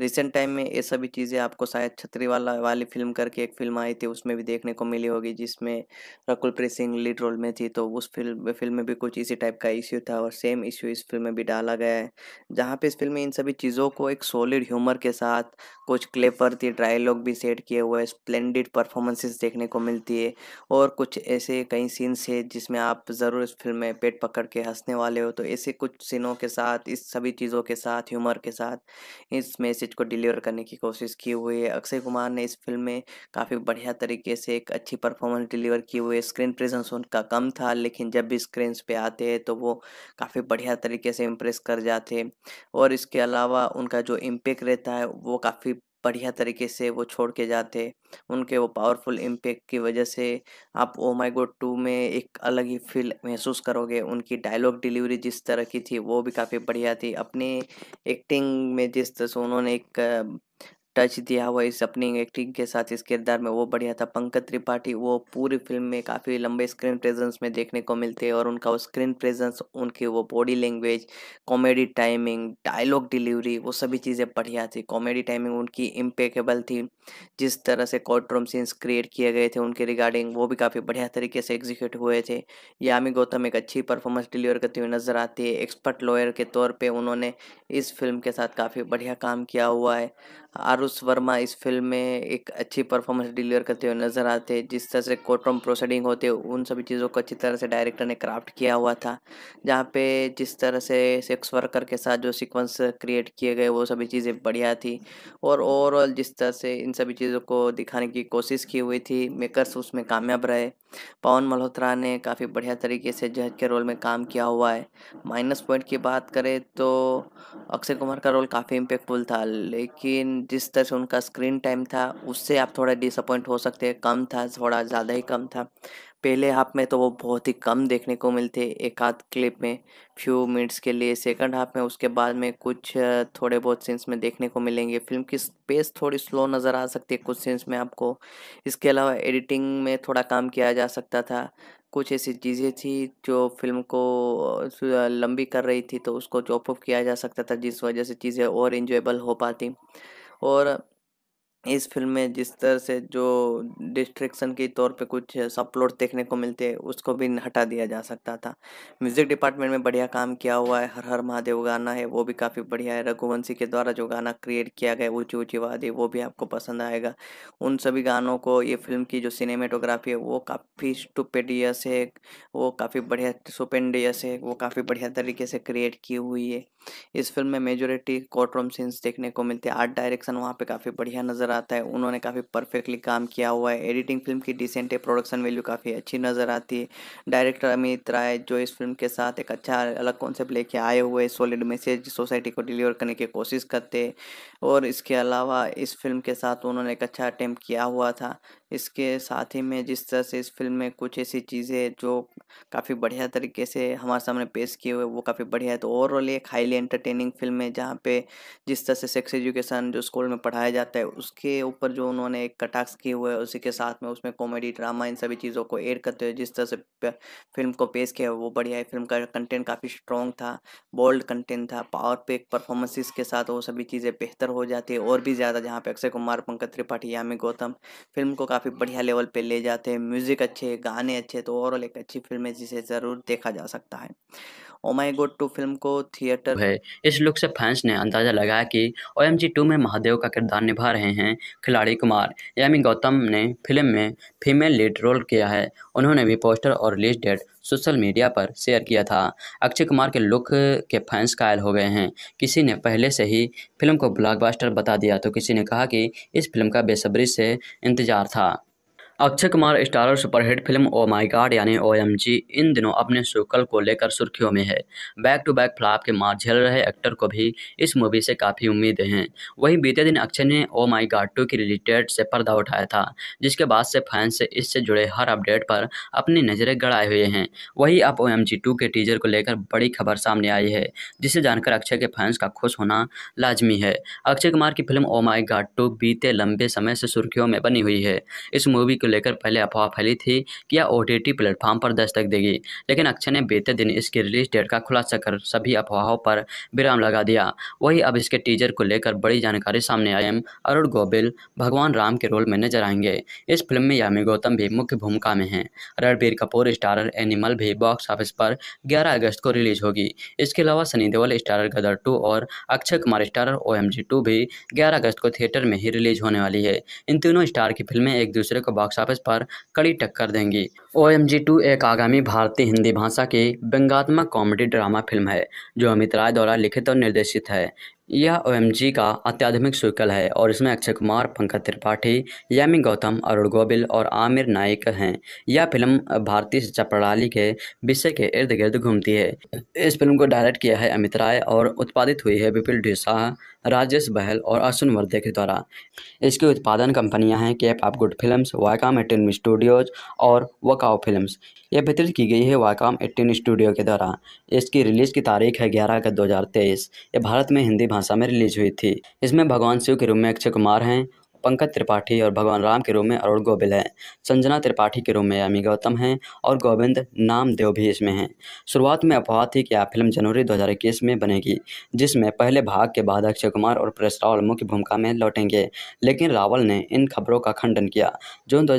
रिसेंट टाइम में ये सभी चीज़ें आपको शायद छतरी वाला वाली फिल्म करके एक फिल्म आई थी उसमें भी देखने को मिली होगी जिसमें रकुलप्रीत सिंह लीड रोल में थी तो उस फिल्म फिल्म में भी कुछ इसी टाइप का इश्यू था और सेम इश्यू इस फिल्म में भी डाला गया है जहाँ पे इस फिल्म में इन सभी चीज़ों को एक सॉलिड ह्यूमर के साथ कुछ क्लेपर थी डायलॉग भी सेट किए हुए स्प्लेंडेड परफॉर्मेंसेस देखने को मिलती है और कुछ ऐसे कई सीन्स है जिसमें आप ज़रूर इस फिल्म में पेट पकड़ के हंसने वाले हो तो ऐसे कुछ सीनों के साथ इस सभी चीज़ों के साथ ह्यूमर के साथ इस इस मैसेज को डिलीवर करने की कोशिश की हुई है अक्षय कुमार ने इस फिल्म में काफ़ी बढ़िया तरीके से एक अच्छी परफॉर्मेंस डिलीवर की हुई है स्क्रीन प्रेजेंस उनका कम था लेकिन जब भी स्क्रीन पे आते हैं तो वो काफ़ी बढ़िया तरीके से इम्प्रेस कर जाते और इसके अलावा उनका जो इम्पेक्ट रहता है वो काफ़ी बढ़िया तरीके से वो छोड़ के जाते उनके वो पावरफुल इम्पेक्ट की वजह से आप ओ माई गोड टू में एक अलग ही फील महसूस करोगे उनकी डायलॉग डिलीवरी जिस तरह की थी वो भी काफ़ी बढ़िया थी अपनी एक्टिंग में जिस तरह से उन्होंने एक टच दिया हुआ इस अपनी एक्टिंग के साथ इस किरदार में वो बढ़िया था पंकज त्रिपाठी वो पूरी फिल्म में काफ़ी लंबे स्क्रीन प्रेजेंस में देखने को मिलते हैं और उनका वो स्क्रीन प्रेजेंस उनकी वो body language comedy timing dialogue delivery वो सभी चीज़ें बढ़िया थी कॉमेडी टाइमिंग उनकी इम्पेकेबल थी जिस तरह से कोर्ट रूम सीन्स क्रिएट किए गए थे उनके रिगार्डिंग वो भी काफ़ी बढ़िया तरीके से एग्जीक्यूट हुए थे यामी गौतम एक अच्छी परफॉर्मेंस डिलीवर करती हुई नज़र आती है एक्सपर्ट लॉयर के तौर पर उन्होंने इस फिल्म के साथ काफ़ी बढ़िया काम किया हुआ है आरुष वर्मा इस फिल्म में एक अच्छी परफॉर्मेंस डिलीवर करते हुए नज़र आते हैं जिस तरह से कोर्टरूम प्रोसीडिंग होते उन सभी चीज़ों को अच्छी तरह से डायरेक्टर ने क्राफ्ट किया हुआ था जहाँ पे जिस तरह से सेक्स वर्कर के साथ जो सीक्वेंस क्रिएट किए गए वो सभी चीज़ें बढ़िया थी और ओवरऑल जिस तरह से इन सभी चीज़ों को दिखाने की कोशिश की हुई थी मेकर्स उसमें कामयाब रहे पवन मल्होत्रा ने काफ़ी बढ़िया तरीके से जज के रोल में काम किया हुआ है माइनस पॉइंट की बात करें तो अक्षय कुमार का रोल काफ़ी इम्पेक्टफुल था लेकिन जिस तरह से उनका स्क्रीन टाइम था उससे आप थोड़ा डिसअपॉइंट हो सकते हैं कम था थोड़ा ज़्यादा ही कम था पहले हाफ में तो वो बहुत ही कम देखने को मिलते एक आध क्लिप में फ्यू मिनट्स के लिए सेकंड हाफ में उसके बाद में कुछ थोड़े बहुत सीन्स में देखने को मिलेंगे फिल्म की स्पेस थोड़ी स्लो नज़र आ सकती है कुछ सीन्स में आपको इसके अलावा एडिटिंग में थोड़ा काम किया जा सकता था कुछ ऐसी चीज़ें थी जो फिल्म को लंबी कर रही थी तो उसको चॉप ऑफ किया जा सकता था जिस वजह से चीज़ें और इन्जॉयबल हो पाती और इस फिल्म में जिस तरह से जो डिस्ट्रिक्शन के तौर पे कुछ सप्लोट देखने को मिलते हैं उसको भी हटा दिया जा सकता था म्यूज़िक डिपार्टमेंट में बढ़िया काम किया हुआ है हर हर महादेव गाना है वो भी काफ़ी बढ़िया है रघुवंशी के द्वारा जो गाना क्रिएट किया गया ऊँची ऊँची वादी वो भी आपको पसंद आएगा उन सभी गानों को ये फिल्म की जो सिनेमेटोग्राफी है वो काफ़ी स्टुपेडियस है वो काफ़ी बढ़िया सुपेंडियस है वो काफ़ी बढ़िया तरीके से क्रिएट की हुई है इस फिल्म में मेजोरिटी कोर्ट रूम सीन्स देखने को मिलते हैं आर्ट डायरेक्शन वहाँ पर काफ़ी बढ़िया नज़र आता है उन्होंने काफ़ी परफेक्टली काम किया हुआ है एडिटिंग फिल्म की डिसेंट है प्रोडक्शन वैल्यू काफ़ी अच्छी नज़र आती है डायरेक्टर अमित राय जो इस फिल्म के साथ एक अच्छा अलग कॉन्सेप्ट लेके आए हुए सॉलिड मैसेज सोसाइटी को डिलीवर करने की कोशिश करते हैं और इसके अलावा इस फिल्म के साथ उन्होंने एक अच्छा अटैम्प्ट किया हुआ था इसके साथ ही में जिस तरह से इस फिल्म में कुछ ऐसी चीज़ें जो काफ़ी बढ़िया तरीके से हमारे सामने पेश किए हुए वो काफ़ी बढ़िया है तो ओवरऑल एक हाईली एंटरटेनिंग फिल्म है जहाँ पे जिस तरह से सेक्स एजुकेशन जो स्कूल में पढ़ाया जाता है उसके ऊपर जो उन्होंने एक कटाक्ष किए हुए उसी के साथ में उसमें कॉमेडी ड्रामा इन सभी चीज़ों को एड करते हुए जिस तरह से फिल्म को पेश किया वो बढ़िया है फिल्म का कंटेंट काफ़ी स्ट्रॉन्ग था बोल्ड कंटेंट था पावर पेक परफॉर्मेंसेस के साथ वो सभी चीज़ें बेहतर हो जाती है और भी ज़्यादा जहाँ पे अक्षय कुमार पंकज त्रिपाठी यामी गौतम फिल्म को काफ़ी बढ़िया लेवल पे ले जाते हैं म्यूज़िक अच्छे गाने अच्छे तो ओवरऑल एक अच्छी फिल्म है जिसे ज़रूर देखा जा सकता है ओमाई गोड टू फिल्म को थिएटर है इस लुक से फैंस ने अंदाजा लगाया कि ओ एम जी टू में महादेव का किरदार निभा रहे हैं खिलाड़ी कुमार यामी गौतम ने फिल्म में फीमेल लीड रोल किया है उन्होंने भी पोस्टर और रिलीज डेट सोशल मीडिया पर शेयर किया था अक्षय कुमार के लुक के फैंस कायल हो गए हैं किसी ने पहले से ही फिल्म को ब्लॉकबस्टर बता दिया तो किसी ने कहा कि इस फिल्म का बेसब्री से इंतज़ार था Akshay Kumar starrer superhit film oh my God यानी ओ एम जी इन दिनों अपने शोकल को लेकर सुर्खियों में है बैक टू बैक फ्लॉप के मार झेल रहे एक्टर को भी इस मूवी से काफ़ी उम्मीदें हैं वहीं बीते दिन अक्षय ने ओ माय गॉड टू की रिलेटेड से पर्दा उठाया था जिसके बाद से फैंस से इससे जुड़े हर अपडेट पर अपनी नज़रें गड़ाए हुए हैं वहीं अब ओ एम के टीजर को लेकर बड़ी खबर सामने आई है जिसे जानकर अक्षय के फैंस का खुश होना लाजमी है अक्षय कुमार की film oh my God two बीते लंबे समय से सुर्खियों में बनी हुई है इस मूवी को लेकर पहले अफवाह फैली थी कि यह ओ टी प्लेटफॉर्म पर दस्तक देगी लेकिन अक्षय ने बीते दिन इसकी रिलीज डेट का खुलासा कर सभी अफवाहों पर विराम लगा दिया वही अब इसके टीजर को लेकर बड़ी जानकारी सामने आई एम अरुण गोबिल भगवान राम के रोल में नजर आएंगे इस फिल्म में यामी गौतम भी मुख्य भूमिका में हैं रणबीर कपूर स्टारर एनिमल भी बॉक्स ऑफिस पर 11 अगस्त को रिलीज होगी इसके अलावा सनी देओल स्टारर गदर टू और Akshay Kumar starrer O M two भी ग्यारह अगस्त को थिएटर में ही रिलीज होने वाली है इन तीनों स्टार की फिल्में एक दूसरे को बॉक्स बॉक्स ऑफिस पर कड़ी टक्कर देंगी ओ एम जी टू एक आगामी भारतीय हिंदी भाषा की व्यंगात्मक कॉमेडी ड्रामा फिल्म है जो अमित राय द्वारा लिखित और निर्देशित है यह ओ एम जी का अत्याधुनिक शुक्ल है और इसमें अक्षय कुमार पंकज त्रिपाठी यामी गौतम अरुण गोबिल और आमिर नाइक हैं यह फिल्म भारतीय शिक्षा प्रणाली के विषय के इर्द गिर्द घूमती है इस फिल्म को डायरेक्ट किया है अमित राय और उत्पादित हुई है विपुल ढिसाह राजेश बहल और अश्विन वर्धे के द्वारा इसकी उत्पादन कंपनियां हैं cap of good films Viacom eighteen studios और वकाओ फिल्म्स ये वितरित की गई है वायकाम एटीन स्टूडियो के द्वारा इसकी रिलीज़ की तारीख है ग्यारह अगस्त दो ये भारत में हिंदी भाषा में रिलीज हुई थी इसमें भगवान शिव के रूप में अक्षय कुमार हैं पंकज त्रिपाठी और भगवान राम के रूप में अरुण गोबिल हैं संजना त्रिपाठी के रूप में यामी गौतम हैं और गोविंद नामदेव भी इसमें हैं शुरुआत में अफवाह थी कि यह फिल्म जनवरी दो में बनेगी जिसमें पहले भाग के बाद अक्षय कुमार और प्रेस रावल मुख्य भूमिका में लौटेंगे लेकिन रावल ने इन खबरों का खंडन किया जून दो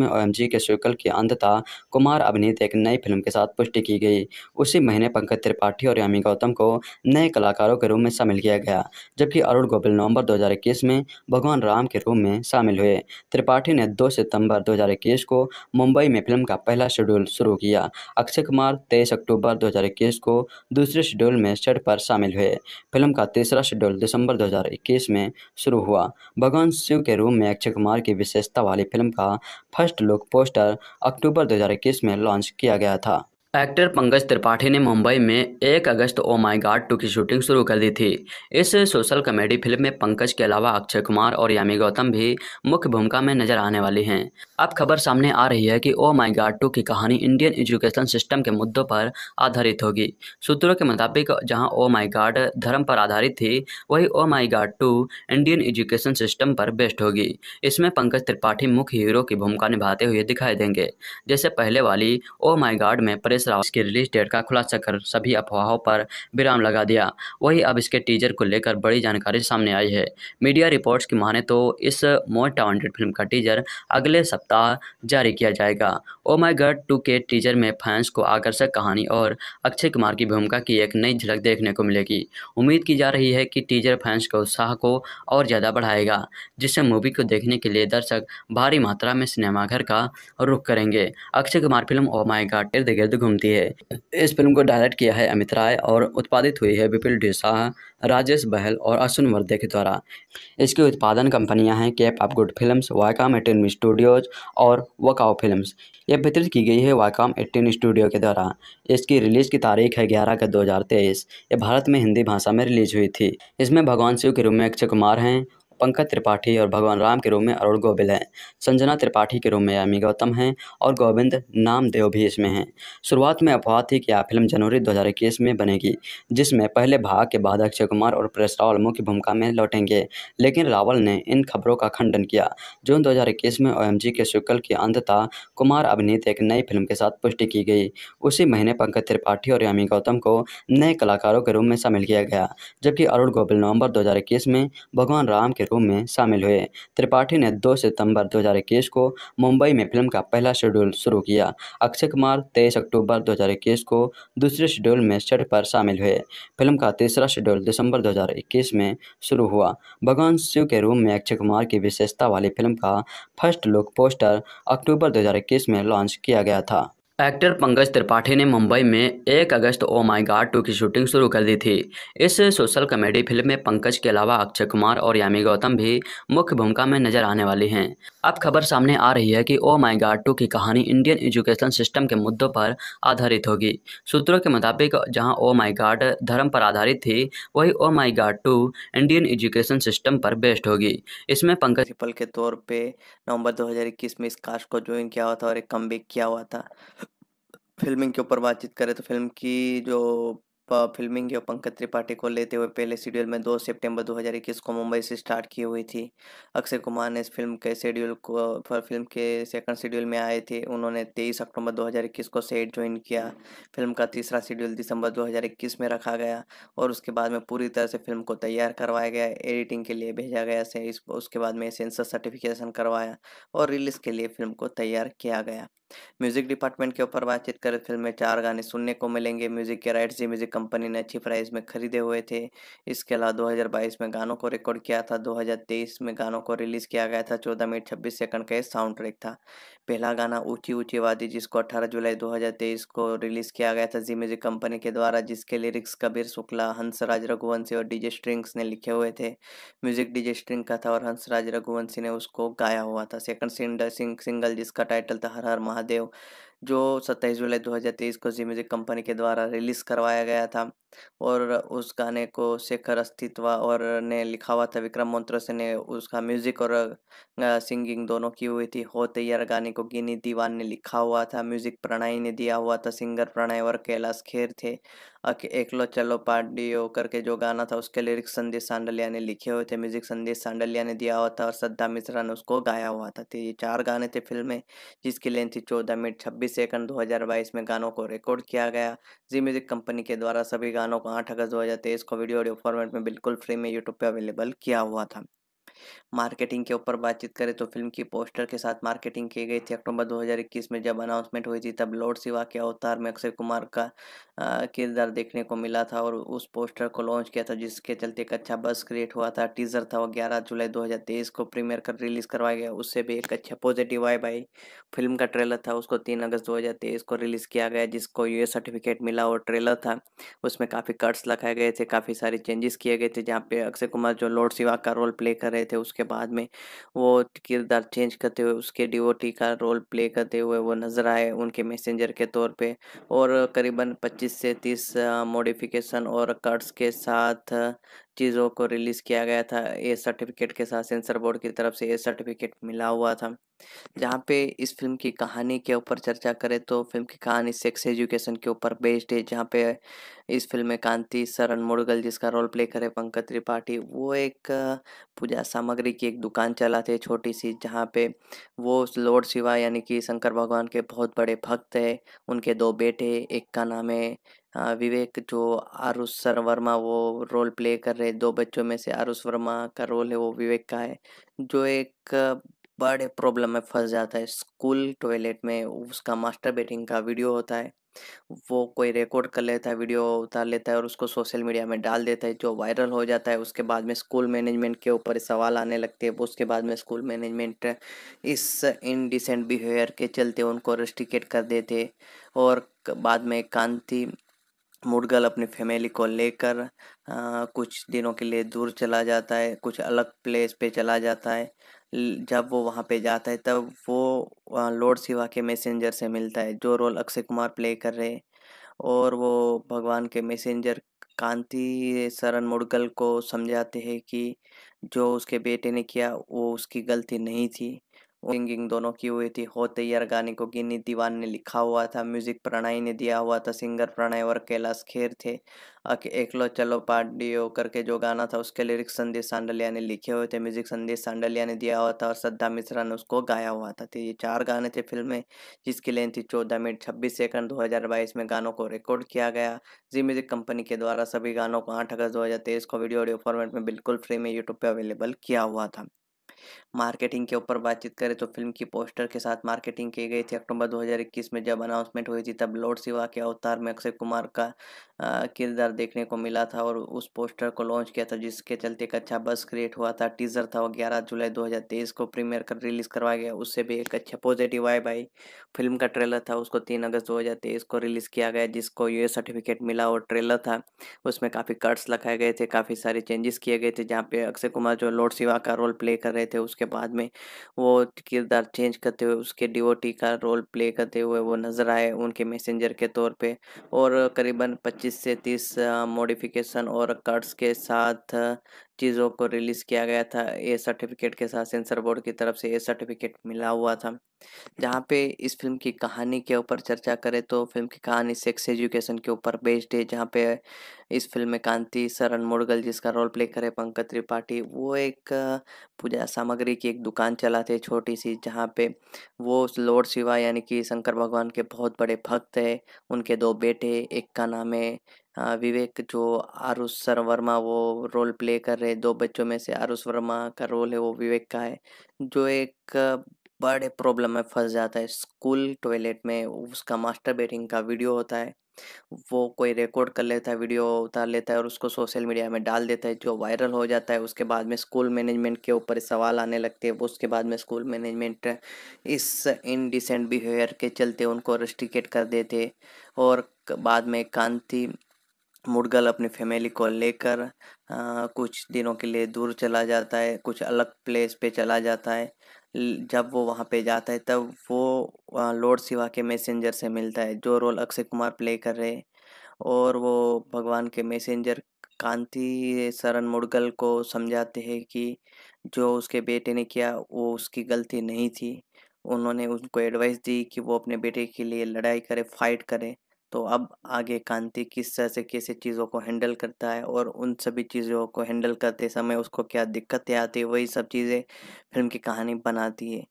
में ओ के शुक्ल के अंतता कुमार अभिनीत एक नई फिल्म के साथ पुष्टि की गई उसी महीने पंकज त्रिपाठी और यामी गौतम को नए कलाकारों के रूप में शामिल किया गया जबकि अरुण गोबिल नवंबर 2021 में भगवान राम के कार्यक्रम में शामिल हुए त्रिपाठी ने 2 सितंबर 2021 को मुंबई में फिल्म का पहला शेड्यूल शुरू किया अक्षय कुमार 23 अक्टूबर 2021 को दूसरे शेड्यूल में सेट पर शामिल हुए फिल्म का तीसरा शेड्यूल दिसंबर 2021 में शुरू हुआ भगवान शिव के रूम में अक्षय कुमार की विशेषता वाली फिल्म का फर्स्ट लुक पोस्टर अक्टूबर दो में लॉन्च किया गया था एक्टर पंकज त्रिपाठी ने मुंबई में एक अगस्त ओ माई गार्ड टू की शूटिंग शुरू कर दी थी इस सोशल कॉमेडी फिल्म में पंकज के अलावा अक्षय कुमार और यामी गौतम भी मुख्य भूमिका में नजर आने वाली हैं अब खबर सामने आ रही है कि ओ माई गार्ड टू की कहानी इंडियन एजुकेशन सिस्टम के मुद्दों पर आधारित होगी सूत्रों के मुताबिक जहाँ ओ माई गार्ड धर्म पर आधारित थी वही oh my guard two Indian education system पर बेस्ट होगी इसमें पंकज त्रिपाठी मुख्य हीरो की भूमिका निभाते हुए दिखाई देंगे जैसे पहले वाली ओ माई गार्ड में प्रेस राव इसके रिलीज डेट का खुलासा कर सभी अफवाहों पर विराम लगा दिया वही अब इसके टीजर को लेकर बड़ी जानकारी सामने आई है मीडिया रिपोर्ट्स की माने तो इस मोस्ट टाउंटेड फिल्म का टीजर अगले सप्ताह जारी किया जाएगा ओ माई गड टू के टीजर में फैंस को आकर्षक कहानी और अक्षय कुमार की भूमिका की एक नई झलक देखने को मिलेगी उम्मीद की जा रही है कि टीजर फैंस के उत्साह को और ज़्यादा बढ़ाएगा जिससे मूवी को देखने के लिए दर्शक भारी मात्रा में सिनेमाघर का रुख करेंगे Akshay Kumar film oh oh my god इर्द गिर्द घूम घूमती है इस फिल्म को डायरेक्ट किया है अमित राय और उत्पादित हुई है विपुल डिसाह राजेश बहल और अश्विन वर्दे के द्वारा इसके उत्पादन कंपनियां हैं cape of good films Viacom eighteen studios और वकाओ फिल्म्स यह वितरित की गई है वाकाम एटीन स्टूडियो के द्वारा इसकी रिलीज़ की तारीख है ग्यारह अगस्त दो हज़ार तेईस यह भारत में हिंदी भाषा में रिलीज हुई थी इसमें भगवान शिव के रूप में अक्षय कुमार हैं पंकज त्रिपाठी और भगवान राम के रूप में अरुण गोविल हैं संजना त्रिपाठी के रूप में यामी गौतम हैं और गोविंद नामदेव भी इसमें हैं शुरुआत में अफवाह थी कि यह फिल्म जनवरी दो में बनेगी जिसमें पहले भाग के बाद अक्षय कुमार और प्रेस रावल मुख्य भूमिका में लौटेंगे लेकिन रावल ने इन खबरों का खंडन किया जून दो में ओ के शुक्ल की अंतता कुमार अभिनीत एक नई फिल्म के साथ पुष्टि की गई उसी महीने पंकज त्रिपाठी और यामी गौतम को नए कलाकारों के रूप में शामिल किया गया जबकि अरुण गोविल नवंबर दो में भगवान राम के रूम में शामिल हुए त्रिपाठी ने 2 सितंबर 2021 को मुंबई में फिल्म का पहला शेड्यूल शुरू किया अक्षय कुमार 23 अक्टूबर 2021 को दूसरे शेड्यूल में सेट पर शामिल हुए फिल्म का तीसरा शेड्यूल दिसंबर 2021 में शुरू हुआ भगवान शिव के रूम में अक्षय कुमार की विशेषता वाली फिल्म का फर्स्ट लुक पोस्टर अक्टूबर दो में लॉन्च किया गया था एक्टर पंकज त्रिपाठी ने मुंबई में एक अगस्त ओ माय गॉड टू की शूटिंग शुरू कर दी थी इस सोशल कॉमेडी फिल्म में पंकज के अलावा अक्षय कुमार और यामी गौतम भी मुख्य भूमिका में नजर आने वाली हैं अब खबर सामने आ रही है कि ओ माय गॉड टू की कहानी इंडियन एजुकेशन सिस्टम के मुद्दों पर आधारित होगी सूत्रों के मुताबिक जहाँ ओ माई गार्ड धर्म पर आधारित थी वही oh my guard two Indian education system पर बेस्ड होगी इसमें पंकज के तौर पर नवंबर दो में इस कास्ट को ज्वाइन किया हुआ था और एक कम किया हुआ था फिल्मिंग के ऊपर बातचीत करें तो फिल्म की जो फिल्मिंग जो पंकज त्रिपाठी को लेते हुए पहले शेड्यूल में 2 सितंबर 2021 को मुंबई से स्टार्ट की हुई थी अक्षय कुमार ने इस फिल्म के शेड्यूल को फिल्म के सेकंड शेड्यूल में आए थे उन्होंने 23 अक्टूबर 2021 को सेट ज्वाइन किया फिल्म का तीसरा शेड्यूल दिसंबर 2021 में रखा गया और उसके बाद में पूरी तरह से फिल्म को तैयार करवाया गया एडिटिंग के लिए भेजा गया से इस उसके बाद में सेंसर सर्टिफिकेशन करवाया और रिलीज़ के लिए फिल्म को तैयार किया गया म्यूजिक डिपार्टमेंट के ऊपर बातचीत करें फिल्म में चार गाने सुनने को मिलेंगे म्यूजिक के राइट्स जी म्यूजिक कंपनी ने अच्छी प्राइस में खरीदे हुए थे इसके अलावा 2022 में गानों को रिकॉर्ड किया था 2023 में गानों को रिलीज़ किया गया था 14 मिनट 26 सेकंड का साउंड ट्रैक था पहला गाना ऊंची ऊंची वादी जिसको 18 जुलाई 2023 को रिलीज़ किया गया था जी म्यूजिक कंपनी के द्वारा जिसके लिरिक्स कबीर शुक्ला हंसराज रघुवंशी और डीजे स्ट्रिंग्स ने लिखे हुए थे म्यूजिक डीजे स्ट्रिंग का था और हंसराज रघुवंशी ने उसको गाया हुआ था सेकंड सिंगल जिसका टाइटल था हर हर महादेव जो 27 जुलाई 2023 को जिमेज कंपनी के द्वारा रिलीज करवाया गया था और उस गाने को शेखर अस्तित्व और ने लिखा हुआ था विक्रम मोन्त्रोसे ने उसका म्यूज़िक और सिंगिंग दोनों की हुई थी हो तैयार गाने को गिनी दीवान ने लिखा हुआ था म्यूज़िक प्रणय ने दिया हुआ था सिंगर प्रणय और कैलाश खेर थे एकलो चलो पाडियो करके जो गाना था उसके लिरिक्स संदेश सांडलिया ने लिखे हुए थे म्यूज़िक संदेश सांडलिया ने दिया हुआ था और श्रद्धा मिश्रा ने उसको गाया हुआ था तो ये चार गाने थे फिल्म में जिसकी लेंथ थी चौदह मिनट छब्बीस सेकंड दो में गानों को रिकॉर्ड किया गया जी म्यूज़िक कंपनी के द्वारा सभी गाने किसानों को आठ अगस्त तेईस को वीडियो ऑडियो फॉर्मेट में बिल्कुल फ्री में यूट्यूब पर अवेलेबल किया हुआ था मार्केटिंग के ऊपर बातचीत करें तो फिल्म की पोस्टर के साथ मार्केटिंग की गई थी अक्टूबर 2021 में जब अनाउंसमेंट हुई थी तब लॉर्ड सिवा के अवतार में अक्षय कुमार का किरदार देखने को मिला था और उस पोस्टर को लॉन्च किया था जिसके चलते एक अच्छा बस क्रिएट हुआ था टीजर था वो ग्यारह जुलाई दो को प्रीमियर कर रिलीज़ करवाया गया उससे भी एक अच्छा पॉजिटिव आई भाई फिल्म का ट्रेलर था उसको तीन अगस्त दो को रिलीज़ किया गया जिसको यू सर्टिफिकेट मिला और ट्रेलर था उसमें काफ़ी कट्स लगाए गए थे काफ़ी सारे चेंजेस किए गए थे जहाँ पे अक्षय कुमार जो लॉर्ड सिवा का रोल प्ले कर रहे थे उसके बाद में वो किरदार चेंज करते हुए उसके डिवोटी का रोल प्ले करते हुए वो नज़र आए उनके मैसेंजर के तौर पे और करीबन 25 से 30 मॉडिफिकेशन और कट्स के साथ चीज़ों को रिलीज़ किया गया था ए सर्टिफिकेट के साथ सेंसर बोर्ड की तरफ से ए सर्टिफिकेट मिला हुआ था जहाँ पे इस फिल्म की कहानी के ऊपर चर्चा करें तो फिल्म की कहानी सेक्स एजुकेशन के ऊपर बेस्ड है जहाँ पे इस फिल्म में कांति सरन मुड़गल जिसका रोल प्ले करे पंकज त्रिपाठी वो एक पूजा सामग्री की एक दुकान चलाते हैं छोटी सी जहाँ पे वो लॉर्ड शिवा यानी कि शंकर भगवान के बहुत बड़े भक्त है उनके दो बेटे एक का नाम है विवेक जो आरुष सर वर्मा वो रोल प्ले कर रहे दो बच्चों में से आरुष वर्मा का रोल है वो विवेक का है जो एक बड़े प्रॉब्लम में फंस जाता है स्कूल टॉयलेट में उसका मास्टर बेटिंग का वीडियो होता है वो कोई रिकॉर्ड कर लेता है वीडियो उतार लेता है और उसको सोशल मीडिया में डाल देता है जो वायरल हो जाता है उसके बाद में स्कूल मैनेजमेंट के ऊपर सवाल आने लगते हैं उसके बाद में स्कूल मैनेजमेंट इस इनडिसेंट बिहेवियर के चलते उनको रेस्टिकेट कर देते और बाद में कांति मुर्गल अपनी फैमिली को लेकर कुछ दिनों के लिए दूर चला जाता है कुछ अलग प्लेस पे चला जाता है जब वो वहाँ पे जाता है तब वो लॉर्ड शिवा के मैसेंजर से मिलता है जो रोल अक्षय कुमार प्ले कर रहे और वो भगवान के मैसेंजर कांति शरण मुड़गल को समझाते हैं कि जो उसके बेटे ने किया वो उसकी गलती नहीं थी सिंगिंग दोनों की हुई थी हो तैयार गाने को गिनी दीवान ने लिखा हुआ था म्यूजिक प्रणय ने दिया हुआ था सिंगर प्रणय और कैलाश खेर थे एकलो चलो पार्टियो करके जो गाना था उसके लिरिक्स संदीप सांडलिया ने लिखे हुए थे म्यूजिक संदीप सांडलिया ने दिया हुआ था और श्रद्धा मिश्रा ने उसको गाया हुआ था तो ये चार गाने थे फिल्म में जिसकी लेंथ थी चौदह मिनट छब्बीस सेकंड दो में गानों को रिकॉर्ड किया गया जी म्यूजिक कंपनी के द्वारा सभी गानों को आठ अगस्त दो को वीडियो ऑडियो फॉर्मेट में बिल्कुल फ्री में यूट्यूब पर अवेलेबल किया हुआ था मार्केटिंग के ऊपर बातचीत करें तो फिल्म की पोस्टर के साथ मार्केटिंग की गई थी अक्टूबर 2021 में जब अनाउंसमेंट हुई थी तब लॉर्ड शिवा के अवतार में अक्षय कुमार का किरदार देखने को मिला था और उस पोस्टर को लॉन्च किया था जिसके चलते एक अच्छा बस क्रिएट हुआ था टीजर था वो ग्यारह जुलाई दो को प्रीमियर कर रिलीज़ करवाया गया उससे भी एक अच्छा पॉजिटिव आया भाई फिल्म का ट्रेलर था उसको तीन अगस्त दो को रिलीज़ किया गया जिसको ये सर्टिफिकेट मिला और ट्रेलर था उसमें काफ़ी कट्स लगाए गए थे काफ़ी सारे चेंजेस किए गए थे जहाँ पे अक्षय कुमार जो लॉर्ड शिवा का रोल प्ले कर रहे रहे थे उसके बाद में वो किरदार चेंज करते हुए उसके डिओटी का रोल प्ले करते हुए वो नज़र आए उनके मैसेंजर के तौर पे और करीबन 25 से 30 मॉडिफिकेशन और कट्स के साथ चीज़ों को रिलीज़ किया गया था ए सर्टिफिकेट के साथ सेंसर बोर्ड की तरफ से ए सर्टिफिकेट मिला हुआ था जहाँ पे इस फिल्म की कहानी के ऊपर चर्चा करें तो फिल्म की कहानी सेक्स एजुकेशन के ऊपर बेस्ड है जहाँ पे इस फिल्म में कांति सरन मुड़गल जिसका रोल प्ले करे पंकज त्रिपाठी वो एक पूजा सामग्री की एक दुकान चलाते छोटी सी जहाँ पे वो लॉर्ड शिवा यानी कि शंकर भगवान के बहुत बड़े भक्त है उनके दो बेटे एक का नाम है विवेक जो आरुष सर वर्मा वो रोल प्ले कर रहे दो बच्चों में से आरुष वर्मा का रोल है वो विवेक का है जो एक बड़े प्रॉब्लम में फंस जाता है स्कूल टॉयलेट में उसका मास्टर बेटिंग का वीडियो होता है वो कोई रिकॉर्ड कर लेता है वीडियो उतार लेता है और उसको सोशल मीडिया में डाल देता है जो वायरल हो जाता है उसके बाद में स्कूल मैनेजमेंट के ऊपर सवाल आने लगते हैं उसके बाद में स्कूल मैनेजमेंट इस इनडिसेंट बिहेवियर के चलते उनको रेस्टिकेट कर देते और बाद में कांति मुर्गल अपनी फैमिली को लेकर कुछ दिनों के लिए दूर चला जाता है कुछ अलग प्लेस पे चला जाता है जब वो वहाँ पे जाता है तब वो लॉर्ड शिवा के मैसेंजर से मिलता है जो रोल अक्षय कुमार प्ले कर रहे और वो भगवान के मैसेंजर कांति शरण मुर्गल को समझाते हैं कि जो उसके बेटे ने किया वो उसकी गलती नहीं थी उन्होंने उनको एडवाइस दी कि वो अपने बेटे के लिए लड़ाई करे फाइट करे तो अब आगे कांति किस तरह से कैसे चीज़ों को हैंडल करता है और उन सभी चीज़ों को हैंडल करते समय उसको क्या दिक्कतें आती है वही सब चीज़ें फिल्म की कहानी बनाती है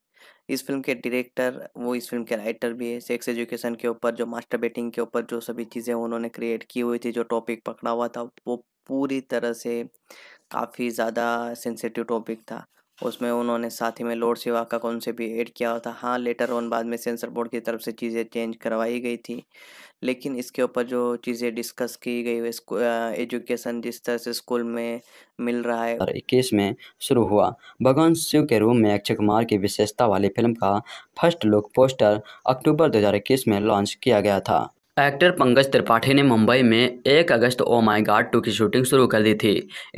इस फिल्म के डायरेक्टर वो इस फिल्म के राइटर भी है सेक्स एजुकेशन के ऊपर जो मास्टर बेटिंग के ऊपर जो सभी चीज़ें उन्होंने क्रिएट की हुई थी जो टॉपिक पकड़ा हुआ था वो पूरी तरह से काफ़ी ज़्यादा सेंसिटिव टॉपिक था उसमें उन्होंने साथ ही में लोड सेवा का कौन से भी ऐड किया हुआ था हाँ लेटर ऑन बाद में सेंसर बोर्ड की तरफ से चीज़ें चेंज करवाई गई थी लेकिन इसके ऊपर जो चीज़ें डिस्कस की गई एजुकेशन जिस तरह से स्कूल में मिल रहा है इक्कीस में शुरू हुआ भगवान शिव के रूप में अक्षय कुमार की विशेषता वाली फिल्म का फर्स्ट लुक पोस्टर अक्टूबर दो में लॉन्च किया गया था एक्टर पंकज त्रिपाठी ने मुंबई में एक अगस्त ओ माय गॉड टू की शूटिंग शुरू कर दी थी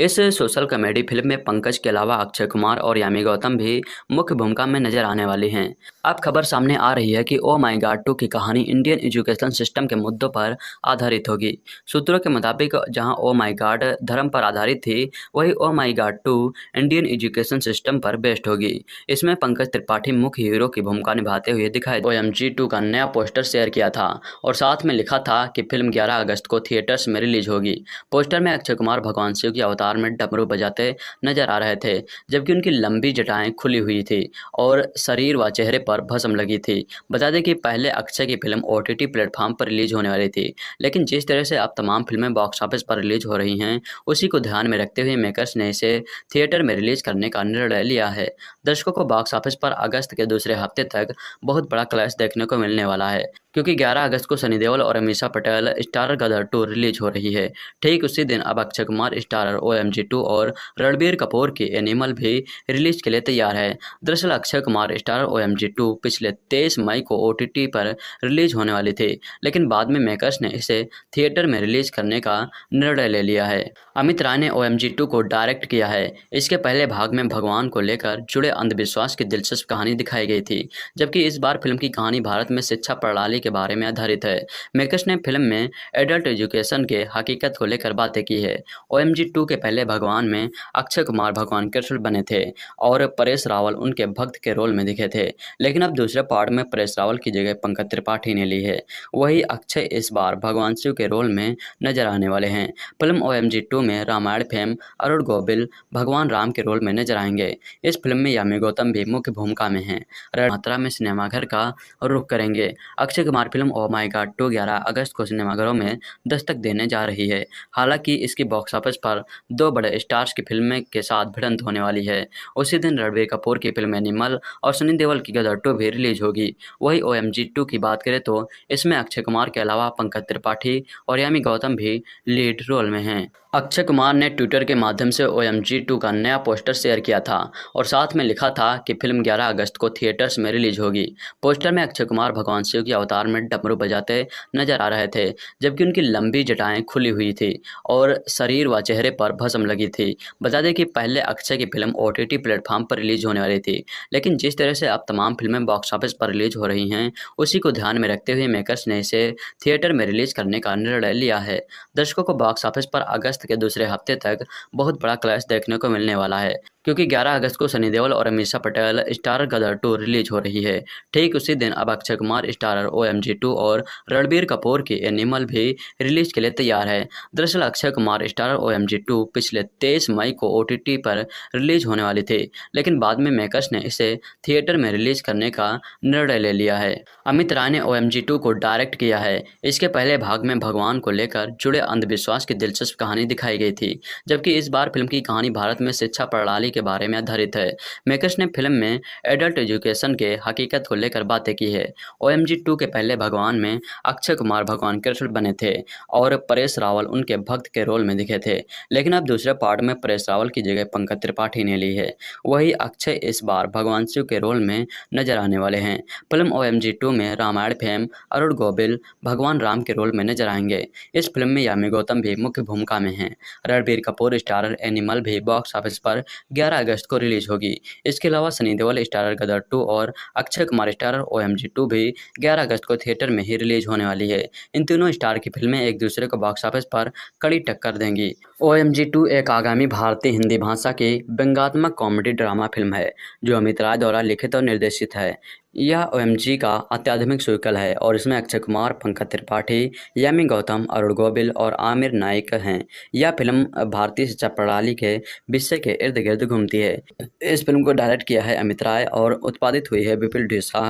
इस सोशल कॉमेडी फिल्म में पंकज के अलावा अक्षय कुमार और यामी गौतम भी मुख्य भूमिका में नजर आने वाली हैं अब खबर सामने आ रही है कि ओ माय गॉड टू की कहानी इंडियन एजुकेशन सिस्टम के मुद्दों पर आधारित होगी सूत्रों के मुताबिक जहाँ ओ माई गार्ड धर्म पर आधारित थी वही oh my guard two Indian education system पर बेस्ट होगी इसमें पंकज त्रिपाठी मुख्य हीरो की भूमिका निभाते हुए दिखाई ओ एम जी टू का नया पोस्टर शेयर किया था और साथ में लिखा था कि फिल्म 11 अगस्त को थिएटर्स में रिलीज होगी पोस्टर में अक्षय कुमार भगवान शिव के अवतार में डमरू बजाते नजर आ रहे थे जबकि उनकी लंबी जटाएं खुली हुई थी और शरीर व चेहरे पर भस्म लगी थी बता दें कि पहले अक्षय की फिल्म ओ टी प्लेटफॉर्म पर रिलीज होने वाली थी लेकिन जिस तरह से अब तमाम फिल्में बॉक्स ऑफिस पर रिलीज हो रही हैं उसी को ध्यान में रखते हुए मेकर्स ने इसे थिएटर में रिलीज करने का निर्णय लिया है दर्शकों को बॉक्स ऑफिस पर अगस्त के दूसरे हफ्ते तक बहुत बड़ा क्लैश देखने को मिलने वाला है क्योंकि 11 अगस्त को सनी कौल और Amisha Patel starrer Gadar two release हो रही है ठीक उसी दिन अब Akshay Kumar starrer O M और रणबीर कपूर की एनिमल भी रिलीज के लिए तैयार है दरअसल Akshay Kumar starrer O M पिछले तेईस मई को ओ पर रिलीज होने वाली थी लेकिन बाद में मेकर्स ने इसे थिएटर में रिलीज करने का निर्णय ले लिया है अमित राय ने ओ एम को डायरेक्ट किया है इसके पहले भाग में भगवान को लेकर जुड़े अंधविश्वास की दिलचस्प कहानी दिखाई गई थी जबकि इस बार फिल्म की कहानी भारत में शिक्षा प्रणाली के बारे में आधारित है मेकर्स ने फिल्म में एडल्ट एजुकेशन के हकीकत को लेकर बातें की है ओ एम जी टू के पहले भगवान में अक्षय कुमार भगवान कृष्ण बने थे और परेश रावल उनके भक्त के रोल में दिखे थे लेकिन अब दूसरे पार्ट में परेश रावल की जगह पंकज त्रिपाठी ने ली है वही अक्षय इस बार भगवान शिव के रोल में नजर आने वाले हैं film O M G two में रामायण फेम अरुण गोबिल भगवान राम के रोल में नजर आएंगे इस फिल्म में यामी गौतम भी मुख्य भूमिका में हैं रेड मात्रा में सिनेमाघर का रुख करेंगे Akshay Kumar film oh my गाड टू ग्यारह अगस्त को सिनेमाघरों में दस्तक देने जा रही है हालांकि इसकी बॉक्स ऑफिस पर दो बड़े स्टार्स की फिल्में के साथ भिड़ंत होने वाली है उसी दिन रणबीर कपूर की फिल्म एनिमल और सनी देवल की गदर टू भी रिलीज होगी वही ओ एम की बात करें तो इसमें अक्षय कुमार के अलावा पंकज त्रिपाठी और यामी गौतम भी लीड रोल में हैं अक्षय कुमार ने ट्विटर के माध्यम से ओ एम जी टू का नया पोस्टर शेयर किया था और साथ में लिखा था कि फिल्म 11 अगस्त को थिएटर्स में रिलीज होगी पोस्टर में अक्षय कुमार भगवान शिव के अवतार में डमरू बजाते नजर आ रहे थे जबकि उनकी लंबी जटाएं खुली हुई थी और शरीर व चेहरे पर भस्म लगी थी बता दें कि पहले अक्षय की film O T T platform पर रिलीज होने वाली थी लेकिन जिस तरह से अब तमाम फिल्में बॉक्स ऑफिस पर रिलीज हो रही हैं उसी को ध्यान में रखते हुए मेकर्स ने इसे थिएटर में रिलीज करने का निर्णय लिया है दर्शकों को बॉक्स ऑफिस पर अगस्त अगस्त के दूसरे हफ्ते तक बहुत बड़ा क्लैश देखने को मिलने वाला है क्योंकि 11 अगस्त को सनी देओल और Amisha Patel star Gadar two release हो रही है ठीक उसी दिन अब Akshay Kumar starrer O M और रणबीर कपूर की एनिमल भी रिलीज के लिए तैयार है दरअसल Akshay Kumar starrer O M पिछले तेईस मई को ओ टी टी पर रिलीज होने वाली थी लेकिन बाद में मेकर्स ने इसे थिएटर में रिलीज करने का निर्णय ले लिया है अमित राय ने ओ एम जी टू को डायरेक्ट किया है इसके पहले भाग में भगवान को लेकर जुड़े अंधविश्वास की दिलचस्प कहानी दिखाई गई थी जबकि इस बार फिल्म की कहानी भारत में शिक्षा प्रणाली के बारे में आधारित है मेकर्स ने फिल्म में एडल्ट एजुकेशन के हकीकत को लेकर बातें की है ओ एम के पहले भगवान में अक्षय कुमार भगवान कृष्ण बने थे और परेश रावल उनके भक्त के रोल में दिखे थे लेकिन अब दूसरे पार्ट में परेश रावल की जगह पंकज त्रिपाठी ने ली है वही अक्षय इस बार भगवान शिव के रोल में नजर आने वाले हैं फिल्म ओ एम में रामायण फेम अरुण गोबिल भगवान राम के रोल में नजर आएंगे इस फिल्म में यामी गौतम भी मुख्य भूमिका में हैं रणबीर कपूर स्टारर एनिमल भी बॉक्स ऑफिस पर 11 अगस्त को रिलीज होगी इसके अलावा सनी देवल स्टारर गदर 2 और अक्षय कुमार स्टारर ओ 2 भी 11 अगस्त को थिएटर में ही रिलीज होने वाली है इन तीनों स्टार की फिल्में एक दूसरे को बॉक्स ऑफिस पर कड़ी टक्कर देंगी ओ एम जी टू एक आगामी भारतीय हिंदी भाषा की व्यंगात्मक कॉमेडी ड्रामा फिल्म है जो अमित राय द्वारा लिखित और निर्देशित है यह ओ का अत्याधुनिक शोकल है और इसमें अक्षय कुमार पंकज त्रिपाठी यामी गौतम अरुण गोबिल और आमिर नाइक हैं यह फिल्म भारतीय शिक्षा प्रणाली के विषय के इर्द गिर्द घूमती है इस फिल्म को डायरेक्ट किया है अमित राय और उत्पादित हुई है विपुल ढेसा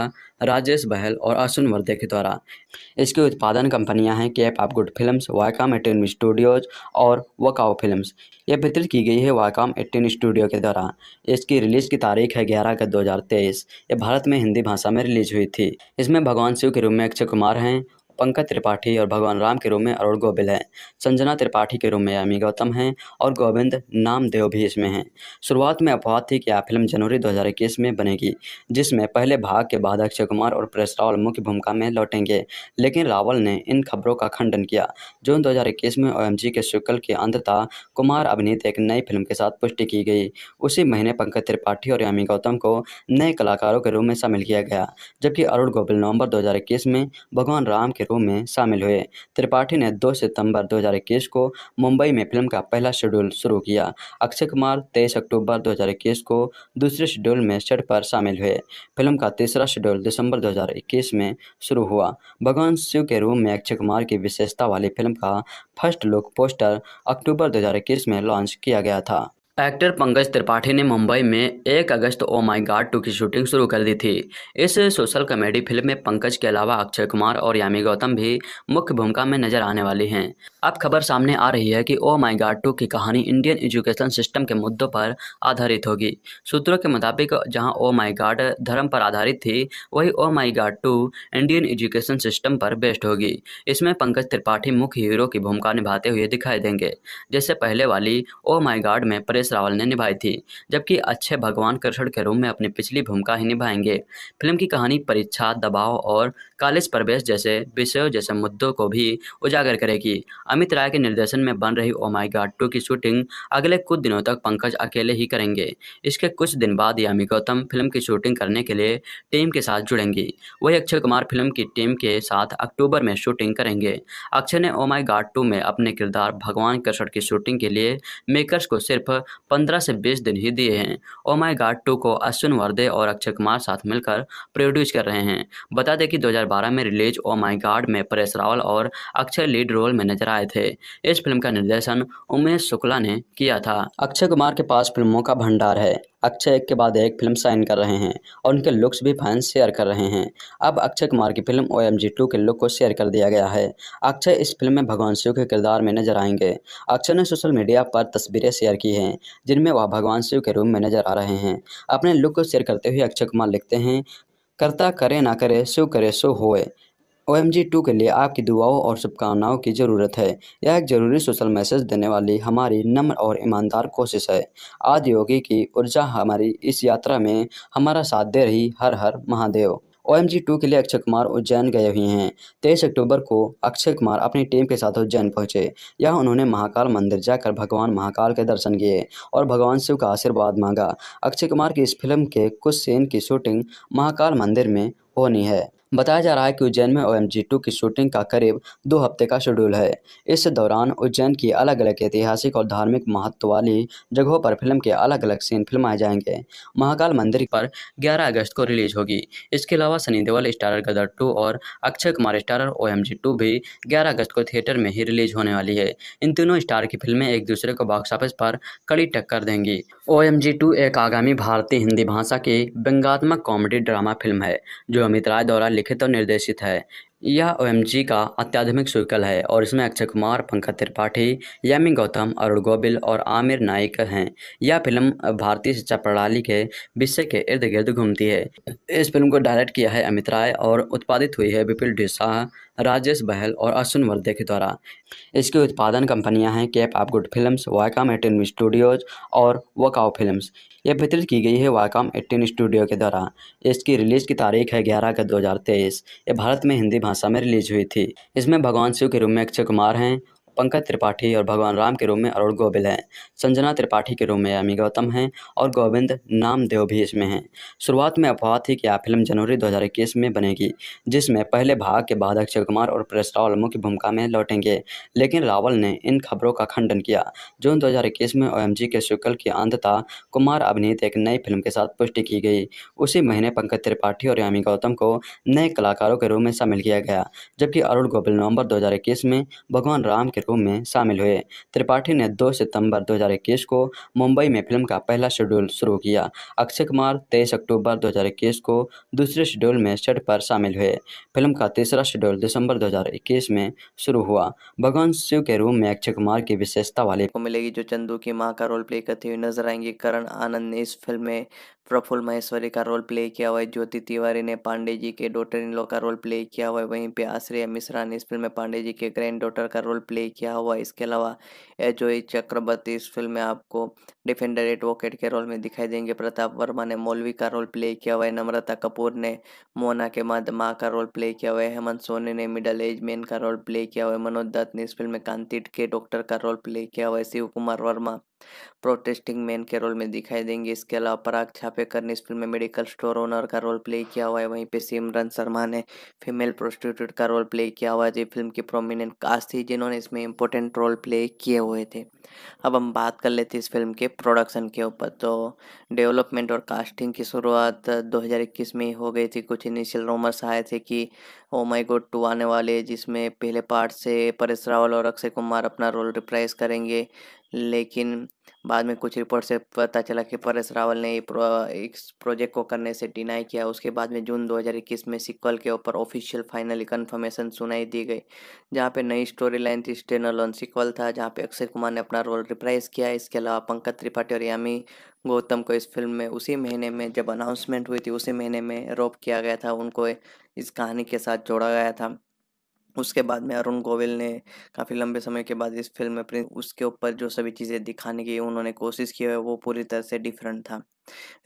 राजेश बहल और अश्विन वर्दे के द्वारा इसके उत्पादन कंपनियां हैं cap of good films Viacom eighteen studios और वकाओ फिल्म्स यह वितरित की गई है वाकाम एटीन स्टूडियो के द्वारा इसकी रिलीज़ की तारीख है ग्यारह अगस्त दो हज़ार तेईस ये भारत में हिंदी भाषा में रिलीज हुई थी इसमें भगवान शिव के रूप में अक्षय कुमार हैं पंकज त्रिपाठी और भगवान राम के रूप में अरुण गोबिल हैं संजना त्रिपाठी के रूप में यामी गौतम हैं और गोविंद नामदेव भी इसमें हैं शुरुआत में अफवाह थी कि यह फिल्म जनवरी 2021 में बनेगी जिसमें पहले भाग के बाद अक्षय कुमार और प्रेस रावल मुख्य भूमिका में लौटेंगे लेकिन रावल ने इन खबरों का खंडन किया जून दो में ओ के शुक्ल के अंतता कुमार अभिनीत एक नई फिल्म के साथ पुष्टि की गई उसी महीने पंकज त्रिपाठी और यामी गौतम को नए कलाकारों के रूप में शामिल किया गया जबकि अरुण गोबिल नवंबर 2021 में भगवान राम के दर्शकों में शामिल हुए त्रिपाठी ने 2 सितंबर 2021 को मुंबई में फिल्म का पहला शेड्यूल शुरू किया अक्षय कुमार 23 अक्टूबर 2021 को दूसरे शेड्यूल में सेट पर शामिल हुए फिल्म का तीसरा शेड्यूल दिसंबर 2021 में शुरू हुआ भगवान शिव के रूम में अक्षय कुमार की विशेषता वाली फिल्म का फर्स्ट लुक पोस्टर अक्टूबर दो में लॉन्च किया गया था एक्टर पंकज त्रिपाठी ने मुंबई में 1 अगस्त ओ माई गार्ड टू की शूटिंग शुरू कर दी थी इस सोशल कॉमेडी फिल्म में पंकज के अलावा अक्षय कुमार और यामी गौतम भी मुख्य भूमिका में नजर आने वाली हैं अब खबर सामने आ रही है कि ओ माई गार्ड टू की कहानी इंडियन एजुकेशन सिस्टम के मुद्दों पर आधारित होगी सूत्रों के मुताबिक जहाँ ओ माई गार्ड धर्म पर आधारित थी वही oh my guard two Indian education system पर बेस्ट होगी इसमें पंकज त्रिपाठी मुख्य हीरो की भूमिका निभाते हुए दिखाई देंगे जैसे पहले वाली ओ माई गार्ड में प्रेस यश रावल ने निभाई थी जबकि अच्छे भगवान कृष्ण के रूप में अपनी पिछली भूमिका ही निभाएंगे फिल्म की कहानी परीक्षा दबाव और कॉलेज प्रवेश जैसे विषयों जैसे मुद्दों को भी उजागर करेगी अमित राय के निर्देशन में बन रही ओमाई माई टू की शूटिंग अगले कुछ दिनों तक पंकज अकेले ही करेंगे इसके कुछ दिन बाद यामी गौतम फिल्म की शूटिंग करने के लिए टीम के साथ जुड़ेंगी वही अक्षय कुमार फिल्म की टीम के साथ अक्टूबर में शूटिंग करेंगे अक्षय ने ओमाई माई टू में अपने किरदार भगवान कृष्ण की शूटिंग के लिए मेकर्स को सिर्फ पंद्रह से बीस दिन ही दिए हैं ओ माई गार्ड टू को अश्विन वर्दे और अक्षय कुमार साथ मिलकर प्रोड्यूस कर रहे हैं बता दें कि 2012 में रिलीज ओ माई गार्ड में परेश रावल और अक्षय लीड रोल में नजर आए थे इस फिल्म का निर्देशन उमेश शुक्ला ने किया था अक्षय कुमार के पास फिल्मों का भंडार है अक्षय एक के बाद एक फिल्म साइन कर रहे हैं और उनके लुक्स भी फैंस शेयर कर रहे हैं अब अक्षय कुमार की film O M G two के लुक को शेयर कर दिया गया है अक्षय इस फिल्म में भगवान शिव के किरदार में नजर आएंगे अक्षय ने सोशल मीडिया पर तस्वीरें शेयर की हैं जिनमें वह भगवान शिव के रूम में नजर आ रहे हैं अपने लुक को शेयर करते हुए अक्षय कुमार लिखते हैं करता करे ना करे शिव करे सो होए ओ एम जी टू के लिए आपकी दुआओं और शुभकामनाओं की ज़रूरत है यह एक ज़रूरी सोशल मैसेज देने वाली हमारी नम्र और ईमानदार कोशिश है आदि योगी की ऊर्जा हमारी इस यात्रा में हमारा साथ दे रही हर हर Mahadev O M G two के लिए अक्षय कुमार उज्जैन गए हुए हैं तेईस अक्टूबर को अक्षय कुमार अपनी टीम के साथ उज्जैन पहुंचे यहाँ उन्होंने महाकाल मंदिर जाकर भगवान महाकाल के दर्शन किए और भगवान शिव का आशीर्वाद मांगा अक्षय कुमार की इस फिल्म के कुछ सीन की शूटिंग महाकाल मंदिर में होनी है बताया जा रहा है कि उज्जैन में ओ एम की शूटिंग का करीब दो हफ्ते का शेड्यूल है इस दौरान उज्जैन की अलग अलग ऐतिहासिक और धार्मिक महत्व वाली जगहों पर फिल्म के अलग अलग सीन फिल्माए जाएंगे महाकाल मंदिर पर 11 अगस्त को रिलीज होगी इसके अलावा सनी देवल स्टारर गदर टू और Akshay Kumar starrer O M भी ग्यारह अगस्त को थिएटर में ही रिलीज होने वाली है इन तीनों स्टार की फिल्में एक दूसरे को बॉक्स ऑफिस पर कड़ी टक्कर देंगी ओ एम एक आगामी भारतीय हिंदी भाषा की व्यंगात्मक कॉमेडी ड्रामा फिल्म है जो अमित राय द्वारा लिखित और निर्देशित है यह ओ का अत्याधुनिक शुक्ल है और इसमें अक्षय कुमार पंकज त्रिपाठी यामी गौतम अरुण गोबिल और आमिर नाइक हैं यह फिल्म भारतीय शिक्षा प्रणाली के विषय के इर्द गिर्द घूमती है इस फिल्म को डायरेक्ट किया है अमित राय और उत्पादित हुई है विपुल डिसाह राजेश बहल और अश्विन वर्दे के द्वारा इसकी उत्पादन कंपनियां हैं cap of good films Viacom eighteen studios और वकाओ फिल्म्स ये वितरित की गई है वाकाम एटीन स्टूडियो के द्वारा इसकी रिलीज की तारीख है ग्यारह अगस्त दो ये भारत में हिंदी भाषा में रिलीज हुई थी इसमें भगवान शिव के रूप में अक्षय कुमार हैं पंकज त्रिपाठी और भगवान राम के रूप में अरुण गोविल हैं संजना त्रिपाठी के रूप में यामी गौतम हैं और गोविंद नामदेव भी इसमें हैं शुरुआत में अफवाह थी कि यह फिल्म जनवरी दो में बनेगी जिसमें पहले भाग के बाद अक्षय कुमार और प्रेस रावल मुख्य भूमिका में लौटेंगे लेकिन रावल ने इन खबरों का खंडन किया जून दो में ओ के शुक्ल की अंधता कुमार अभिनीत एक नई फिल्म के साथ पुष्टि की गई उसी महीने पंकज त्रिपाठी और यामी गौतम को नए कलाकारों के रूप में शामिल किया गया जबकि अरुण गोबिल नवंबर 2021 में भगवान राम के कार्यक्रम में शामिल हुए त्रिपाठी ने 2 सितंबर 2021 को मुंबई में फिल्म का पहला शेड्यूल शुरू किया अक्षय कुमार 23 अक्टूबर 2021 को दूसरे शेड्यूल में सेट पर शामिल हुए फिल्म का तीसरा शेड्यूल दिसंबर 2021 में शुरू हुआ भगवान शिव के रूम में अक्षय कुमार की विशेषता वाले को मिलेगी जो चंदू की माँ का रोल प्ले करती हुई नजर आएंगी करण आनंद ने इस फिल्म में प्रफुल्ल महेश्वरी का रोल प्ले किया हुआ है ज्योति तिवारी ने पांडे जी के डॉटर इन लॉ का रोल प्ले किया हुआ है वहीं पे आश्रय मिश्रा ने इस फिल्म में पांडे जी के ग्रैंड डॉटर का रोल प्ले किया हुआ है इसके अलावा एजोई चक्रवर्ती इस फिल्म में आपको डिफेंडर एडवोकेट के रोल में दिखाई देंगे प्रताप वर्मा ने मौलवी का रोल प्ले किया हुआ है नम्रता कपूर ने मोना के माद माँ का रोल प्ले किया हुआ है हेमंत सोनी ने मिडल एज मैन का रोल प्ले किया हुआ है मनोज दत्त ने इस फिल्म में कांतिट के डॉक्टर का रोल प्ले किया हुआ है शिव कुमार वर्मा प्रोटेस्टिंग मैन के रोल में दिखाई देंगे इसके अलावा पराग छापेकर ने इस फिल्म में मेडिकल स्टोर ओनर का रोल प्ले किया हुआ है वहीं पे सिमरन शर्मा ने फीमेल प्रोस्टिट्यूट का रोल प्ले किया हुआ है जो फिल्म की प्रोमिनेंट कास्ट थी जिन्होंने इसमें इंपॉर्टेंट रोल प्ले किए हुए थे अब हम बात कर लेते इस फिल्म के प्रोडक्शन के ऊपर तो डेवलपमेंट और कास्टिंग की शुरुआत दो में हो गई थी कुछ इनिशियल रोमर्स आए थे कि ओ माय गॉड टू आने वाले जिसमें पहले पार्ट से परेश रावल और अक्षय कुमार अपना रोल रिप्राइज करेंगे लेकिन बाद में कुछ रिपोर्ट से पता चला कि परेश रावल ने प्रो, इस प्रोजेक्ट को करने से डिनाई किया उसके बाद में जून 2021 में सिक्वल के ऊपर ऑफिशियल फाइनली कंफर्मेशन सुनाई दी गई जहाँ पे नई स्टोरी लाइन थी ऑन सिक्वल था जहाँ पे अक्षय कुमार ने अपना रोल रिप्राइज किया इसके अलावा पंकज त्रिपाठी और यामी गौतम को इस फिल्म में उसी महीने में जब अनाउंसमेंट हुई थी उसी महीने में रोप किया गया था उनको इस कहानी के साथ जोड़ा गया था उसके बाद में अरुण गोविल ने काफ़ी लंबे समय के बाद इस फिल्म में उसके ऊपर जो सभी चीज़ें दिखाने की उन्होंने कोशिश की है वो पूरी तरह से डिफरेंट था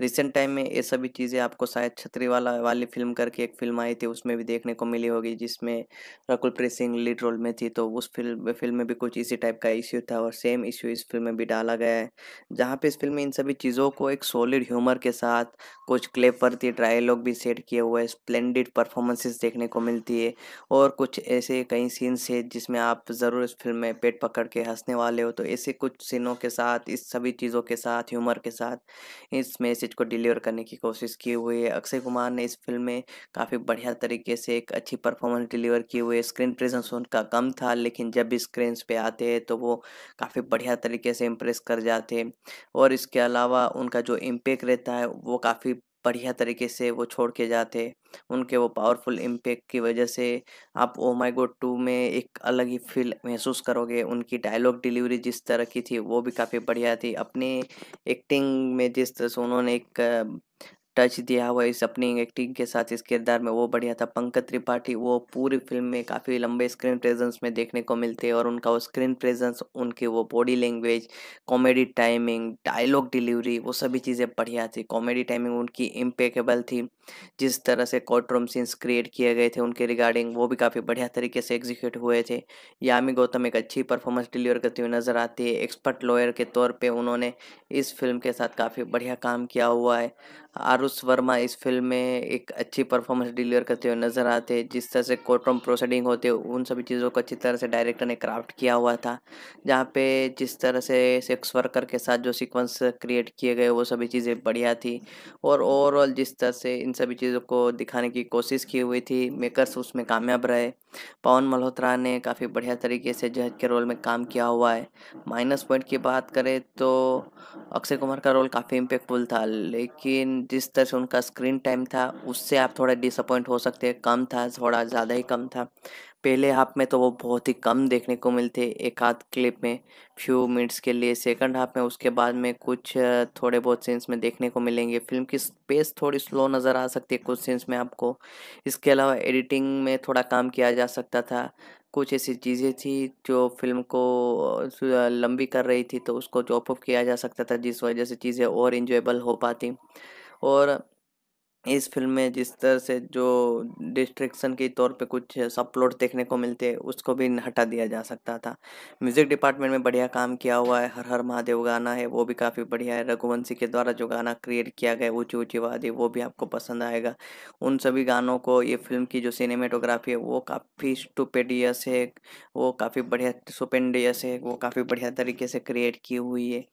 रिसेंट टाइम में ये सभी चीज़ें आपको शायद छतरीवाला वाली फिल्म करके एक फिल्म आई थी उसमें भी देखने को मिली होगी जिसमें रकुल प्रीत सिंह लीड रोल में थी तो उस फिल्म फिल्म में भी कुछ इसी टाइप का इश्यू था और सेम इश्यू इस फिल्म में भी डाला गया है जहाँ पे इस फिल्म में इन सभी चीज़ों को एक सॉलिड ह्यूमर के साथ कुछ क्लेपर्थी डायलॉग भी सेट किए हुए स्प्लेंडेड परफॉर्मेंसेस देखने को मिलती है और कुछ ऐसे कई सीन्स है जिसमें आप ज़रूर इस फिल्म में पेट पकड़ के हंसने वाले हो तो ऐसे कुछ सीनों के साथ इस सभी चीज़ों के साथ ह्यूमर के साथ इस इस मैसेज को डिलीवर करने की कोशिश की हुई है अक्षय कुमार ने इस फिल्म में काफ़ी बढ़िया तरीके से एक अच्छी परफॉर्मेंस डिलीवर किए है स्क्रीन प्रेजेंस उनका कम था लेकिन जब भी स्क्रीन पे आते हैं तो वो काफ़ी बढ़िया तरीके से इम्प्रेस कर जाते हैं और इसके अलावा उनका जो इम्पेक्ट रहता है वो काफ़ी बढ़िया तरीके से वो छोड़ के जाते उनके वो पावरफुल इम्पेक्ट की वजह से आप ओ माई गोड टू में एक अलग ही फील महसूस करोगे उनकी डायलॉग डिलीवरी जिस तरह की थी वो भी काफ़ी बढ़िया थी अपनी एक्टिंग में जिस तरह से उन्होंने एक टच दिया हुआ इस अपनी एक्टिंग के साथ इस किरदार में वो बढ़िया था पंकज त्रिपाठी वो पूरी फिल्म में काफ़ी लंबे स्क्रीन प्रेजेंस में देखने को मिलते हैं और उनका वो स्क्रीन प्रेजेंस उनकी वो body language comedy timing dialogue delivery वो सभी चीज़ें बढ़िया थी कॉमेडी टाइमिंग उनकी इम्पेकेबल थी जिस तरह से कॉटरूम सीन्स क्रिएट किए गए थे उनके रिगार्डिंग वो भी काफ़ी बढ़िया तरीके से एग्जीक्यूट हुए थे यामी गौतम एक अच्छी परफॉर्मेंस डिलीवर करती हुई नज़र आती है एक्सपर्ट लॉयर के तौर पर उन्होंने इस फिल्म के साथ काफ़ी बढ़िया काम किया हुआ है आर आरुष वर्मा इस फिल्म में एक अच्छी परफॉर्मेंस डिलीवर करते हुए नजर आते हैं जिस तरह से कोर्टरूम प्रोसीडिंग होते उन सभी चीज़ों को अच्छी तरह से डायरेक्टर ने क्राफ्ट किया हुआ था जहाँ पे जिस तरह से सेक्स वर्कर के साथ जो सीक्वेंस क्रिएट किए गए वो सभी चीज़ें बढ़िया थी और ओवरऑल जिस तरह से इन सभी चीज़ों को दिखाने की कोशिश की हुई थी मेकर्स उसमें कामयाब रहे पवन मल्होत्रा ने काफ़ी बढ़िया तरीके से जज के रोल में काम किया हुआ है माइनस पॉइंट की बात करें तो अक्षय कुमार का रोल काफ़ी इम्पेक्टफुल था लेकिन जिस तरह से उनका स्क्रीन टाइम था उससे आप थोड़ा डिसअपॉइंट हो सकते हैं कम था थोड़ा ज़्यादा ही कम था पहले हाफ में तो वो बहुत ही कम देखने को मिलते एक आध क्लिप में फ्यू मिनट्स के लिए सेकंड हाफ में उसके बाद में कुछ थोड़े बहुत सीन्स में देखने को मिलेंगे फिल्म की स्पेस थोड़ी स्लो नज़र आ सकती है कुछ सीन्स में आपको इसके अलावा एडिटिंग में थोड़ा काम किया जा सकता था कुछ ऐसी चीज़ें थी जो फिल्म को लंबी कर रही थी तो उसको जॉप ऑफ किया जा सकता था जिस वजह से चीज़ें और इन्जॉयबल हो पाती और इस फिल्म में जिस तरह से जो डिस्ट्रिक्शन के तौर पे कुछ सब प्लॉट देखने को मिलते उसको भी हटा दिया जा सकता था म्यूज़िक डिपार्टमेंट में बढ़िया काम किया हुआ है हर हर महादेव गाना है वो भी काफ़ी बढ़िया है रघुवंशी के द्वारा जो गाना क्रिएट किया गया ऊँची ऊँची वादी वो भी आपको पसंद आएगा उन सभी गानों को ये फिल्म की जो सिनेमेटोग्राफी है वो काफ़ी स्टूपेडियस है वो काफ़ी बढ़िया सुपेंडियस है वो काफ़ी बढ़िया तरीके से क्रिएट की हुई है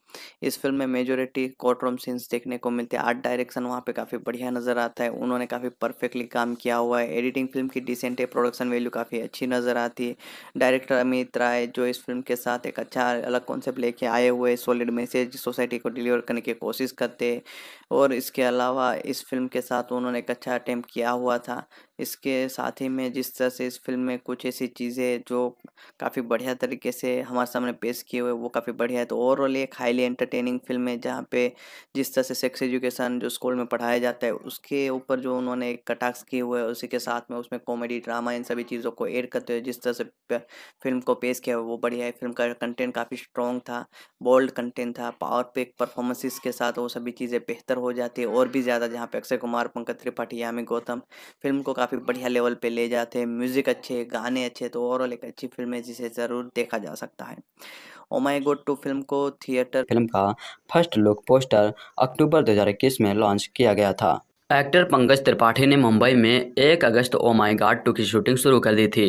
इस फिल्म में मेजोरिटी कोर्ट रूम सीन्स देखने को मिलते आर्ट डायरेक्शन वहाँ पर काफ़ी बढ़िया नज़र नज़र आता है उन्होंने काफ़ी परफेक्टली काम किया हुआ है एडिटिंग फिल्म की डिसेंट है प्रोडक्शन वैल्यू काफ़ी अच्छी नज़र आती है डायरेक्टर अमित राय जो इस फिल्म के साथ एक अच्छा अलग कॉन्सेप्ट लेके आए हुए सॉलिड मैसेज सोसाइटी को डिलीवर करने की कोशिश करते हैं और इसके अलावा इस फिल्म के साथ उन्होंने एक अच्छा अटैम्प्ट किया हुआ था इसके साथ ही में जिस तरह से इस फिल्म में कुछ ऐसी चीज़ें जो काफ़ी बढ़िया तरीके से हमारे सामने पेश किए हुए वो काफ़ी बढ़िया है तो ओवरऑल एक हाईली एंटरटेनिंग फिल्म है जहाँ पे जिस तरह से सेक्स एजुकेशन जो स्कूल में पढ़ाया जाता है उसके ऊपर जो उन्होंने कटाक्ष किए हुए उसी के साथ में उसमें कॉमेडी ड्रामा इन सभी चीज़ों को एड करते हुए जिस तरह से फिल्म को पेश किया हुआ वो बढ़िया है फिल्म का कंटेंट काफ़ी स्ट्रॉन्ग था बोल्ड कंटेंट था पावर पेक परफॉर्मेंसेस के साथ वो सभी चीज़ें बेहतर बेहतर हो जाती है और भी ज़्यादा जहाँ पे अक्षय कुमार पंकज त्रिपाठी यामी गौतम फिल्म को काफ़ी बढ़िया लेवल पे ले जाते हैं म्यूज़िक अच्छे गाने अच्छे तो ओवरऑल एक अच्छी फिल्म है जिसे ज़रूर देखा जा सकता है ओमाई माई गोड टू तो फिल्म को थिएटर फिल्म का फर्स्ट लुक पोस्टर अक्टूबर 2021 में लॉन्च किया गया था एक्टर पंकज त्रिपाठी ने मुंबई में 1 अगस्त ओ माई गार्ड टू की शूटिंग शुरू कर दी थी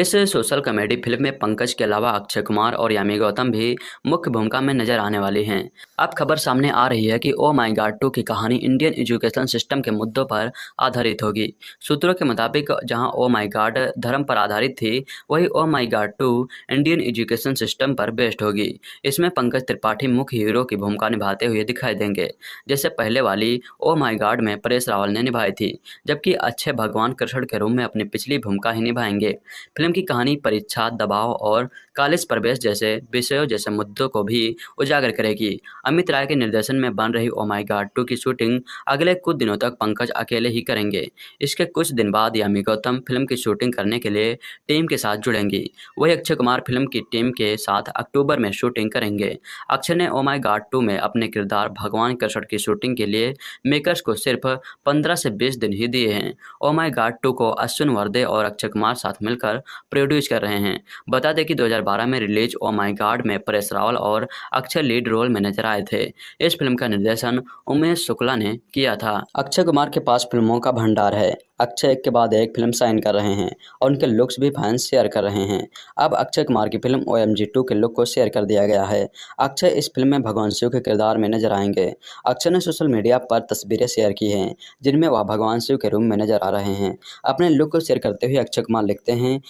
इस सोशल कॉमेडी फिल्म में पंकज के अलावा अक्षय कुमार और यामी गौतम भी मुख्य भूमिका में नजर आने वाले हैं अब खबर सामने आ रही है कि ओ माई गार्ड टू की कहानी इंडियन एजुकेशन सिस्टम के मुद्दों पर आधारित होगी सूत्रों के मुताबिक जहाँ ओ माई गार्ड धर्म पर आधारित थी वही oh my guard two Indian education system पर बेस्ड होगी इसमें पंकज त्रिपाठी मुख्य हीरो की भूमिका निभाते हुए दिखाई देंगे जैसे पहले वाली ओ माई गार्ड में राजेश रावल ने निभाई थी जबकि अच्छे भगवान कृष्ण के रूप में अपनी पिछली भूमिका ही निभाएंगे फिल्म की कहानी परीक्षा दबाव और कालेज प्रवेश जैसे विषयों जैसे मुद्दों को भी उजागर करेगी अमित राय के निर्देशन में बन रही ओमाई गार्ड टू की शूटिंग अगले कुछ दिनों तक पंकज अकेले ही करेंगे इसके कुछ दिन बाद यामी गौतम फिल्म की शूटिंग करने के लिए टीम के साथ जुड़ेंगी वही अक्षय कुमार फिल्म की टीम के साथ अक्टूबर में शूटिंग करेंगे अक्षय ने ओमाई गार्ड टू में अपने किरदार भगवान कृष्ण की शूटिंग के लिए मेकर्स को सिर्फ पंद्रह से बीस दिन ही दिए हैं ओ माय गार्ड टू को अश्विन वर्दे और अक्षय कुमार साथ मिलकर प्रोड्यूस कर रहे हैं बता दें कि 2012 में रिलीज ओ माय गार्ड में परेश रावल और अक्षय लीड रोल में नजर आए थे इस फिल्म का निर्देशन उमेश शुक्ला ने किया था अक्षय कुमार के पास फिल्मों का भंडार है अक्षय एक के बाद एक फिल्म साइन कर रहे हैं और उनके लुक्स भी फैंस शेयर कर रहे हैं अब अक्षय कुमार की फिल्म ओ एम के लुक को शेयर कर दिया गया है अक्षय इस फिल्म में भगवान शिव के किरदार में नजर आएंगे अक्षय ने सोशल मीडिया पर तस्वीरें शेयर की हैं जिनमें वह भगवान शिव के रूम में नजर आ रहे हैं अपने लुक को शेयर करते हुए अक्षय कुमार लिखते हैं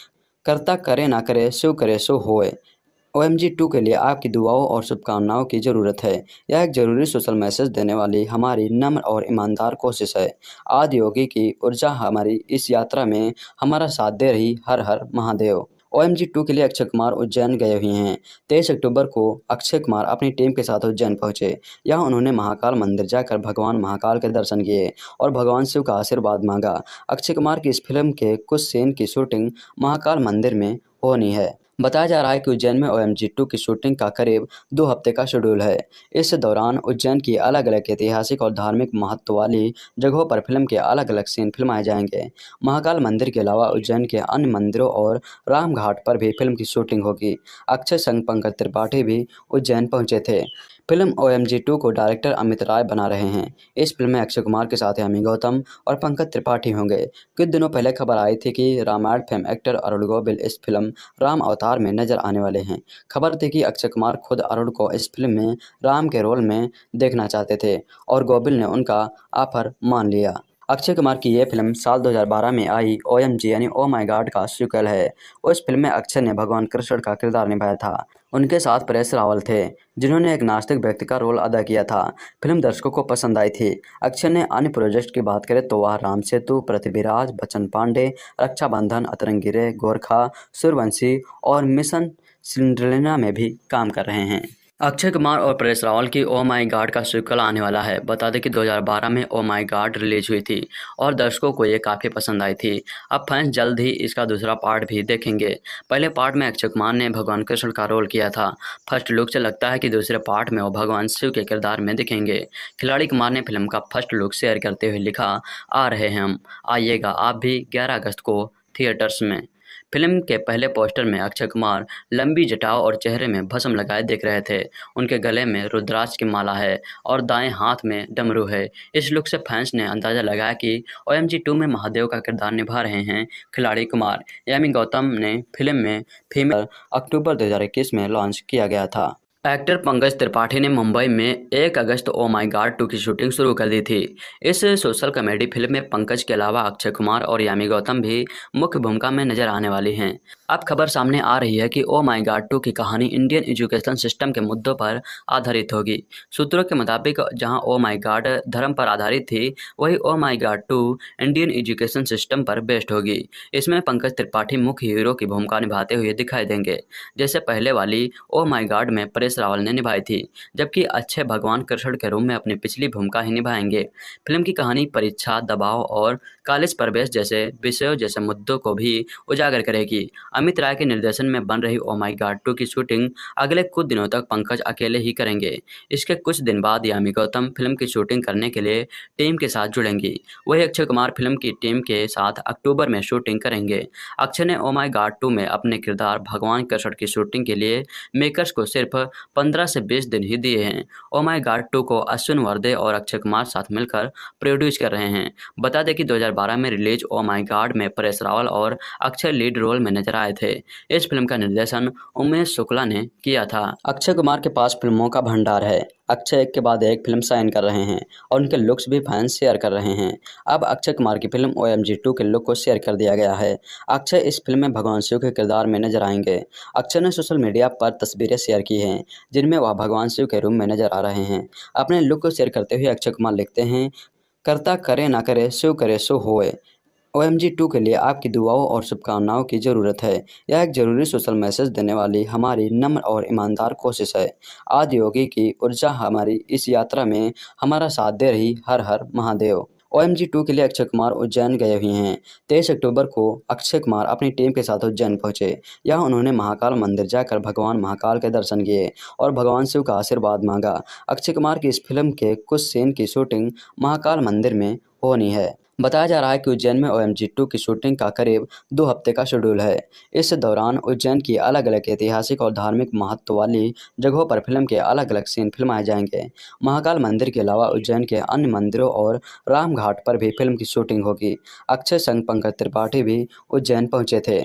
करता करे ना करे शिव करे सो होए ओ एम जी टू के लिए आपकी दुआओं और शुभकामनाओं की ज़रूरत है यह एक ज़रूरी सोशल मैसेज देने वाली हमारी नम्र और ईमानदार कोशिश है आदि योगी की ऊर्जा हमारी इस यात्रा में हमारा साथ दे रही हर हर Mahadev O M G two के लिए अक्षय कुमार उज्जैन गए हुए हैं तेईस अक्टूबर को अक्षय कुमार अपनी टीम के साथ उज्जैन पहुंचे यहाँ उन्होंने महाकाल मंदिर जाकर भगवान महाकाल के दर्शन किए और भगवान शिव का आशीर्वाद मांगा अक्षय कुमार की इस फिल्म के कुछ सीन की शूटिंग महाकाल मंदिर में होनी है बताया जा रहा है कि उज्जैन में ओ एम की शूटिंग का करीब दो हफ्ते का शेड्यूल है इस दौरान उज्जैन की अलग अलग ऐतिहासिक और धार्मिक महत्व वाली जगहों पर फिल्म के अलग अलग सीन फिल्माए जाएंगे महाकाल मंदिर के अलावा उज्जैन के अन्य मंदिरों और रामघाट पर भी फिल्म की शूटिंग होगी अक्षय संघ पंकज त्रिपाठी भी उज्जैन पहुंचे थे film O M G two को डायरेक्टर अमित राय बना रहे हैं इस फिल्म में अक्षय कुमार के साथ अमी गौतम और पंकज त्रिपाठी होंगे कुछ दिनों पहले खबर आई थी कि रामायण फिल्म एक्टर अरुण गोबिल इस फिल्म राम अवतार में नजर आने वाले हैं खबर थी कि अक्षय कुमार खुद अरुण को इस फिल्म में राम के रोल में देखना चाहते थे और गोबिल ने उनका ऑफर मान लिया अक्षय कुमार की यह फिल्म साल 2012 में आई ओ एम जी यानी ओ माई गार्ड का सिक्वल है उस फिल्म में अक्षय ने भगवान कृष्ण का किरदार निभाया था उनके साथ परेश रावल थे जिन्होंने एक नास्तिक व्यक्ति का रोल अदा किया था फिल्म दर्शकों को पसंद आई थी अक्षय ने अन्य प्रोजेक्ट की बात करें तो वह राम सेतु पृथ्वीराज बच्चन पांडे रक्षाबंधन अतरंगिरे गोरखा सूर्यवंशी और मिशन सिंड्रेना में भी काम कर रहे हैं अक्षय कुमार और परेश रावल की ओ माई गार्ड का सिक्वल आने वाला है बता दें कि 2012 में ओ माई गार्ड रिलीज हुई थी और दर्शकों को ये काफ़ी पसंद आई थी अब फैंस जल्द ही इसका दूसरा पार्ट भी देखेंगे पहले पार्ट में अक्षय कुमार ने भगवान कृष्ण का रोल किया था फर्स्ट लुक से लगता है कि दूसरे पार्ट में वो भगवान शिव के किरदार में दिखेंगे खिलाड़ी कुमार ने फिल्म का फर्स्ट लुक शेयर करते हुए लिखा आ रहे हैं हम आइएगा आप भी ग्यारह अगस्त को थिएटर्स में फिल्म के पहले पोस्टर में अक्षय कुमार लंबी जटाओ और चेहरे में भस्म लगाए दिख रहे थे उनके गले में रुद्राक्ष की माला है और दाएं हाथ में डमरू है इस लुक से फैंस ने अंदाज़ा लगाया कि ओ एम जी टू में महादेव का किरदार निभा रहे हैं खिलाड़ी कुमार यामी गौतम ने फिल्म में फीमेल अक्टूबर दो में लॉन्च किया गया था एक्टर पंकज त्रिपाठी ने मुंबई में 1 अगस्त ओ माई गार्ड टू की शूटिंग शुरू कर दी थी इस सोशल कॉमेडी फिल्म में पंकज के अलावा अक्षय कुमार और यामी गौतम भी मुख्य भूमिका में नजर आने वाली हैं अब खबर सामने आ रही है कि ओ माई गार्ड टू की कहानी इंडियन एजुकेशन सिस्टम के मुद्दों पर आधारित होगी सूत्रों के मुताबिक जहाँ ओ माई गार्ड धर्म पर आधारित थी वही oh my guard two Indian education system पर बेस्ड होगी इसमें पंकज त्रिपाठी मुख्य हीरो की भूमिका निभाते हुए दिखाई देंगे जैसे पहले वाली ओ माई गार्ड में राजेश रावल ने निभाई थी जबकि अक्षय भगवान कृष्ण के रूप में अपनी पिछली भूमिका ही निभाएंगे फिल्म की कहानी परीक्षा दबाव और कॉलेज प्रवेश जैसे विषयों जैसे मुद्दों को भी उजागर करेगी अमित राय के निर्देशन में बन रही ओ माई टू की शूटिंग अगले कुछ दिनों तक पंकज अकेले ही करेंगे इसके कुछ दिन बाद यामी गौतम फिल्म की शूटिंग करने के लिए टीम के साथ जुड़ेंगी वही अक्षय कुमार फिल्म की टीम के साथ अक्टूबर में शूटिंग करेंगे अक्षय ने ओ माई गार्ड टू में अपने किरदार भगवान कृष्ण की शूटिंग के लिए मेकर्स को सिर्फ पंद्रह से बीस दिन ही दिए हैं ओ माई टू को अश्विन वर्दे और अक्षय कुमार साथ मिलकर प्रोड्यूस कर रहे हैं बता दें कि दो 2012 में रिलीज ओ माई गाड में परेश रावल और अक्षय लीड रोल में नजर आए थे इस फिल्म का निर्देशन उमेश शुक्ला ने किया था अक्षय कुमार के पास फिल्मों का भंडार है अक्षय एक के बाद एक फिल्म साइन कर रहे हैं और उनके लुक्स भी फैंस शेयर कर रहे हैं अब अक्षय कुमार की फिल्म ओ एम के लुक को शेयर कर दिया गया है अक्षय इस फिल्म में भगवान शिव के किरदार में नजर आएंगे अक्षय ने सोशल मीडिया पर तस्वीरें शेयर की हैं जिनमें वह भगवान शिव के रूम में नजर आ रहे हैं अपने लुक को शेयर करते हुए अक्षय कुमार लिखते हैं करता करे ना करे सो करे सो होए ओ एम जी टू के लिए आपकी दुआओं और शुभकामनाओं की ज़रूरत है यह एक ज़रूरी सोशल मैसेज देने वाली हमारी नम्र और ईमानदार कोशिश है आदि योगी की ऊर्जा हमारी इस यात्रा में हमारा साथ दे रही हर हर Mahadev O M G two के लिए अक्षय कुमार उज्जैन गए हुए हैं तेईस अक्टूबर को अक्षय कुमार अपनी टीम के साथ उज्जैन पहुंचे यहाँ उन्होंने महाकाल मंदिर जाकर भगवान महाकाल के दर्शन किए और भगवान शिव का आशीर्वाद मांगा अक्षय कुमार की इस फिल्म के कुछ सीन की शूटिंग महाकाल मंदिर में होनी है बताया जा रहा है कि उज्जैन में ओ एम की शूटिंग का करीब दो हफ्ते का शेड्यूल है इस दौरान उज्जैन की अलग अलग ऐतिहासिक और धार्मिक महत्व वाली जगहों पर फिल्म के अलग अलग सीन फिल्माए जाएंगे महाकाल मंदिर के अलावा उज्जैन के अन्य मंदिरों और रामघाट पर भी फिल्म की शूटिंग होगी अक्षय संघ पंकज त्रिपाठी भी उज्जैन पहुंचे थे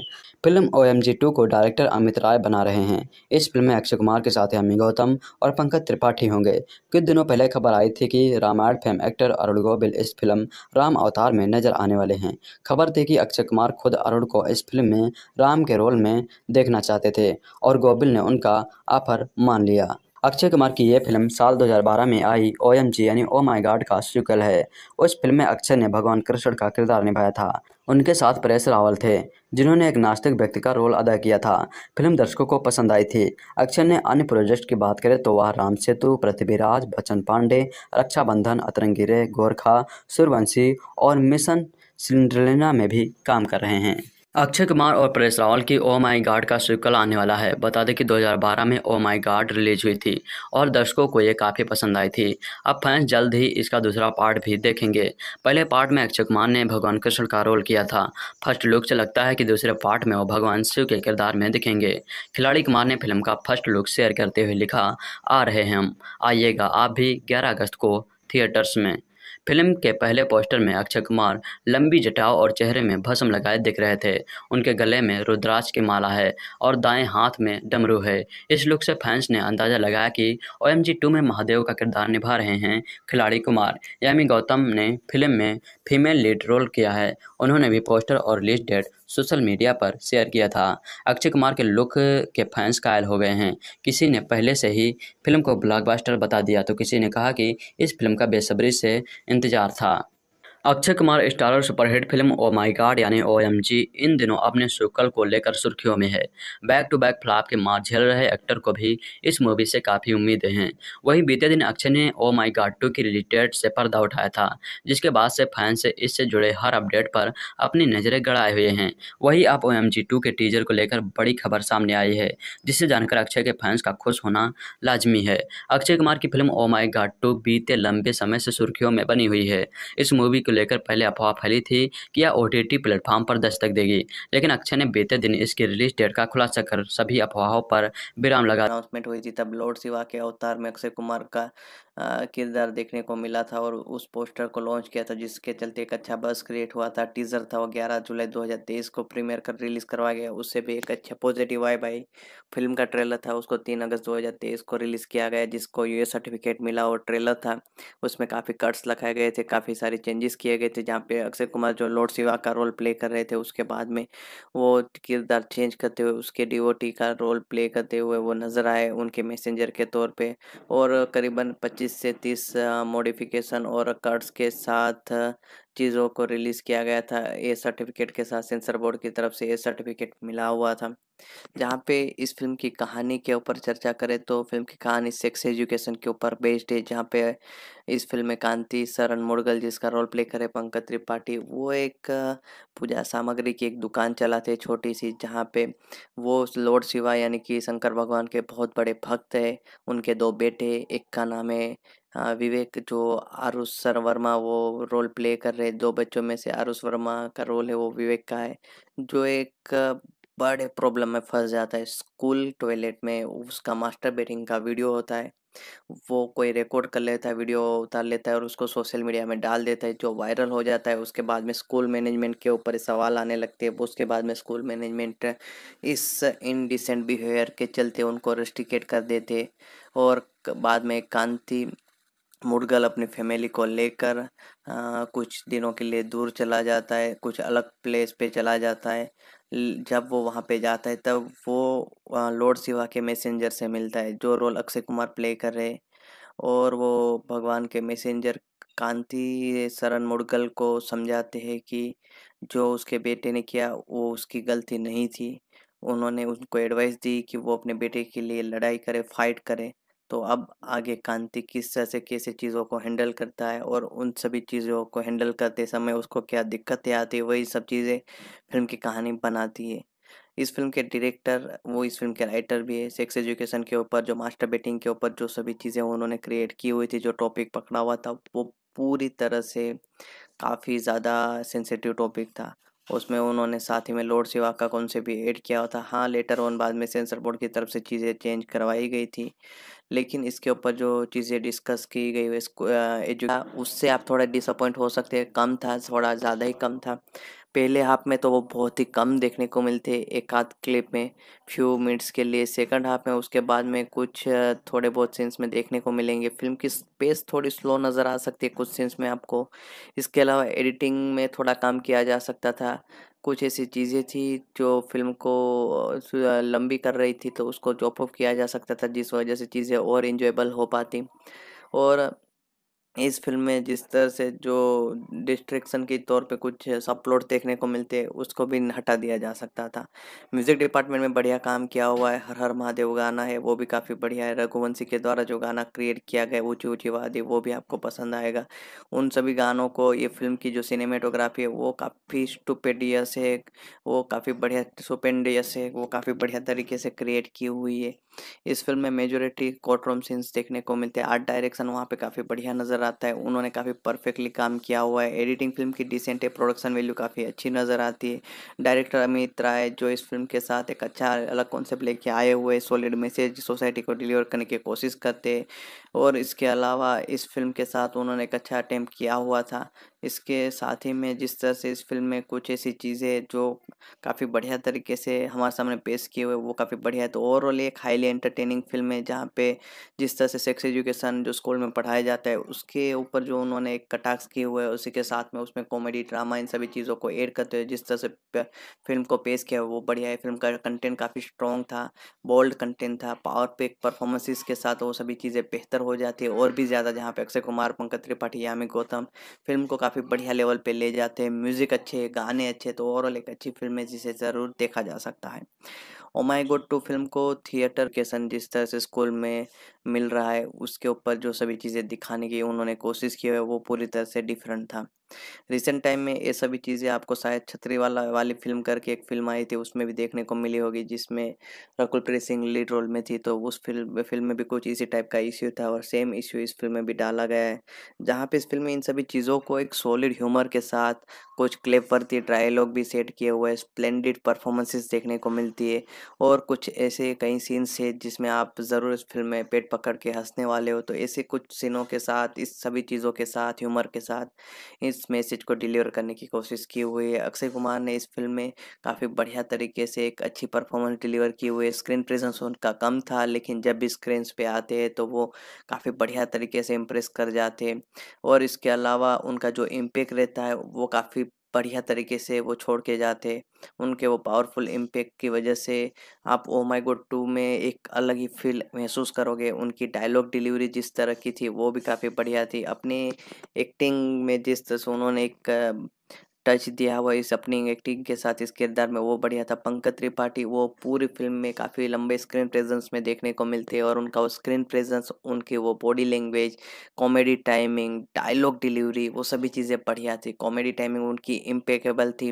film O M G two को डायरेक्टर अमित राय बना रहे हैं इस फिल्म में अक्षय कुमार के साथ अमी गौतम और पंकज त्रिपाठी होंगे कुछ दिनों पहले खबर आई थी कि रामायण फेम एक्टर अरुण गोबिल इस फिल्म राम अवतार में नजर आने वाले हैं खबर थी कि अक्षय कुमार खुद अरुण को इस फिल्म में राम के रोल में देखना चाहते थे और गोबिल ने उनका ऑफर मान लिया अक्षय कुमार की यह फिल्म साल 2012 में आई ओ एम जी यानी ओ माई गार्ड का सिक्वल है उस फिल्म में अक्षय ने भगवान कृष्ण का किरदार निभाया था उनके साथ परेश रावल थे जिन्होंने एक नास्तिक व्यक्ति का रोल अदा किया था फिल्म दर्शकों को पसंद आई थी अक्षय ने अन्य प्रोजेक्ट की बात करें तो वह राम सेतु पृथ्वीराज बच्चन पांडे रक्षाबंधन अतरंगिरे गोरखा सूर्यवंशी और मिशन सिंड्रेलिना में भी काम कर रहे हैं अक्षय कुमार और परेश रावल की ओ माई गार्ड का सिक्वल आने वाला है बता दें कि 2012 में ओ माई गार्ड रिलीज हुई थी और दर्शकों को ये काफ़ी पसंद आई थी अब फैंस जल्द ही इसका दूसरा पार्ट भी देखेंगे पहले पार्ट में अक्षय कुमार ने भगवान कृष्ण का रोल किया था फर्स्ट लुक से लगता है कि दूसरे पार्ट में वो भगवान शिव के किरदार में दिखेंगे खिलाड़ी कुमार ने फिल्म का फर्स्ट लुक शेयर करते हुए लिखा आ रहे हैं हम आइएगा आप भी ग्यारह अगस्त को थिएटर्स में फिल्म के पहले पोस्टर में अक्षय कुमार लंबी जटाव और चेहरे में भस्म लगाए दिख रहे थे उनके गले में रुद्राज की माला है और दाएं हाथ में डमरू है इस लुक से फैंस ने अंदाज़ा लगाया कि ओ एम में महादेव का किरदार निभा रहे हैं खिलाड़ी कुमार यामी गौतम ने फिल्म में फीमेल लीड रोल किया है उन्होंने भी पोस्टर और रिलीज डेट सोशल मीडिया पर शेयर किया था अक्षय कुमार के लुक के फैंस कायल हो गए हैं किसी ने पहले से ही फिल्म को ब्लॉकबस्टर बता दिया तो किसी ने कहा कि इस फिल्म का बेसब्री से इंतज़ार था Akshay Kumar starrer superhit film oh my God यानी ओ एम जी इन दिनों अपने शुक्ल को लेकर सुर्खियों में है बैक टू बैक फ्लॉप के मार झेल रहे एक्टर को भी इस मूवी से काफ़ी उम्मीदें हैं वहीं बीते दिन अक्षय ने ओ माय गॉड टू की रिलेटेड से पर्दा उठाया था जिसके बाद से फैंस से इससे जुड़े हर अपडेट पर अपनी नज़रें गड़ाए हुए हैं वहीं अब ओ एम के टीजर को लेकर बड़ी खबर सामने आई है जिसे जानकर अक्षय के फैंस का खुश होना लाजमी है अक्षय कुमार की film oh my God two बीते लंबे समय से सुर्खियों में बनी हुई है इस मूवी को लेकर पहले अफवाह फैली थी कि यह ओ टी प्लेटफॉर्म पर दस्तक देगी लेकिन अक्षय ने बीते दिन इसकी रिलीज डेट का खुलासा कर सभी अफवाहों पर विराम लगा अनाउंसमेंट हुई थी तब लॉर्ड शिवा के अवतार में अक्षय कुमार का किरदार देखने को मिला था और उस पोस्टर को लॉन्च किया था जिसके चलते एक अच्छा बस क्रिएट हुआ था टीजर था वो ग्यारह जुलाई 2023 को प्रीमियर कर रिलीज़ करवाया गया उससे भी एक अच्छा पॉजिटिव आई भाई फिल्म का ट्रेलर था उसको तीन अगस्त 2023 को रिलीज़ किया गया जिसको यू सर्टिफिकेट मिला और ट्रेलर था उसमें काफ़ी कट्स लगाए गए थे काफ़ी सारे चेंजेस किए गए थे जहाँ पे अक्षय कुमार जो लॉर्ड शिवा का रोल प्ले कर रहे थे उसके बाद में वो किरदार चेंज करते हुए उसके टी का रोल प्ले करते हुए वो नज़र आए उनके मैसेंजर के तौर पर और करीबन पच्चीस पच्चीस से तीस मॉडिफिकेशन और कर्ड्स के साथ चीज़ों को रिलीज़ किया गया था ए सर्टिफिकेट के साथ सेंसर बोर्ड की तरफ से ए सर्टिफिकेट मिला हुआ था जहाँ पे इस फिल्म की कहानी के ऊपर चर्चा करें तो फिल्म की कहानी सेक्स एजुकेशन के ऊपर बेस्ड है जहाँ पे इस फिल्म में कांति सरन मुड़गल जिसका रोल प्ले करे पंकज त्रिपाठी वो एक पूजा सामग्री की एक दुकान चलाते छोटी सी जहाँ पे वो लॉर्ड शिवा यानी कि शंकर भगवान के बहुत बड़े भक्त है उनके दो बेटे एक का नाम है हाँ, विवेक जो आरुष सर वर्मा वो रोल प्ले कर रहे दो बच्चों में से आरुष वर्मा का रोल है वो विवेक का है जो एक बड़े प्रॉब्लम में फंस जाता है स्कूल टॉयलेट में उसका मास्टर बेटिंग का वीडियो होता है वो कोई रिकॉर्ड कर लेता है वीडियो उतार लेता है और उसको सोशल मीडिया में डाल देता है जो वायरल हो जाता है उसके बाद में स्कूल मैनेजमेंट के ऊपर सवाल आने लगते हैं उसके बाद में स्कूल मैनेजमेंट इस इनडिसेंट बिहेवियर के चलते उनको रेस्टिकेट कर देते और बाद में कांति मुर्गल अपनी फैमिली को लेकर कुछ दिनों के लिए दूर चला जाता है कुछ अलग प्लेस पे चला जाता है जब वो वहाँ पे जाता है तब वो लॉर्ड शिवा के मैसेंजर से मिलता है जो रोल अक्षय कुमार प्ले कर रहे और वो भगवान के मैसेंजर कांति शरण मुड़गल को समझाते हैं कि जो उसके बेटे ने किया वो उसकी गलती नहीं थी उन्होंने उनको एडवाइस दी कि वो अपने बेटे के लिए लड़ाई करे फाइट करे तो अब आगे कांति किस तरह से कैसे चीज़ों को हैंडल करता है और उन सभी चीज़ों को हैंडल करते समय उसको क्या दिक्कतें आती है वही सब चीज़ें फिल्म की कहानी बनाती है इस फिल्म के डायरेक्टर वो इस फिल्म के राइटर भी है सेक्स एजुकेशन के ऊपर जो मास्टर बेटिंग के ऊपर जो सभी चीज़ें उन्होंने क्रिएट की हुई थी जो टॉपिक पकड़ा हुआ था वो पूरी तरह से काफ़ी ज़्यादा सेंसिटिव टॉपिक था उसमें उन्होंने साथ ही में लोड सेवा का कौन से भी ऐड किया हुआ था हाँ लेटर ऑन बाद में सेंसर बोर्ड की तरफ से चीज़ें चेंज करवाई गई थी लेकिन इसके ऊपर जो चीज़ें डिस्कस की गई एजुकेशन उससे आप थोड़ा डिसअपॉइंट हो सकते हैं कम था थोड़ा ज़्यादा ही कम था पहले हाफ में तो वो बहुत ही कम देखने को मिलते एक आध क्लिप में फ्यू मिनट्स के लिए सेकंड हाफ में उसके बाद में कुछ थोड़े बहुत सीन्स में देखने को मिलेंगे फिल्म की स्पेस थोड़ी स्लो नज़र आ सकती है कुछ सीन्स में आपको इसके अलावा एडिटिंग में थोड़ा काम किया जा सकता था कुछ ऐसी चीज़ें थी जो फ़िल्म को लंबी कर रही थी तो उसको चॉप ऑफ किया जा सकता था जिस वजह से चीज़ें और इन्जॉयबल हो पाती और इस फिल्म में जिस तरह से जो डिस्ट्रिक्शन के तौर पे कुछ सब प्लॉट देखने को मिलते हैं उसको भी हटा दिया जा सकता था म्यूज़िक डिपार्टमेंट में बढ़िया काम किया हुआ है हर हर महादेव गाना है वो भी काफ़ी बढ़िया है रघुवंशी के द्वारा जो गाना क्रिएट किया गया ऊँची ऊँची वादी वो भी आपको पसंद आएगा उन सभी गानों को ये फिल्म की जो सिनेमेटोग्राफी है वो काफ़ी स्टूपेडियस है वो काफ़ी बढ़िया सुपेंडियस है वो काफ़ी बढ़िया तरीके से क्रिएट की हुई है इस फिल्म में मेजोरिटी कोर्ट रूम सीन्स देखने को मिलते हैं आर्ट डायरेक्शन वहाँ पर काफ़ी बढ़िया नज़र आता है उन्होंने काफ़ी परफेक्टली काम किया हुआ है एडिटिंग फिल्म की डिसेंट है प्रोडक्शन वैल्यू काफ़ी अच्छी नज़र आती है डायरेक्टर अमित राय जो इस फिल्म के साथ एक अच्छा अलग कॉन्सेप्ट लेके आए हुए सॉलिड मैसेज सोसाइटी को डिलीवर करने की कोशिश करते हैं और इसके अलावा इस फिल्म के साथ उन्होंने एक अच्छा अटैम्प्ट किया हुआ था इसके साथ ही में जिस तरह से इस फिल्म में कुछ ऐसी चीज़ें जो काफ़ी बढ़िया तरीके से हमारे सामने पेश किए हुए वो काफ़ी बढ़िया है तो ओवरऑल एक हाईली एंटरटेनिंग फिल्म है जहाँ पे जिस तरह से सेक्स एजुकेशन जो स्कूल में पढ़ाया जाता है उसके ऊपर जो उन्होंने एक कटाक्ष किए हुए है उसी के साथ में उसमें कॉमेडी ड्रामा इन सभी चीज़ों को एड करते हुए जिस तरह से फिल्म को पेश किया हुआ वो बढ़िया है फिल्म का कंटेंट काफ़ी स्ट्रॉन्ग था बोल्ड कंटेंट था पावर पेक परफॉर्मेंसेस के साथ वो सभी चीज़ें बेहतर हो जाती है और भी ज़्यादा जहाँ पे अक्षय कुमार पंकज त्रिपाठी यामी गौतम फिल्म को काफ़ी बढ़िया लेवल पे ले जाते हैं म्यूज़िक अच्छे गाने अच्छे तो ओवरऑल एक अच्छी फिल्म है जिसे ज़रूर देखा जा सकता है ओ माई गॉड टू तो फिल्म को थिएटर के सन जिस तरह से स्कूल में मिल रहा है उसके ऊपर जो सभी चीज़ें दिखाने की उन्होंने कोशिश की है वो पूरी तरह से डिफरेंट था रिसेंट टाइम में ये सभी चीज़ें आपको शायद छतरीवाला वाली फिल्म करके एक फिल्म आई थी उसमें भी देखने को मिली होगी जिसमें प्रीत सिंह लीड रोल में थी तो उस फिल्म फिल्म में भी कुछ इसी टाइप का इश्यू था और सेम इश्यू इस फिल्म में भी डाला गया है जहाँ पे इस फिल्म में इन सभी चीज़ों को एक सॉलिड ह्यूमर के साथ कुछ वर्ती डायलॉग भी सेट किए हुए स्प्लेंडेड परफॉर्मेंसेस देखने को मिलती है और कुछ ऐसे कई सीन्स है जिसमें आप ज़रूर इस फिल्म में पेट पकड़ के हंसने वाले हो तो ऐसे कुछ सीनों के साथ इस सभी चीज़ों के साथ ह्यूमर के साथ इस इस मैसेज को डिलीवर करने की कोशिश की हुई है अक्षय कुमार ने इस फिल्म में काफ़ी बढ़िया तरीके से एक अच्छी परफॉर्मेंस डिलीवर की हुई है स्क्रीन प्रेजेंस उनका कम था लेकिन जब भी स्क्रीन पे आते हैं तो वो काफ़ी बढ़िया तरीके से इम्प्रेस कर जाते हैं और इसके अलावा उनका जो इम्पेक्ट रहता है वो काफ़ी बढ़िया तरीके से वो छोड़ के जाते उनके वो पावरफुल इम्पेक्ट की वजह से आप ओ माई गोड टू में एक अलग ही फील महसूस करोगे उनकी डायलॉग डिलीवरी जिस तरह की थी वो भी काफ़ी बढ़िया थी अपनी एक्टिंग में जिस तरह से उन्होंने एक टच दिया हुआ इस अपनी एक्टिंग के साथ इस किरदार में वो बढ़िया था पंकज त्रिपाठी वो पूरी फिल्म में काफ़ी लंबे स्क्रीन प्रेजेंस में देखने को मिलते हैं और उनका वो स्क्रीन प्रेजेंस उनकी वो body language comedy timing dialogue delivery वो सभी चीज़ें बढ़िया थी कॉमेडी टाइमिंग उनकी इम्पेकेबल थी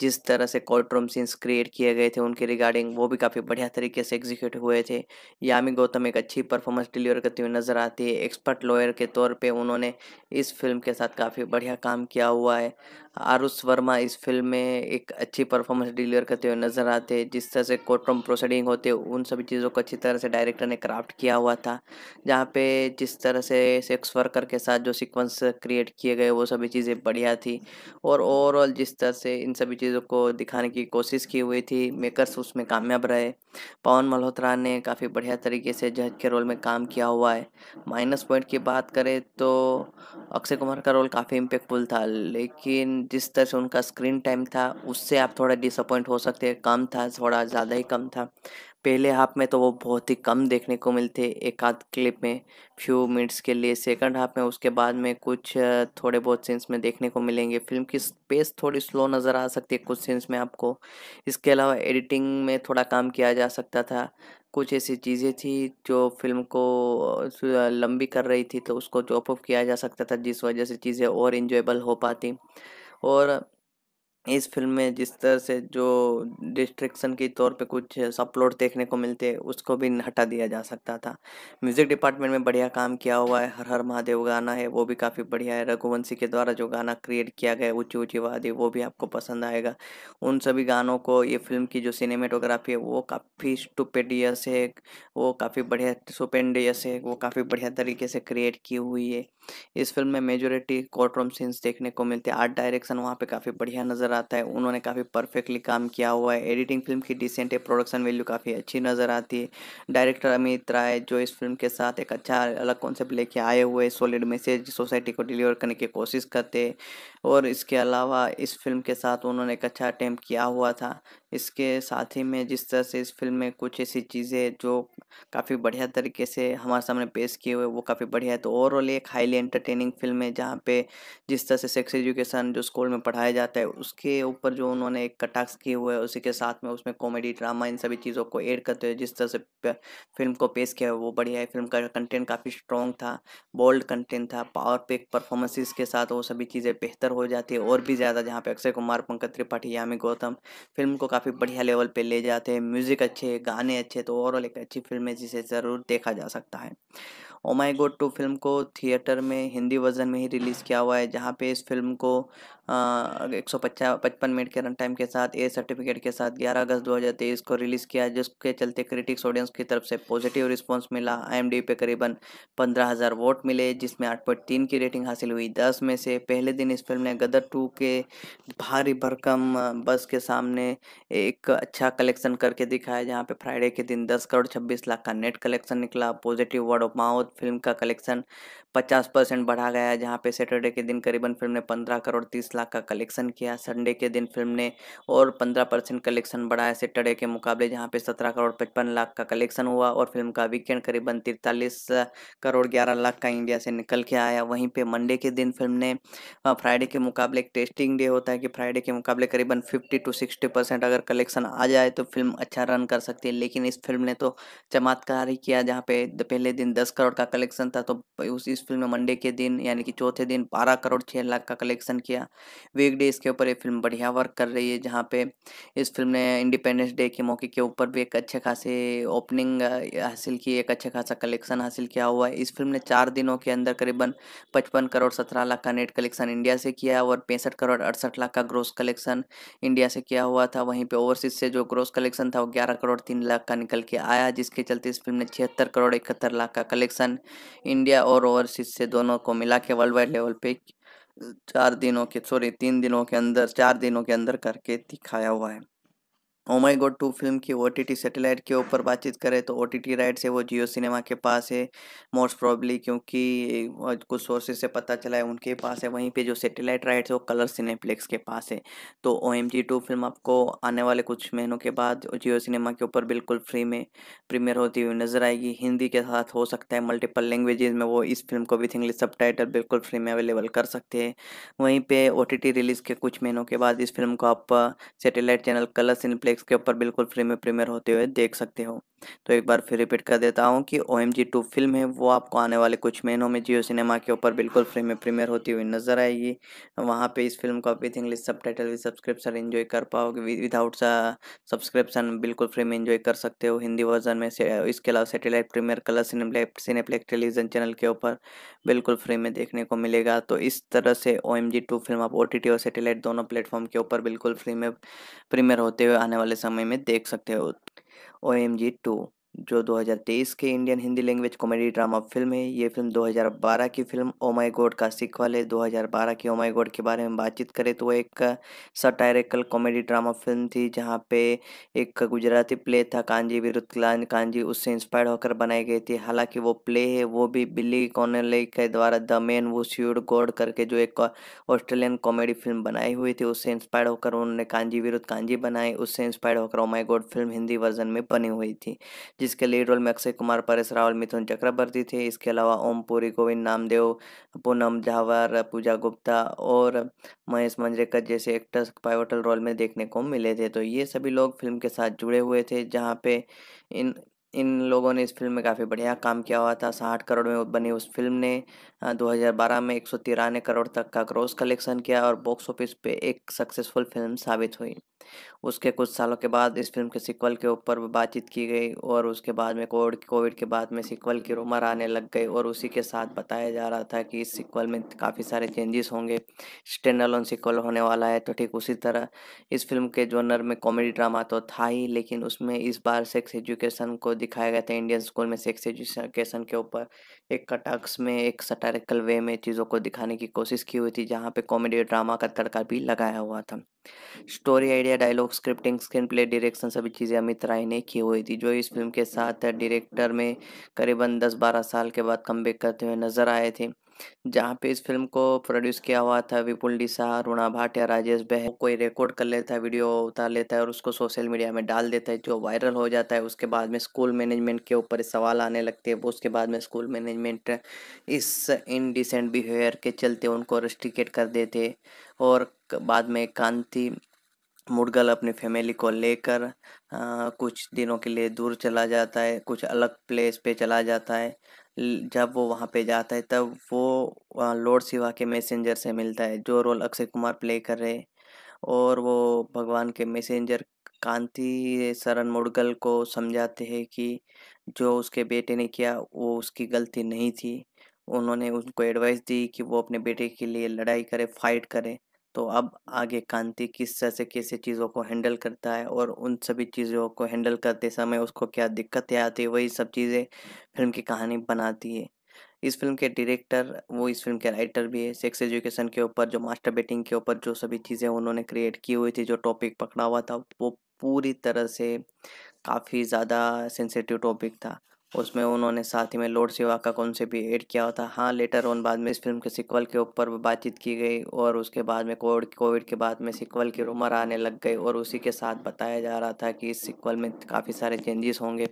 जिस तरह से कोर्ट रूम सीन्स क्रिएट किए गए थे उनके रिगार्डिंग वो भी काफ़ी बढ़िया तरीके से एग्जीक्यूट हुए थे यामी गौतम एक अच्छी परफॉर्मेंस डिलीवर करती हुई नज़र आती है एक्सपर्ट लॉयर के तौर पर उन्होंने इस फिल्म के साथ काफ़ी बढ़िया काम किया हुआ है आरू मारुस वर्मा इस फिल्म में एक अच्छी परफॉर्मेंस डिलीवर करते हुए नजर आते हैं जिस तरह से कोर्टरूम प्रोसीडिंग होते उन सभी चीज़ों को अच्छी तरह से डायरेक्टर ने क्राफ्ट किया हुआ था जहाँ पे जिस तरह से सेक्स वर्कर के साथ जो सीक्वेंस क्रिएट किए गए वो सभी चीज़ें बढ़िया थी और ओवरऑल जिस तरह से इन सभी चीज़ों को दिखाने की कोशिश की हुई थी मेकरस उसमें कामयाब रहे पवन मल्होत्रा ने काफ़ी बढ़िया तरीके से जज के रोल में काम किया हुआ है माइनस पॉइंट की बात करें तो अक्षय कुमार का रोल काफ़ी इम्पेक्टफुल था लेकिन जिस तरह से उनका स्क्रीन टाइम था उससे आप थोड़ा डिसअपॉइंट हो सकते हैं कम था थोड़ा ज़्यादा ही कम था पहले हाफ में तो वो बहुत ही कम देखने को मिलते एक आध क्लिप में फ्यू मिनट्स के लिए सेकंड हाफ में उसके बाद में कुछ थोड़े बहुत सीन्स में देखने को मिलेंगे फिल्म की स्पेस थोड़ी स्लो नज़र आ सकती है कुछ सीन्स में आपको इसके अलावा एडिटिंग में थोड़ा काम किया जा सकता था कुछ ऐसी चीज़ें थी जो फिल्म को लंबी कर रही थी तो उसको चॉप ऑफ किया जा सकता था जिस वजह से चीज़ें और इन्जॉयबल हो पाती और इस फिल्म में जिस तरह से जो डिस्ट्रिक्शन के तौर पे कुछ सप्लोड देखने को मिलते उसको भी हटा दिया जा सकता था म्यूज़िक डिपार्टमेंट में बढ़िया काम किया हुआ है हर हर महादेव गाना है वो भी काफ़ी बढ़िया है रघुवंशी के द्वारा जो गाना क्रिएट किया गया ऊँची ऊँची वादी वो भी आपको पसंद आएगा उन सभी गानों को ये फिल्म की जो सिनेमेटोग्राफी है वो काफ़ी स्टूपेडियस है वो काफ़ी बढ़िया सुपेंडियस है वो काफ़ी बढ़िया तरीके से क्रिएट की हुई है इस फिल्म में मेजोरिटी कोर्ट रूम सीन्स देखने को मिलते आर्ट डायरेक्शन वहाँ पर काफ़ी बढ़िया नज़र आ आता है उन्होंने काफ़ी परफेक्टली काम किया हुआ है एडिटिंग फिल्म की डिसेंट है प्रोडक्शन वैल्यू काफ़ी अच्छी नज़र आती है डायरेक्टर अमित राय जो इस फिल्म के साथ एक अच्छा अलग कॉन्सेप्ट लेके आए हुए सॉलिड मैसेज सोसाइटी को डिलीवर करने की कोशिश करते और इसके अलावा इस फिल्म के साथ उन्होंने एक अच्छा अटैम्प्ट किया हुआ था इसके साथ ही में जिस तरह से इस फिल्म में कुछ ऐसी चीज़ें जो काफ़ी बढ़िया तरीके से हमारे सामने पेश किए हुए वो काफ़ी बढ़िया है तो ओवरऑल एक हाईली एंटरटेनिंग फिल्म है जहाँ पे जिस तरह से सेक्स एजुकेशन जो स्कूल में पढ़ाया जाता है उसके के ऊपर जो उन्होंने एक कटाक्ष किए हुए है उसी के साथ में उसमें कॉमेडी ड्रामा इन सभी चीज़ों को ऐड करते हुए जिस तरह से फिल्म को पेश किया है वो बढ़िया है फिल्म का कंटेंट काफ़ी स्ट्रॉन्ग था बोल्ड कंटेंट था पावर पेक परफॉर्मेंसेस के साथ वो सभी चीज़ें बेहतर हो जाती है और भी ज़्यादा जहाँ पे अक्षय कुमार पंकज त्रिपाठी यामी गौतम फिल्म को काफ़ी बढ़िया लेवल पर ले जाते हैं म्यूज़िक अच्छे गाने अच्छे तो ओवरऑल एक अच्छी फिल्म है जिसे ज़रूर देखा जा सकता है ओ माई गोड टू फिल्म को थिएटर में हिंदी वर्जन में ही रिलीज़ किया हुआ है जहाँ पे इस फिल्म को हाँ, एक सौ पचपन मिनट के रन टाइम के साथ ए सर्टिफिकेट के साथ 11 अगस्त 2023 को रिलीज़ किया जिसके चलते क्रिटिक्स ऑडियंस की तरफ से पॉजिटिव रिस्पांस मिला डी पे करीबन 15,000 वोट मिले जिसमें 8.3 की रेटिंग हासिल हुई 10 में से पहले दिन इस फिल्म ने गदर टू के भारी भरकम बस के सामने एक अच्छा कलेक्शन करके दिखाया जहाँ पे फ्राइडे के दिन दस करोड़ छब्बीस लाख का नेट कलेक्शन निकला positive word of mouth film का कलेक्शन पचास परसेंट बढ़ा गया जहाँ पे सैटरडे के दिन करीबन फिल्म ने पंद्रह करोड़ तीस लाख का कलेक्शन किया संडे के दिन फिल्म ने और पंद्रह परसेंट कलेक्शन बढ़ाया सेटरडे के मुकाबले जहां पे सत्रह करोड़ पचपन लाख का कलेक्शन हुआ और फिल्म का वीकेंड करीबन तिरतालीस करोड़ ग्यारह लाख का इंडिया से निकल के आया वहीं पर मंडे के दिन फिल्म ने फ्राइडे के मुकाबले एक टेस्टिंग डे होता है कि फ्राइडे के मुकाबले करीबन फिफ्टी टू सिक्सटी परसेंट अगर कलेक्शन आ जाए तो फिल्म अच्छा रन कर सकती है लेकिन इस फिल्म ने तो चमत्कार ही किया जहाँ पे पहले दिन दस करोड़ का कलेक्शन था तो उस इस फिल्म में मंडे के दिन यानी कि चौथे दिन बारह करोड़ छः लाख का कलेक्शन किया वीक के ऊपर ये फिल्म बढ़िया वर्क कर रही है जहाँ पे इस फिल्म ने इंडिपेंडेंस डे के मौके के ऊपर भी एक अच्छे खासे ओपनिंग हासिल की एक अच्छा खासा कलेक्शन हासिल किया हुआ है इस फिल्म ने चार दिनों के अंदर करीबन पचपन करोड़ सत्रह लाख का नेट कलेक्शन इंडिया से किया और पैंसठ करोड़ अड़सठ लाख का ग्रोस कलेक्शन इंडिया से किया हुआ था वहीं पर ओवरसीज से जो ग्रोस कलेक्शन था वो ग्यारह करोड़ तीन लाख का निकल के आया जिसके चलते इस फिल्म ने छिहत्तर करोड़ इकहत्तर लाख का कलेक्शन इंडिया और ओवरसीज से दोनों को मिला के वर्ल्ड वाइड लेवल पे चार दिनों के सॉरी तीन दिनों के अंदर चार दिनों के अंदर करके दिखाया हुआ है ओमाई गोड टू फिल्म की ओ सैटेलाइट के ऊपर बातचीत करें तो ओ टी राइट्स है वो जियो सिनेमा के पास है मोस्ट प्रॉब्ली क्योंकि कुछ सोर्सेज से पता चला है उनके पास है वहीं पे जो सैटेलाइट राइट्स है वो कलर सिनेप्लेक्स के पास है तो O M G two film आपको आने वाले कुछ महीनों के बाद जियो सिनेमा के ऊपर बिल्कुल फ्री में प्रीमियर होती हुई नजर आएगी हिंदी के साथ हो सकता है मल्टीपल लैंग्वेजेज में वो इस फिल्म को विथ इंग्लिश सब बिल्कुल फ्री में अवेलेबल कर सकते हैं वहीं पर ओ रिलीज़ के कुछ महीनों के बाद इस फिल्म को आप satellite channel colour Cineplex Netflix के ऊपर बिल्कुल फ्री में प्रीमियर होते हुए देख सकते हो तो एक बार फिर रिपीट कर देता हूँ कि ओ एम फिल्म है वो आपको आने वाले कुछ महीनों में जियो सिनेमा के ऊपर बिल्कुल फ्री में प्रीमियर होती हुई नजर आएगी वहाँ पे इस फिल्म को आप with English subtitle with subscription enjoy कर पाओगे विदाउट सब्सक्रिप्शन बिल्कुल फ्री में इन्जॉय कर सकते हो हिंदी वर्जन में इसके अलावा satellite premiere colour Cineplex Cineplex television channel के ऊपर बिल्कुल फ्री में देखने को मिलेगा तो इस तरह से ओ एम फिल्म आप ओ और सेटेलाइट दोनों प्लेटफॉर्म के ऊपर बिल्कुल फ्री में प्रीमियर होते हुए आने वाले वाले समय में देख सकते हो ओ एम जी टू जो 2023 के Indian Hindi language comedy drama film है ये फिल्म 2012 की फिल्म ओ माई गॉड का सिक्वल है 2012 की ओ माई गॉड के बारे में बातचीत करें तो एक सटायरिकल कॉमेडी ड्रामा फिल्म थी जहाँ पे एक गुजराती प्ले था कांजी विरुद्ध कांजी उससे इंस्पायर होकर बनाई गई थी हालांकि वो प्ले है वो भी बिल्ली कॉनले के द्वारा the man who sued god करके जो एक ऑस्ट्रेलियन कॉमेडी फिल्म बनाई हुई थी उससे इंस्पायर होकर उन्होंने कांजी विरुद्ध कांजी बनाई उससे इंस्पायर होकर oh my God film Hindi version में बनी हुई थी जिसके लीड रोल में अक्षय कुमार परेश रावल मिथुन चक्रवर्ती थे इसके अलावा ओम पुरी गोविंद नामदेव पूनम झावर पूजा गुप्ता और महेश मंजरेकर जैसे एक्टर्स पाइवटल रोल में देखने को मिले थे तो ये सभी लोग फिल्म के साथ जुड़े हुए थे जहाँ पे इन इन लोगों ने इस फ़िल्म में काफ़ी बढ़िया काम किया हुआ था साठ करोड़ में बनी उस फिल्म ने 2012 में एक सौ तिरानवे करोड़ तक का ग्रोस कलेक्शन किया और बॉक्स ऑफिस पे एक सक्सेसफुल फिल्म साबित हुई उसके कुछ सालों के बाद इस फिल्म के सिक्वल के ऊपर बातचीत की गई और उसके बाद में कोविड कोविड के बाद में सिक्वल की रूमर आने लग गई और उसी के साथ बताया जा रहा था कि इस सिक्वल में काफ़ी सारे चेंजेस होंगे स्टैंड अलोन सिक्वल होने वाला है तो ठीक उसी तरह इस फिल्म के जोनर में कॉमेडी ड्रामा तो था ही लेकिन उसमें इस बार सेक्स एजुकेशन को दिखाया गया था इंडियन स्कूल में सेक्स एजुकेशन के ऊपर एक कटाक्स में एक सटारिकल वे में चीज़ों को दिखाने की कोशिश की हुई थी जहाँ पे कॉमेडी ड्रामा का तड़का भी लगाया हुआ था story idea dialogue scripting screenplay direction सभी चीज़ें अमित राय ने की हुई थी जो इस फिल्म के साथ डायरेक्टर में करीबन दस बारह साल के बाद कम करते हुए नजर आए थे जहाँ पे इस फिल्म को प्रोड्यूस किया हुआ था विपुल डिसा रुणा या राजेश बह कोई रिकॉर्ड कर लेता है वीडियो उतार लेता है और उसको सोशल मीडिया में डाल देता है जो वायरल हो जाता है उसके बाद में स्कूल मैनेजमेंट के ऊपर सवाल आने लगते हैं उसके बाद में स्कूल मैनेजमेंट इस इनडिसेंट बिहेवियर के चलते उनको रेस्ट्रिकेट कर देते और बाद में कांति मुडगल अपनी फैमिली को लेकर कुछ दिनों के लिए दूर चला जाता है कुछ अलग प्लेस पे चला जाता है जब वो वहाँ पे जाता है तब वो लॉर्ड शिवा के मैसेंजर से मिलता है जो रोल अक्षय कुमार प्ले कर रहे और वो भगवान के मैसेंजर कांति शरण मुड़गल को समझाते हैं कि जो उसके बेटे ने किया वो उसकी गलती नहीं थी उन्होंने उनको एडवाइस दी कि वो अपने बेटे के लिए लड़ाई करे फाइट करें तो अब आगे कांति किस तरह से कैसे चीज़ों को हैंडल करता है और उन सभी चीज़ों को हैंडल करते समय उसको क्या दिक्कतें आती है वही सब चीज़ें फिल्म की कहानी बनाती है इस फिल्म के डायरेक्टर वो इस फिल्म के राइटर भी है सेक्स एजुकेशन के ऊपर जो मास्टर बेटिंग के ऊपर जो सभी चीज़ें उन्होंने क्रिएट की हुई थी जो टॉपिक पकड़ा हुआ था वो पूरी तरह से काफ़ी ज़्यादा सेंसिटिव टॉपिक था उसमें उन्होंने साथ ही में लोड सेवा का कॉन्सेप्ट भी ऐड किया था हाँ लेटर ऑन बाद में इस फिल्म के सिक्वल के ऊपर बातचीत की गई और उसके बाद में कोविड कोविड के बाद में सिक्वल के रूमर आने लग गए और उसी के साथ बताया जा रहा था कि इस सिक्वल में काफ़ी सारे चेंजेस होंगे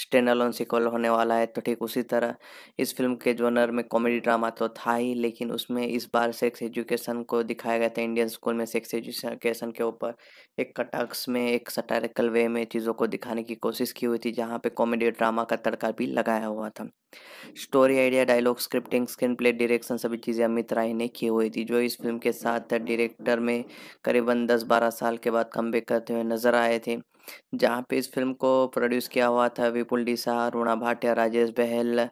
स्टैंड ऑन सिक्वल होने वाला है तो ठीक उसी तरह इस फिल्म के जोनर में कॉमेडी ड्रामा तो था ही लेकिन उसमें इस बार सेक्स एजुकेशन को दिखाया गया था इंडियन स्कूल में सेक्स एजुकेशन के ऊपर एक कटाक्स में एक सटारिकल वे में चीज़ों को दिखाने की कोशिश की हुई थी जहाँ पे कॉमेडी ड्रामा का तड़का भी लगाया हुआ था story idea dialogue scripting screenplay direction सभी चीज़ें अमित राय ने की हुई थी जो इस फिल्म के साथ डायरेक्टर में करीबन 10-12 साल के बाद कम करते हुए नजर आए थे जहाँ पे इस फिल्म को प्रोड्यूस किया हुआ था विपुल डिसा रूणा भाटिया राजेश बहल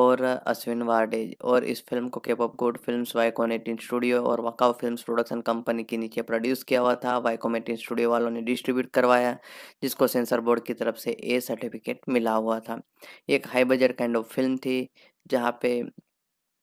और अश्विन वार्डेज और इस फिल्म को केप ऑफ गुड फिल्म वाइकोनेटिन स्टूडियो और वकाव फिल्म्स प्रोडक्शन कंपनी के नीचे प्रोड्यूस किया हुआ था वाइकोमेटिन स्टूडियो वालों ने डिस्ट्रीब्यूट करवाया जिसको सेंसर बोर्ड की तरफ से ए सर्टिफिकेट मिला हुआ था एक high budget kind of film थी जहाँ पे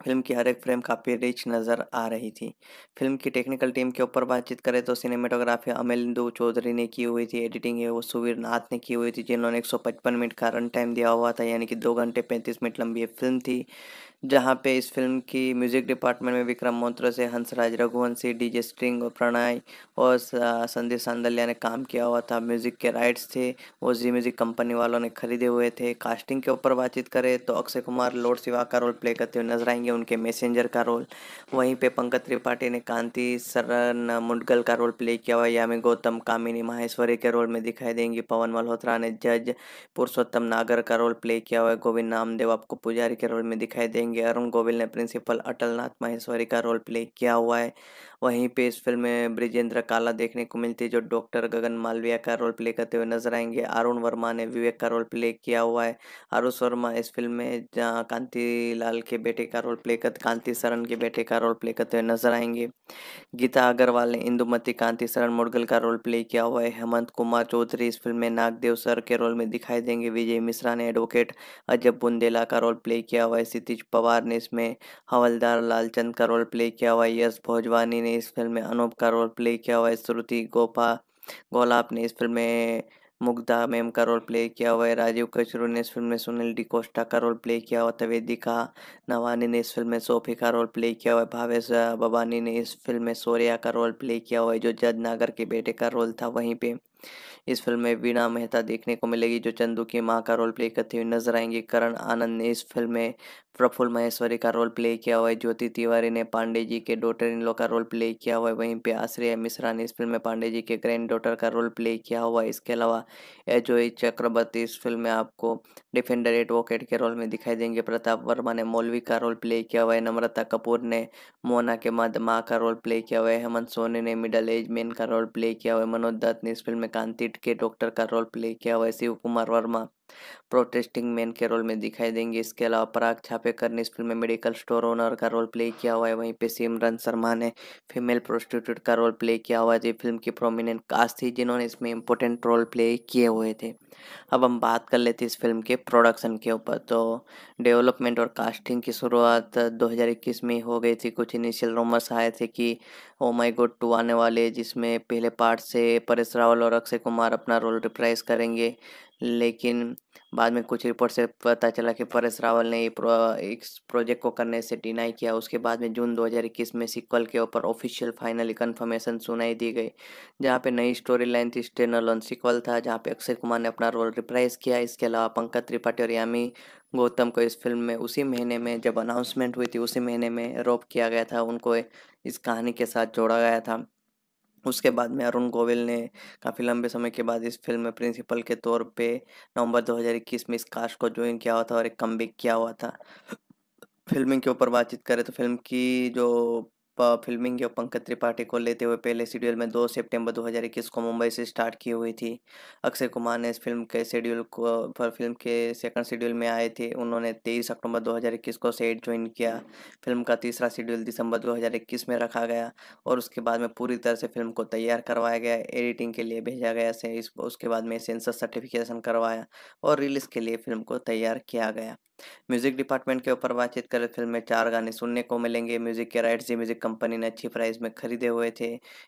फिल्म की हर एक फ्रेम काफ़ी रिच नज़र आ रही थी फिल्म की टेक्निकल टीम के ऊपर बातचीत करें तो सिनेमेटोग्राफी अमलिंदु चौधरी ने की हुई थी एडिटिंग है वो सुवीर नाथ ने की हुई थी जिन्होंने 155 मिनट का रन टाइम दिया हुआ था यानी कि दो घंटे पैंतीस मिनट लंबी फिल्म थी जहाँ पे इस फिल्म की म्यूज़िक डिपार्टमेंट में विक्रम मोत्रा से हंसराज रघुवंशी डीजे स्ट्रिंग और प्रणय और संदीप सांदल्या ने काम किया हुआ था म्यूज़िक के राइट्स थे वो जी म्यूज़िक कंपनी वालों ने खरीदे हुए थे कास्टिंग के ऊपर बातचीत करें तो अक्षय कुमार लोड शिवा का रोल प्ले करते हुए नजर आएंगे उनके मैसेंजर का रोल वहीं पर पंकज त्रिपाठी ने कांति सरन मुडगल का रोल प्ले किया हुआ यामी गौतम कामिनी माहेश्वरी के रोल में दिखाई देंगी पवन मल्होत्रा ने जज पुरुषोत्तम नागर का रोल प्ले किया हुआ गोविंद नामदेव आपको पुजारी के रोल में दिखाई देंगे करेंगे अरुण गोविल ने प्रिंसिपल अटल नाथ माहेश्वरी का रोल प्ले किया हुआ है वहीं पे इस फिल्म में ब्रिजेंद्र काला देखने को मिलती है जो डॉक्टर गगन मालविया का रोल प्ले करते हुए नजर आएंगे अरुण वर्मा ने विवेक का रोल प्ले किया हुआ है आरुष वर्मा इस फिल्म में कांति लाल के बेटे का रोल प्ले कर कांति सरन के बेटे का रोल प्ले करते हुए नजर आएंगे गीता अग्रवाल ने इंदुमती कांति सरन मुडगल का रोल प्ले किया हुआ है हेमंत कुमार चौधरी इस फिल्म में नागदेव सर के रोल में दिखाई देंगे विजय मिश्रा ने एडवोकेट अजब बुंदेला का रोल प्ले किया हुआ है क्षितिज पवार ने इसमें हवलदार लालचंद का रोल प्ले किया हुआ यश भोजवानी ने इस फिल्म में अनूप का रोल प्ले किया हुआ है श्रुति गोपा गोलाप ने इस फिल्म में मुग्धा मेम का रोल प्ले किया हुआ है राजीव कचरू ने इस फिल्म में सुनील डिकोस्टा का रोल प्ले किया हुआ तवेदिका नवानी ने इस फिल्म में सोफी का रोल प्ले किया हुआ है भावेश बबानी ने इस फिल्म में सोर्या का रोल प्ले किया हुआ है जो जद नागर के बेटे का रोल था वहीं पे इस फिल्म में वीणा मेहता देखने को मिलेगी जो चंदू की माँ का रोल प्ले करते हुए नजर आएंगे करण आनंद ने इस फिल्म में प्रफुल महेश्वरी का रोल प्ले किया हुआ है ज्योति तिवारी ने पांडे जी के डॉटर इन लॉ का रोल प्ले किया हुआ है वहीं पे आश्रय मिश्रा ने इस फिल्म में पांडे जी के ग्रैंड डॉटर का रोल प्ले किया हुआ है इसके अलावा एजोई चक्रवर्ती इस फिल्म में आपको डिफेंडर एडवोकेट के रोल में दिखाई देंगे प्रताप वर्मा ने मौलवी का रोल प्ले किया हुआ है नम्रता कपूर ने मोना के मद माँ का रोल प्ले किया हुआ है हेमंत सोनी ने मिडल एज मैन का रोल प्ले किया हुआ है मनोज दत्त ने इस फिल्म में कांति क्रिकेट के डॉक्टर का रोल प्ले किया है शिव कुमार वर्मा प्रोटेस्टिंग मैन के रोल में दिखाई देंगे इसके अलावा पराग छापेकर ने इस फिल्म में मेडिकल स्टोर ओनर का रोल प्ले किया हुआ है वहीं पे सिमरन शर्मा ने फीमेल प्रोस्टिट्यूट का रोल प्ले किया हुआ है जो फिल्म की प्रोमिनेंट कास्ट थी जिन्होंने इसमें इंपॉर्टेंट रोल प्ले किए हुए थे अब हम बात कर लेते इस फिल्म के प्रोडक्शन के ऊपर तो डेवलपमेंट और कास्टिंग की शुरुआत दो में हो गई थी कुछ इनिशियल रोमर्स आए थे कि ओ माई गोड टू आने वाले जिसमें पहले पार्ट से परेश रावल और अक्षय कुमार अपना रोल रिप्राइज करेंगे लेकिन बाद में कुछ रिपोर्ट से पता चला कि परेश रावल ने प्रो, इस प्रोजेक्ट को करने से डिनाई किया उसके बाद में जून 2021 में सिक्वल के ऊपर ऑफिशियल फाइनली कंफर्मेशन सुनाई दी गई जहां पे नई स्टोरी लाइन थी स्टेनल ऑन सिक्वल था जहां पे अक्षय कुमार ने अपना रोल रिप्राइज किया इसके अलावा पंकज त्रिपाठी और यामी गौतम को इस फिल्म में उसी महीने में जब अनाउंसमेंट हुई थी उसी महीने में रोप किया गया था उनको इस कहानी के साथ जोड़ा गया था उसके बाद में अरुण गोविल ने काफ़ी लंबे समय के बाद इस फिल्म में प्रिंसिपल के तौर पे नवंबर 2021 में इस कास्ट को ज्वाइन किया हुआ था और एक कम किया हुआ था फिल्म के ऊपर बातचीत करें तो फिल्म की जो फिल्मिंग जो पंकज त्रिपाठी को लेते हुए पहले शेड्यूल में 2 सितंबर 2021 को मुंबई से स्टार्ट की हुई थी अक्षय कुमार ने इस फिल्म के शेड्यूल को पर फिल्म के सेकंड शेड्यूल में आए थे उन्होंने 23 अक्टूबर 2021 को सेट ज्वाइन किया फिल्म का तीसरा शेड्यूल दिसंबर 2021 में रखा गया और उसके बाद में पूरी तरह से फिल्म को तैयार करवाया गया एडिटिंग के लिए भेजा गया से इस उसके बाद में सेंसर सर्टिफिकेशन करवाया और रिलीज़ के लिए फिल्म को तैयार किया गया म्यूजिक डिपार्टमेंट के ऊपर बातचीत करें फिल्म में चार गाने सुनने को मिलेंगे म्यूजिक के राइट्स जी म्यूजिक कंपनी ने अच्छी प्राइस में खरीदे हुए थे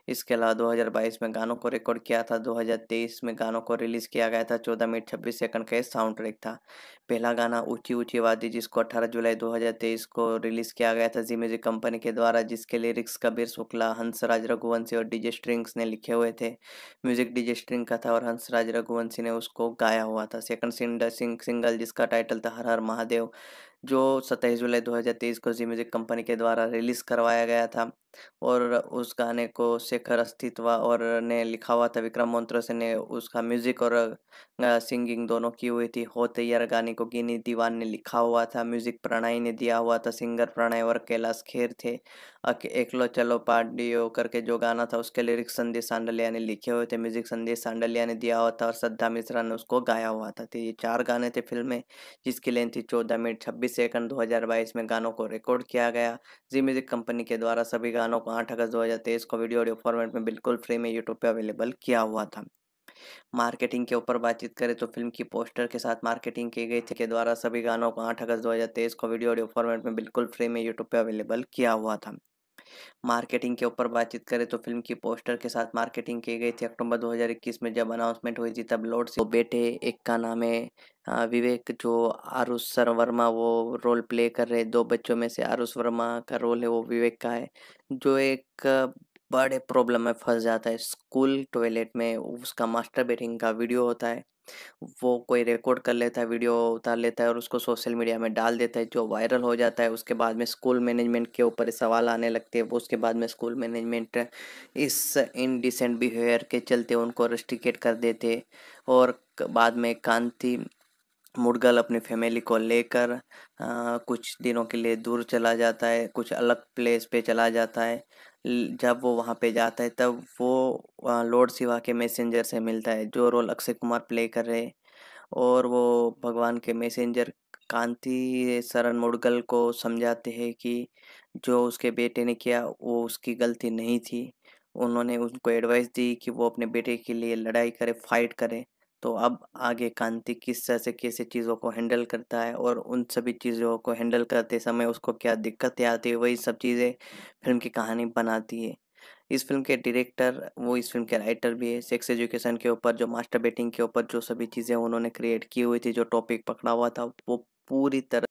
इसके अलावा 2022 में गानों को रिकॉर्ड किया था 2023 में गानों को रिलीज़ किया गया था 14 मिनट 26 सेकंड का साउंड ट्रैक था पहला गाना ऊंची ऊंची वादी जिसको 18 जुलाई 2023 को रिलीज़ किया गया था जी म्यूजिक कंपनी के द्वारा जिसके लिरिक्स कबीर शुक्ला हंसराज रघुवंशी और डीजे स्ट्रिंग्स ने लिखे हुए थे म्यूजिक डीजे स्ट्रिंग का था और हंसराज रघुवंशी ने उसको गाया हुआ था सेकंड सिंगल जिसका टाइटल था हर हर महादेव जो सत्ताईस जुलाई 2023 को जी म्यूजिक कंपनी के द्वारा रिलीज़ करवाया गया था और उस गाने को शेखर अस्तित्व और ने लिखा हुआ था विक्रम मोन्त्रोसे ने उसका म्यूजिक और सिंगिंग दोनों की हुई थी हो तैयार गाने को गिनी दीवान ने लिखा हुआ था म्यूजिक प्रणय ने दिया हुआ था सिंगर प्रणय और कैलाश खेर थे एकलो चलो पार्टी करके जो गाना था उसके लिरिक्स संदेश सांडलिया ने लिखे हुए थे म्यूजिक संदेश सांडलिया ने दिया हुआ था और श्रद्धा मिश्रा ने उसको गाया हुआ था तो ये चार गाने थे फिल्म में जिसकी लेंथ थी चौदह मिनट छब्बीस सेकंड दो में गानों को रिकॉर्ड किया गया जी म्यूजिक कंपनी के द्वारा सभी गाने वालों को आठ अगस्त 2023 को वीडियो ऑडियो फॉर्मेट में बिल्कुल फ्री में यूट्यूब पे अवेलेबल किया हुआ था मार्केटिंग के ऊपर बातचीत करें तो फिल्म की पोस्टर के साथ मार्केटिंग की गई थी के द्वारा सभी गानों को आठ अगस्त 2023 को वीडियो ऑडियो फॉर्मेट में बिल्कुल फ्री में यूट्यूब पे अवेलेबल किया हुआ था मार्केटिंग के ऊपर बातचीत करें तो फिल्म की पोस्टर के साथ मार्केटिंग की गई थी अक्टूबर 2021 में जब अनाउंसमेंट हुई थी तब लॉर्ड से बेटे एक का नाम है विवेक जो आरुष सर वर्मा वो रोल प्ले कर रहे दो बच्चों में से आरुष वर्मा का रोल है वो विवेक का है जो एक बड़े प्रॉब्लम में फंस जाता है स्कूल टॉयलेट में उसका मास्टर बेटिंग का वीडियो होता है वो कोई रिकॉर्ड कर लेता है वीडियो उतार लेता है और उसको सोशल मीडिया में डाल देता है जो वायरल हो जाता है उसके बाद में स्कूल मैनेजमेंट के ऊपर सवाल आने लगते हैं उसके बाद में स्कूल मैनेजमेंट इस इनडिसेंट बिहेवियर के चलते उनको रेस्ट्रिकेट कर देते और बाद में कांति मुडगल अपनी फैमिली को लेकर कुछ दिनों के लिए दूर चला जाता है कुछ अलग प्लेस पे चला जाता है जब वो वहाँ पे जाता है तब वो लॉर्ड शिवा के मैसेंजर से मिलता है जो रोल अक्षय कुमार प्ले कर रहे और वो भगवान के मैसेंजर कांति शरण मुड़गल को समझाते हैं कि जो उसके बेटे ने किया वो उसकी गलती नहीं थी उन्होंने उनको एडवाइस दी कि वो अपने बेटे के लिए लड़ाई करे फाइट करें तो अब आगे कांति किस तरह से कैसे चीज़ों को हैंडल करता है और उन सभी चीज़ों को हैंडल करते समय उसको क्या दिक्कतें आती है वही सब चीज़ें फिल्म की कहानी बनाती है इस फिल्म के डायरेक्टर वो इस फिल्म के राइटर भी है सेक्स एजुकेशन के ऊपर जो मास्टर बेटिंग के ऊपर जो सभी चीज़ें उन्होंने क्रिएट की हुई थी जो टॉपिक पकड़ा हुआ था वो पूरी तरह